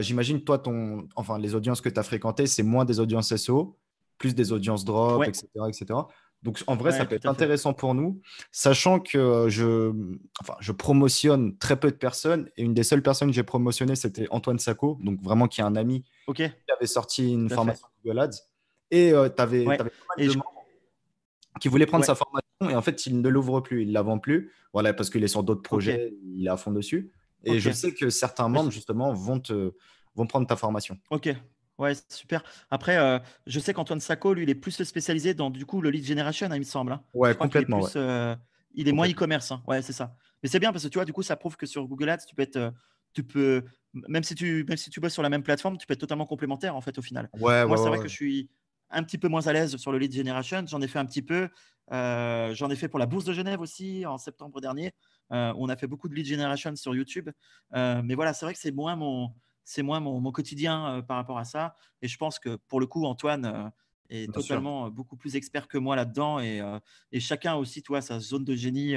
j'imagine, toi, ton... enfin, les audiences que tu as fréquentées, c'est moins des audiences SEO, plus des audiences drop, etc., etc. Donc en vrai, ça peut être intéressant pour nous, sachant que euh, je, je promotionne très peu de personnes. Et une des seules personnes que j'ai promotionnées, c'était Antoine Sacco, donc vraiment qui est un ami qui avait sorti une formation Google Ads. Et euh, tu avais, qui voulait prendre sa formation et en fait, il ne l'ouvre plus, il ne la vend plus, voilà, parce qu'il est sur d'autres projets, il est à fond dessus. Et je sais que certains membres, justement, vont, te, vont prendre ta formation. Ok, Ouais, super. Après, euh, je sais qu'Antoine Sacco, lui, il est plus spécialisé dans du coup le lead generation, hein, il me semble. Hein. Ouais, complètement. Euh, il est, moins e-commerce. Hein. Ouais, c'est ça. Mais c'est bien parce que tu vois, du coup, ça prouve que sur Google Ads, tu peux être, euh, tu peux, même si tu, même si tu bosses sur la même plateforme, tu peux être totalement complémentaire en fait au final. Ouais, Moi, c'est vrai que je suis un petit peu moins à l'aise sur le lead generation. J'en ai fait un petit peu. J'en ai fait pour la bourse de Genève aussi en septembre dernier. on a fait beaucoup de lead generation sur YouTube. mais voilà, c'est vrai que c'est moins mon c'est moi mon, quotidien euh, par rapport à ça. Et je pense que pour le coup, Antoine euh, est totalement euh, beaucoup plus expert que moi là-dedans. Et, et, chacun aussi, toi, sa zone de génie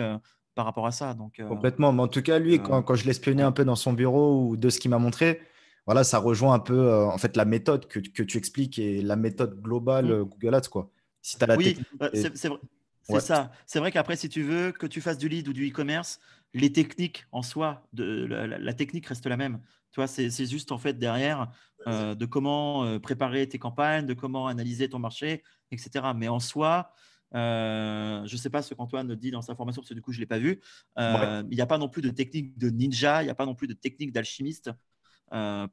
par rapport à ça. Donc, Complètement. Mais en tout cas, lui, quand, je l'espionnais un peu dans son bureau ou de ce qu'il m'a montré, voilà, ça rejoint un peu en fait la méthode que, tu expliques et la méthode globale mmh. Google Ads quoi. Si as la oui, c'est ça. C'est vrai qu'après, si tu veux que tu fasses du lead ou du e-commerce, les techniques en soi, de, la, technique reste la même. Tu vois, c'est juste en fait derrière euh, de comment euh, préparer tes campagnes, de comment analyser ton marché, etc. Mais en soi, euh, je ne sais pas ce qu'Antoine dit dans sa formation, parce que du coup, je ne l'ai pas vu. Il n'y a pas non plus de technique de ninja, il n'y a pas non plus de technique d'alchimiste.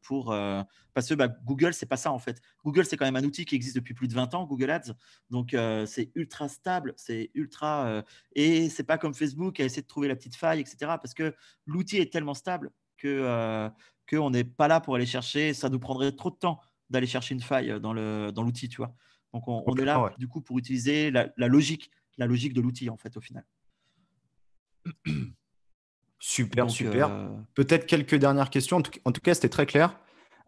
pour parce que Google, bah, Google c'est pas ça en fait Google c'est quand même un outil qui existe depuis plus de 20 ans Google Ads donc c'est ultra stable c'est ultra et c'est pas comme Facebook à essayer de trouver la petite faille etc parce que l'outil est tellement stable que euh, qu'on n'est pas là pour aller chercher. Ça nous prendrait trop de temps d'aller chercher une faille euh, dans le dans l'outil, tu vois. Donc on, est là du coup pour utiliser la, logique, la logique de l'outil en fait au final. Super, super. Euh, Peut-être quelques dernières questions. En tout, cas, c'était très clair.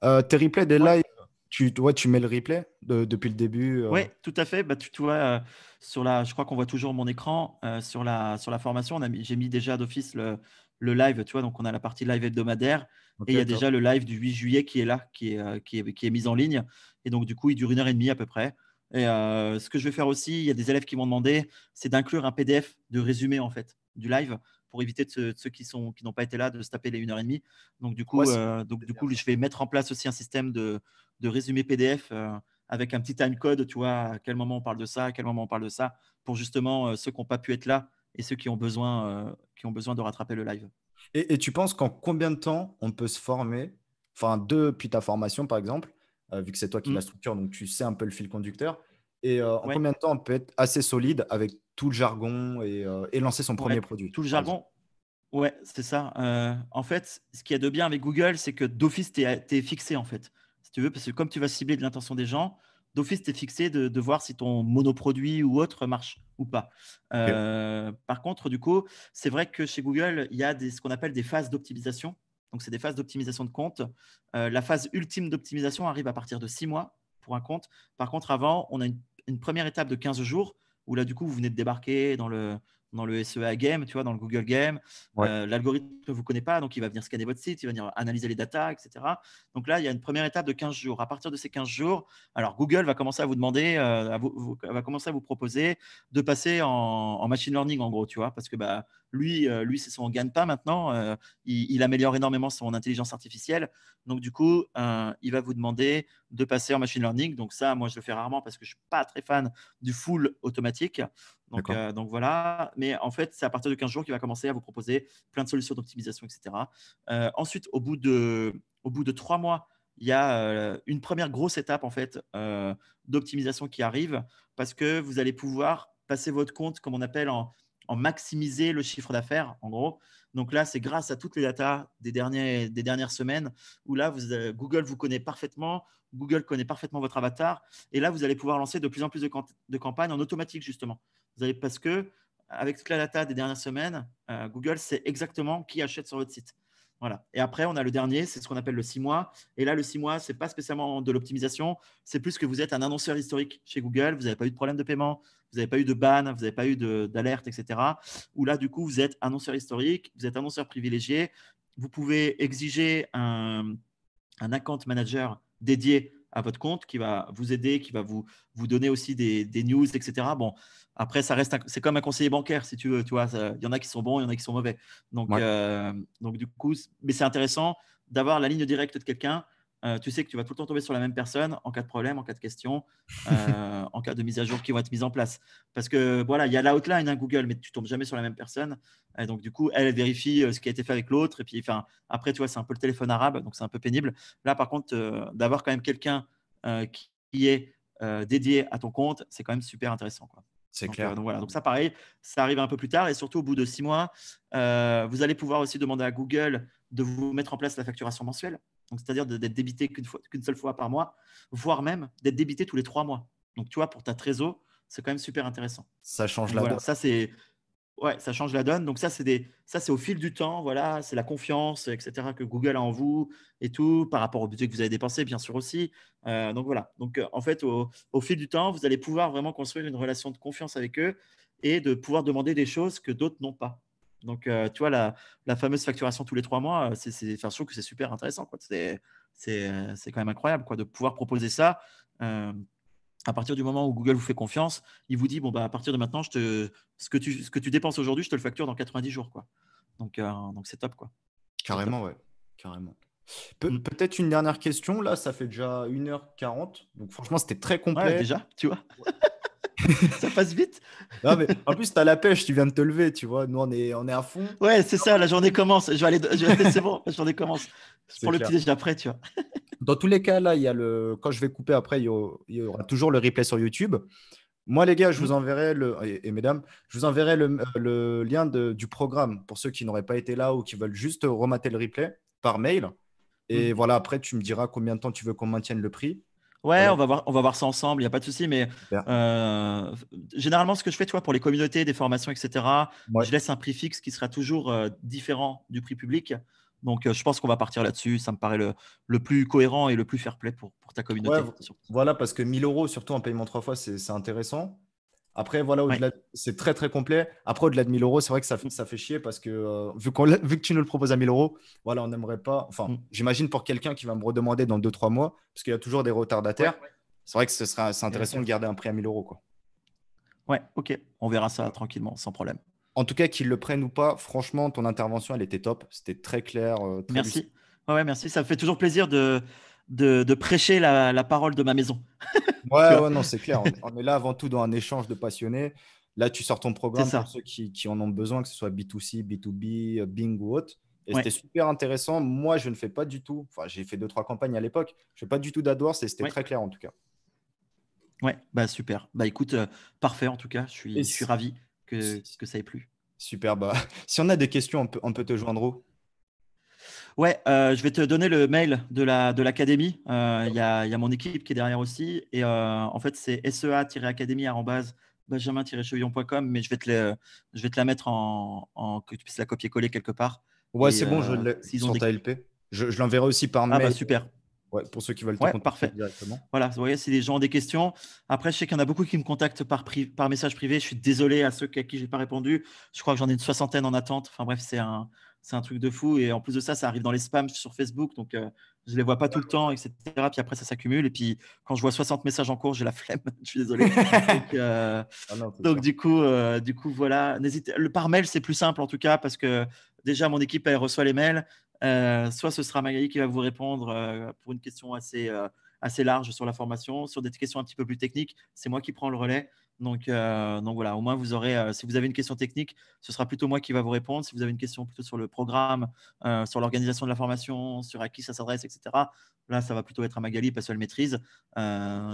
tes replays des lives, tu, ouais, tu mets le replay depuis le début. Oui, tout à fait. Bah, tu, vois, sur la, je crois qu'on voit toujours mon écran sur, la, sur la formation. J'ai mis déjà d'office le, le live, tu vois. Donc, on a la partie live hebdomadaire. et il y a déjà le live du 8 juillet qui est là, euh, qui est, qui est, mis en ligne. Et donc, du coup, il dure une heure et demie à peu près. Et euh, ce que je vais faire aussi, il y a des élèves qui m'ont demandé, c'est d'inclure un PDF de résumé en fait du live pour éviter de, ceux qui sont qui n'ont pas été là de se taper les 1 et demie. Donc du coup, euh, donc, du coup, je vais mettre en place aussi un système de, résumé PDF avec un petit time code, tu vois, à quel moment on parle de ça, à quel moment on parle de ça, pour justement ceux qui n'ont pas pu être là et ceux qui ont besoin, euh, qui ont besoin de rattraper le live. Et, tu penses qu'en combien de temps on peut se former, enfin depuis ta formation par exemple, euh, vu que c'est toi qui mm. la structure, donc tu sais un peu le fil conducteur, et euh, en combien de temps on peut être assez solide avec tout le jargon et, lancer son premier produit Tout le jargon Ouais, c'est ça. en fait, ce qu'il y a de bien avec Google, c'est que d'office, tu es, fixé en fait. Si tu veux, parce que comme tu vas cibler de l'intention des gens, d'office, tu es fixé de, voir si ton monoproduit ou autre marche ou pas. Euh, par contre, du coup, c'est vrai que chez Google, il y a ce qu'on appelle des phases d'optimisation. Donc, c'est des phases d'optimisation de compte. Euh, la phase ultime d'optimisation arrive à partir de six mois pour un compte. Par contre, avant, on a une, une première étape de 15 jours où là, du coup, vous venez de débarquer dans le, dans le SEA Game, tu vois, dans le Google Game. Euh, l'algorithme ne vous connaît pas, donc il va venir scanner votre site, il va venir analyser les datas, etc. Donc là, il y a une première étape de 15 jours. À partir de ces 15 jours, alors Google va commencer à vous demander, euh, va commencer à vous proposer de passer en, en, machine learning, en gros, tu vois, parce que bah, lui, euh, lui c'est son gagne pain maintenant. Euh, il, améliore énormément son intelligence artificielle. Donc, du coup, euh, il va vous demander de passer en machine learning. Donc, ça, moi, je le fais rarement parce que je ne suis pas très fan du full automatique. Donc, voilà. Mais en fait, c'est à partir de 15 jours qu'il va commencer à vous proposer plein de solutions d'optimisation, etc. ensuite, au bout, de, au bout de trois mois, il y a une première grosse étape en fait d'optimisation qui arrive parce que vous allez pouvoir passer votre compte, comme on appelle en, en maximiser le chiffre d'affaires, en gros. Donc là, c'est grâce à toutes les datas des, des dernières semaines où là, euh, Google vous connaît parfaitement, Google connaît parfaitement votre avatar, et là, vous allez pouvoir lancer de plus en plus de, campagnes en automatique, justement. Vous parce que, avec toute la data des dernières semaines, euh, Google sait exactement qui achète sur votre site. Et après, on a le dernier, c'est ce qu'on appelle le six mois. Et là, le six mois, ce n'est pas spécialement de l'optimisation, c'est plus que vous êtes un annonceur historique chez Google, vous n'avez pas eu de problème de paiement, vous n'avez pas eu de ban, vous n'avez pas eu d'alerte, etc. Ou là, du coup, vous êtes annonceur historique, vous êtes annonceur privilégié, vous pouvez exiger un, un account manager dédié à votre compte, qui va vous aider, qui va vous, vous donner aussi des, news, etc. Bon, après, ça reste, c'est comme un conseiller bancaire, si tu veux. Tu vois, il y en a qui sont bons, il y en a qui sont mauvais. Donc, euh, donc du coup, mais c'est intéressant d'avoir la ligne directe de quelqu'un euh, tu sais que tu vas tout le temps tomber sur la même personne en cas de problème, en cas de question, euh, en cas de mise à jour qui vont être mises en place. Parce que voilà, il y a l'outline, hein, Google, mais tu tombes jamais sur la même personne. Et donc, du coup, elle, vérifie euh, ce qui a été fait avec l'autre. Et puis, enfin, après, tu vois, c'est un peu le téléphone arabe, donc c'est un peu pénible. Là, par contre, d'avoir quand même quelqu'un qui est dédié à ton compte, c'est quand même super intéressant. C'est clair. donc, voilà. Donc ça, pareil, ça arrive un peu plus tard et surtout au bout de six mois, vous allez pouvoir aussi demander à Google de vous mettre en place la facturation mensuelle c'est-à-dire d'être débité qu'une seule fois par mois, voire même d'être débité tous les trois mois. Donc, tu vois, pour ta trésor, c'est quand même super intéressant. Ça change la donne. Ça, c'est. Ouais, ça change la donne. Donc ça, c'est des, ça c'est au fil du temps, voilà, c'est la confiance, etc. que Google a en vous et tout, par rapport au budget que vous avez dépensé, bien sûr aussi. Euh, donc voilà. Donc euh, en fait, au, fil du temps, vous allez pouvoir vraiment construire une relation de confiance avec eux et de pouvoir demander des choses que d'autres n'ont pas. Donc, euh, tu vois, la, fameuse facturation tous les trois mois, euh, c'est, trouve que c'est super intéressant. Euh, c'est, quand même incroyable quoi, de pouvoir proposer ça. à partir du moment où Google vous fait confiance, il vous dit bon, bah, à partir de maintenant, ce, que tu, dépenses aujourd'hui, je te le facture dans 90 jours. Donc, c'est top. Quoi. Carrément, ouais. Carrément. Mm. Peut-être une dernière question. Là, ça fait déjà 1h40. Donc, franchement, c'était très complet. déjà, tu vois. ça passe vite. en plus, tu as la pêche, tu viens de te lever, tu vois. Nous, on est, on est à fond. Ouais, c'est ça, la journée commence. Je vais aller, c'est bon, la journée commence. Pour le petit déjeuner après, tu vois. Dans tous les cas, là, il y a le... quand je vais couper après, il y aura toujours le replay sur YouTube. Moi, les gars, je vous mm. enverrai le et, mesdames, je vous enverrai le, lien du programme pour ceux qui n'auraient pas été là ou qui veulent juste remater le replay par mail. Et mm. voilà, après, tu me diras combien de temps tu veux qu'on maintienne le prix. Ouais, On, va voir, on va voir ça ensemble, il n'y a pas de souci. Mais euh, généralement, ce que je fais, toi, pour les communautés, des formations, etc., je laisse un prix fixe qui sera toujours euh, différent du prix public. Donc, euh, je pense qu'on va partir là-dessus. Ça me paraît le, plus cohérent et le plus fair play pour, ta communauté. voilà, parce que 1000 euros, surtout un paiement trois fois, c'est intéressant. Après, voilà, c'est très très complet. Après, au-delà de 1000 euros, c'est vrai que ça, ça fait chier parce que euh, vu, que tu nous le proposes à 1000 euros, voilà, on n'aimerait pas. Enfin, mm. j'imagine pour quelqu'un qui va me redemander dans 2-3 mois, parce qu'il y a toujours des retardataires, c'est vrai que ce sera, c'est intéressant de garder un prix à 1000 euros. Quoi. Ouais, ok, on verra ça tranquillement, sans problème. En tout cas, qu'ils le prennent ou pas, franchement, ton intervention, elle était top. C'était très clair. Euh, merci. Ouais, merci. Ça me fait toujours plaisir de, de, prêcher la, parole de ma maison. ouais, ouais, non, c'est clair. On, est là avant tout dans un échange de passionnés. Là, tu sors ton programme pour ceux qui, en ont besoin, que ce soit B2C, B2B, euh, Bing ou autre. Et c'était super intéressant. Moi, je ne fais pas du tout. Enfin, j'ai fait deux, trois campagnes à l'époque. Je ne fais pas du tout d'AdWords et c'était très clair en tout cas. Ouais, bah super. Bah écoute, euh, parfait en tout cas. Je suis, ravi que, que ça ait plu. Super. Bah, si on a des questions, on peut, te joindre. au... Ouais, euh, je vais te donner le mail de la de l'académie. Euh, il y, a, mon équipe qui est derrière aussi. Et euh, en fait, c'est sea-académie benjamin-chevillon.com, mais je vais, te je vais te la mettre en, que tu puisses la copier-coller quelque part. Ouais, c'est bon, je l'ai ils Je, l'enverrai aussi par mail. Ah bah super. Ouais, pour ceux qui veulent te ouais, parfait. directement. Voilà, vous voyez, si les gens ont des questions. Après, je sais qu'il y en a beaucoup qui me contactent par, par message privé. Je suis désolé à ceux à qui je n'ai pas répondu. Je crois que j'en ai une soixantaine en attente. Enfin bref, c'est un, c'est un truc de fou. Et en plus de ça, ça arrive dans les spams sur Facebook. Donc, je euh, je les vois pas tout le temps, etc. Puis après, ça s'accumule. Et puis, quand je vois 60 messages en cours, j'ai la flemme. je suis désolé. donc, euh, ah du, coup, euh, du coup, voilà. N'hésitez... Le par mail, c'est plus simple en tout cas, parce que déjà, mon équipe, elle reçoit les mails. soit ce sera Magali qui va vous répondre pour une question assez, assez large sur la formation. Sur des questions un petit peu plus techniques, c'est moi qui prends le relais. Donc, euh, donc voilà, au moins vous aurez, euh, si vous avez une question technique, ce sera plutôt moi qui va vous répondre. Si vous avez une question plutôt sur le programme, euh, sur l'organisation de la formation, sur à qui ça s'adresse, etc., là, ça va plutôt être à Magali parce qu'elle maîtrise.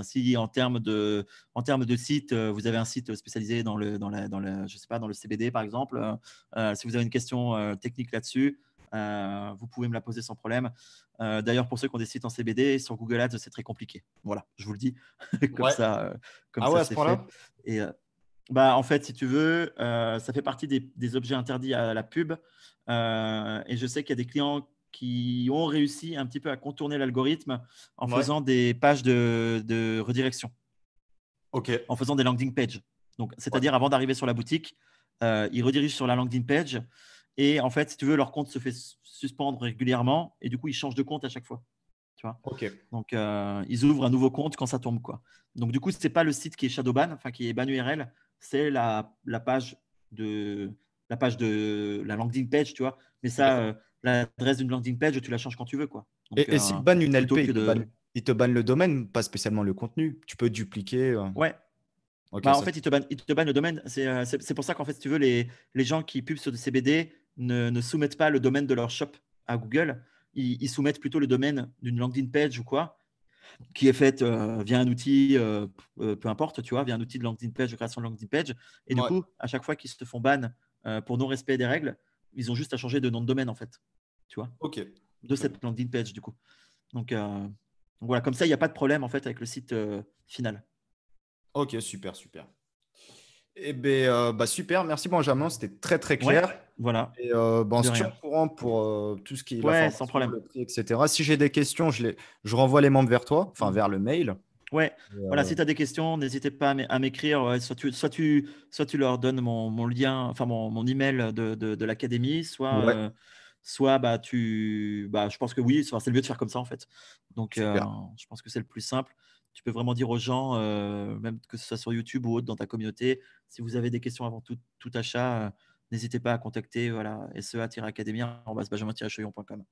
si en termes de, en site, vous avez un site spécialisé dans je sais pas, dans le CBD par exemple, si vous avez une question technique là-dessus, euh, vous pouvez me la poser sans problème. Euh, d'ailleurs, pour ceux qui ont des sites en CBD, sur Google Ads, c'est très compliqué. Voilà, je vous le dis. comme ça, euh, comme ah ça, Et, bah, en fait, si tu veux, ça fait partie des, objets interdits à la pub. et je sais qu'il y a des clients qui ont réussi un petit peu à contourner l'algorithme en faisant des pages de, de redirection. OK. En faisant des landing pages. Donc, c'est-à-dire avant d'arriver sur la boutique, ils redirigent sur la landing page et en fait, si tu veux, leur compte se fait suspendre régulièrement et du coup, ils changent de compte à chaque fois. Tu vois Donc, euh, ils ouvrent un nouveau compte quand ça tombe. Quoi. Donc, du coup, ce n'est pas le site qui est Shadowban, enfin, qui est ban URL, c'est la, la, page de la page de la landing page, tu vois. Mais ça, euh, l'adresse d'une landing page, tu la changes quand tu veux. Quoi. et, euh, s'ils te une LP, ils te banne le domaine, pas spécialement le contenu. Tu peux dupliquer. Ouais, bah, en fait, ils te bannent, le domaine. C'est pour ça qu'en fait, si tu veux, les, les gens qui pubent sur des CBD, ne, soumettent pas le domaine de leur shop à Google. Ils, soumettent plutôt le domaine d'une landing page ou quoi, qui est faite euh, via un outil, euh, euh, peu importe, tu vois, via un outil de landing page, de création de landing page. Et du coup, à chaque fois qu'ils se font ban pour non-respect des règles, ils ont juste à changer de nom de domaine, en fait. Tu vois Ok. De cette landing page, du coup. Donc, donc voilà, comme ça, il n'y a pas de problème, en fait, avec le site final. Ok, super, super. Eh ben, euh, bah, super. Merci, Benjamin. C'était très, très clair. voilà. Et euh, bah, on se tient au courant pour euh, tout ce qui est ouais, sans problème. Si j'ai des questions, je, les... je renvoie les membres vers toi, enfin, vers le mail. Ouais, voilà, si tu as des questions, n'hésitez pas à m'écrire. soit, tu, soit, tu, soit tu leur donnes mon, mon lien, enfin mon, mon email de, de, l'académie, soit, soit bah, tu. Bah, je pense que oui, c'est le mieux de faire comme ça en fait. Donc, je pense que c'est le plus simple tu peux vraiment dire aux gens, euh, même que ce soit sur YouTube ou autre dans ta communauté, si vous avez des questions avant tout, tout achat, euh, n'hésitez pas à contacter voilà, sea académie en benjamin-choyon.com.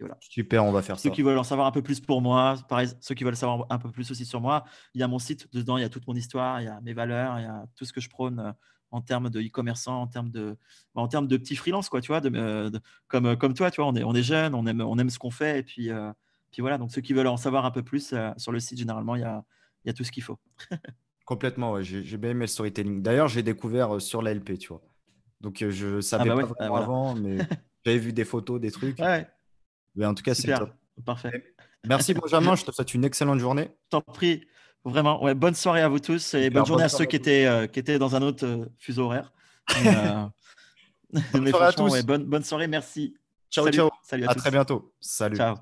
Voilà. Super, on va faire ça. Ceux qui veulent en savoir un peu plus pour moi, ceux qui veulent savoir un peu plus aussi sur moi, il y a mon site dedans, il y a toute mon histoire, il y a mes valeurs, il y a tout ce que je prône euh, en termes de e-commerçant, en termes de, bah, en termes de petits freelance, quoi, tu vois, comme, comme toi, tu on est, on est jeune, on aime, on aime ce qu'on fait, et puis, voilà, donc ceux qui veulent en savoir un peu plus, euh, sur le site, généralement, il y a, y tout ce qu'il faut. Complètement, j'ai bien aimé le storytelling. D'ailleurs, j'ai découvert euh, sur la tu vois. Donc, euh, je ah savais bah pas avant, mais j'avais vu des photos, des trucs. Ouais. Mais en tout cas, c'est Parfait. Merci Benjamin, je te souhaite une excellente journée. T'en prie, vraiment. Ouais, bonne soirée à vous tous et bonne, journée à ceux qui étaient, qui étaient dans un autre fuseau horaire. bonne soirée tous. bonne, bonne, soirée, merci. Ciao, Salut. ciao. Salut à, très bientôt. Salut. ciao.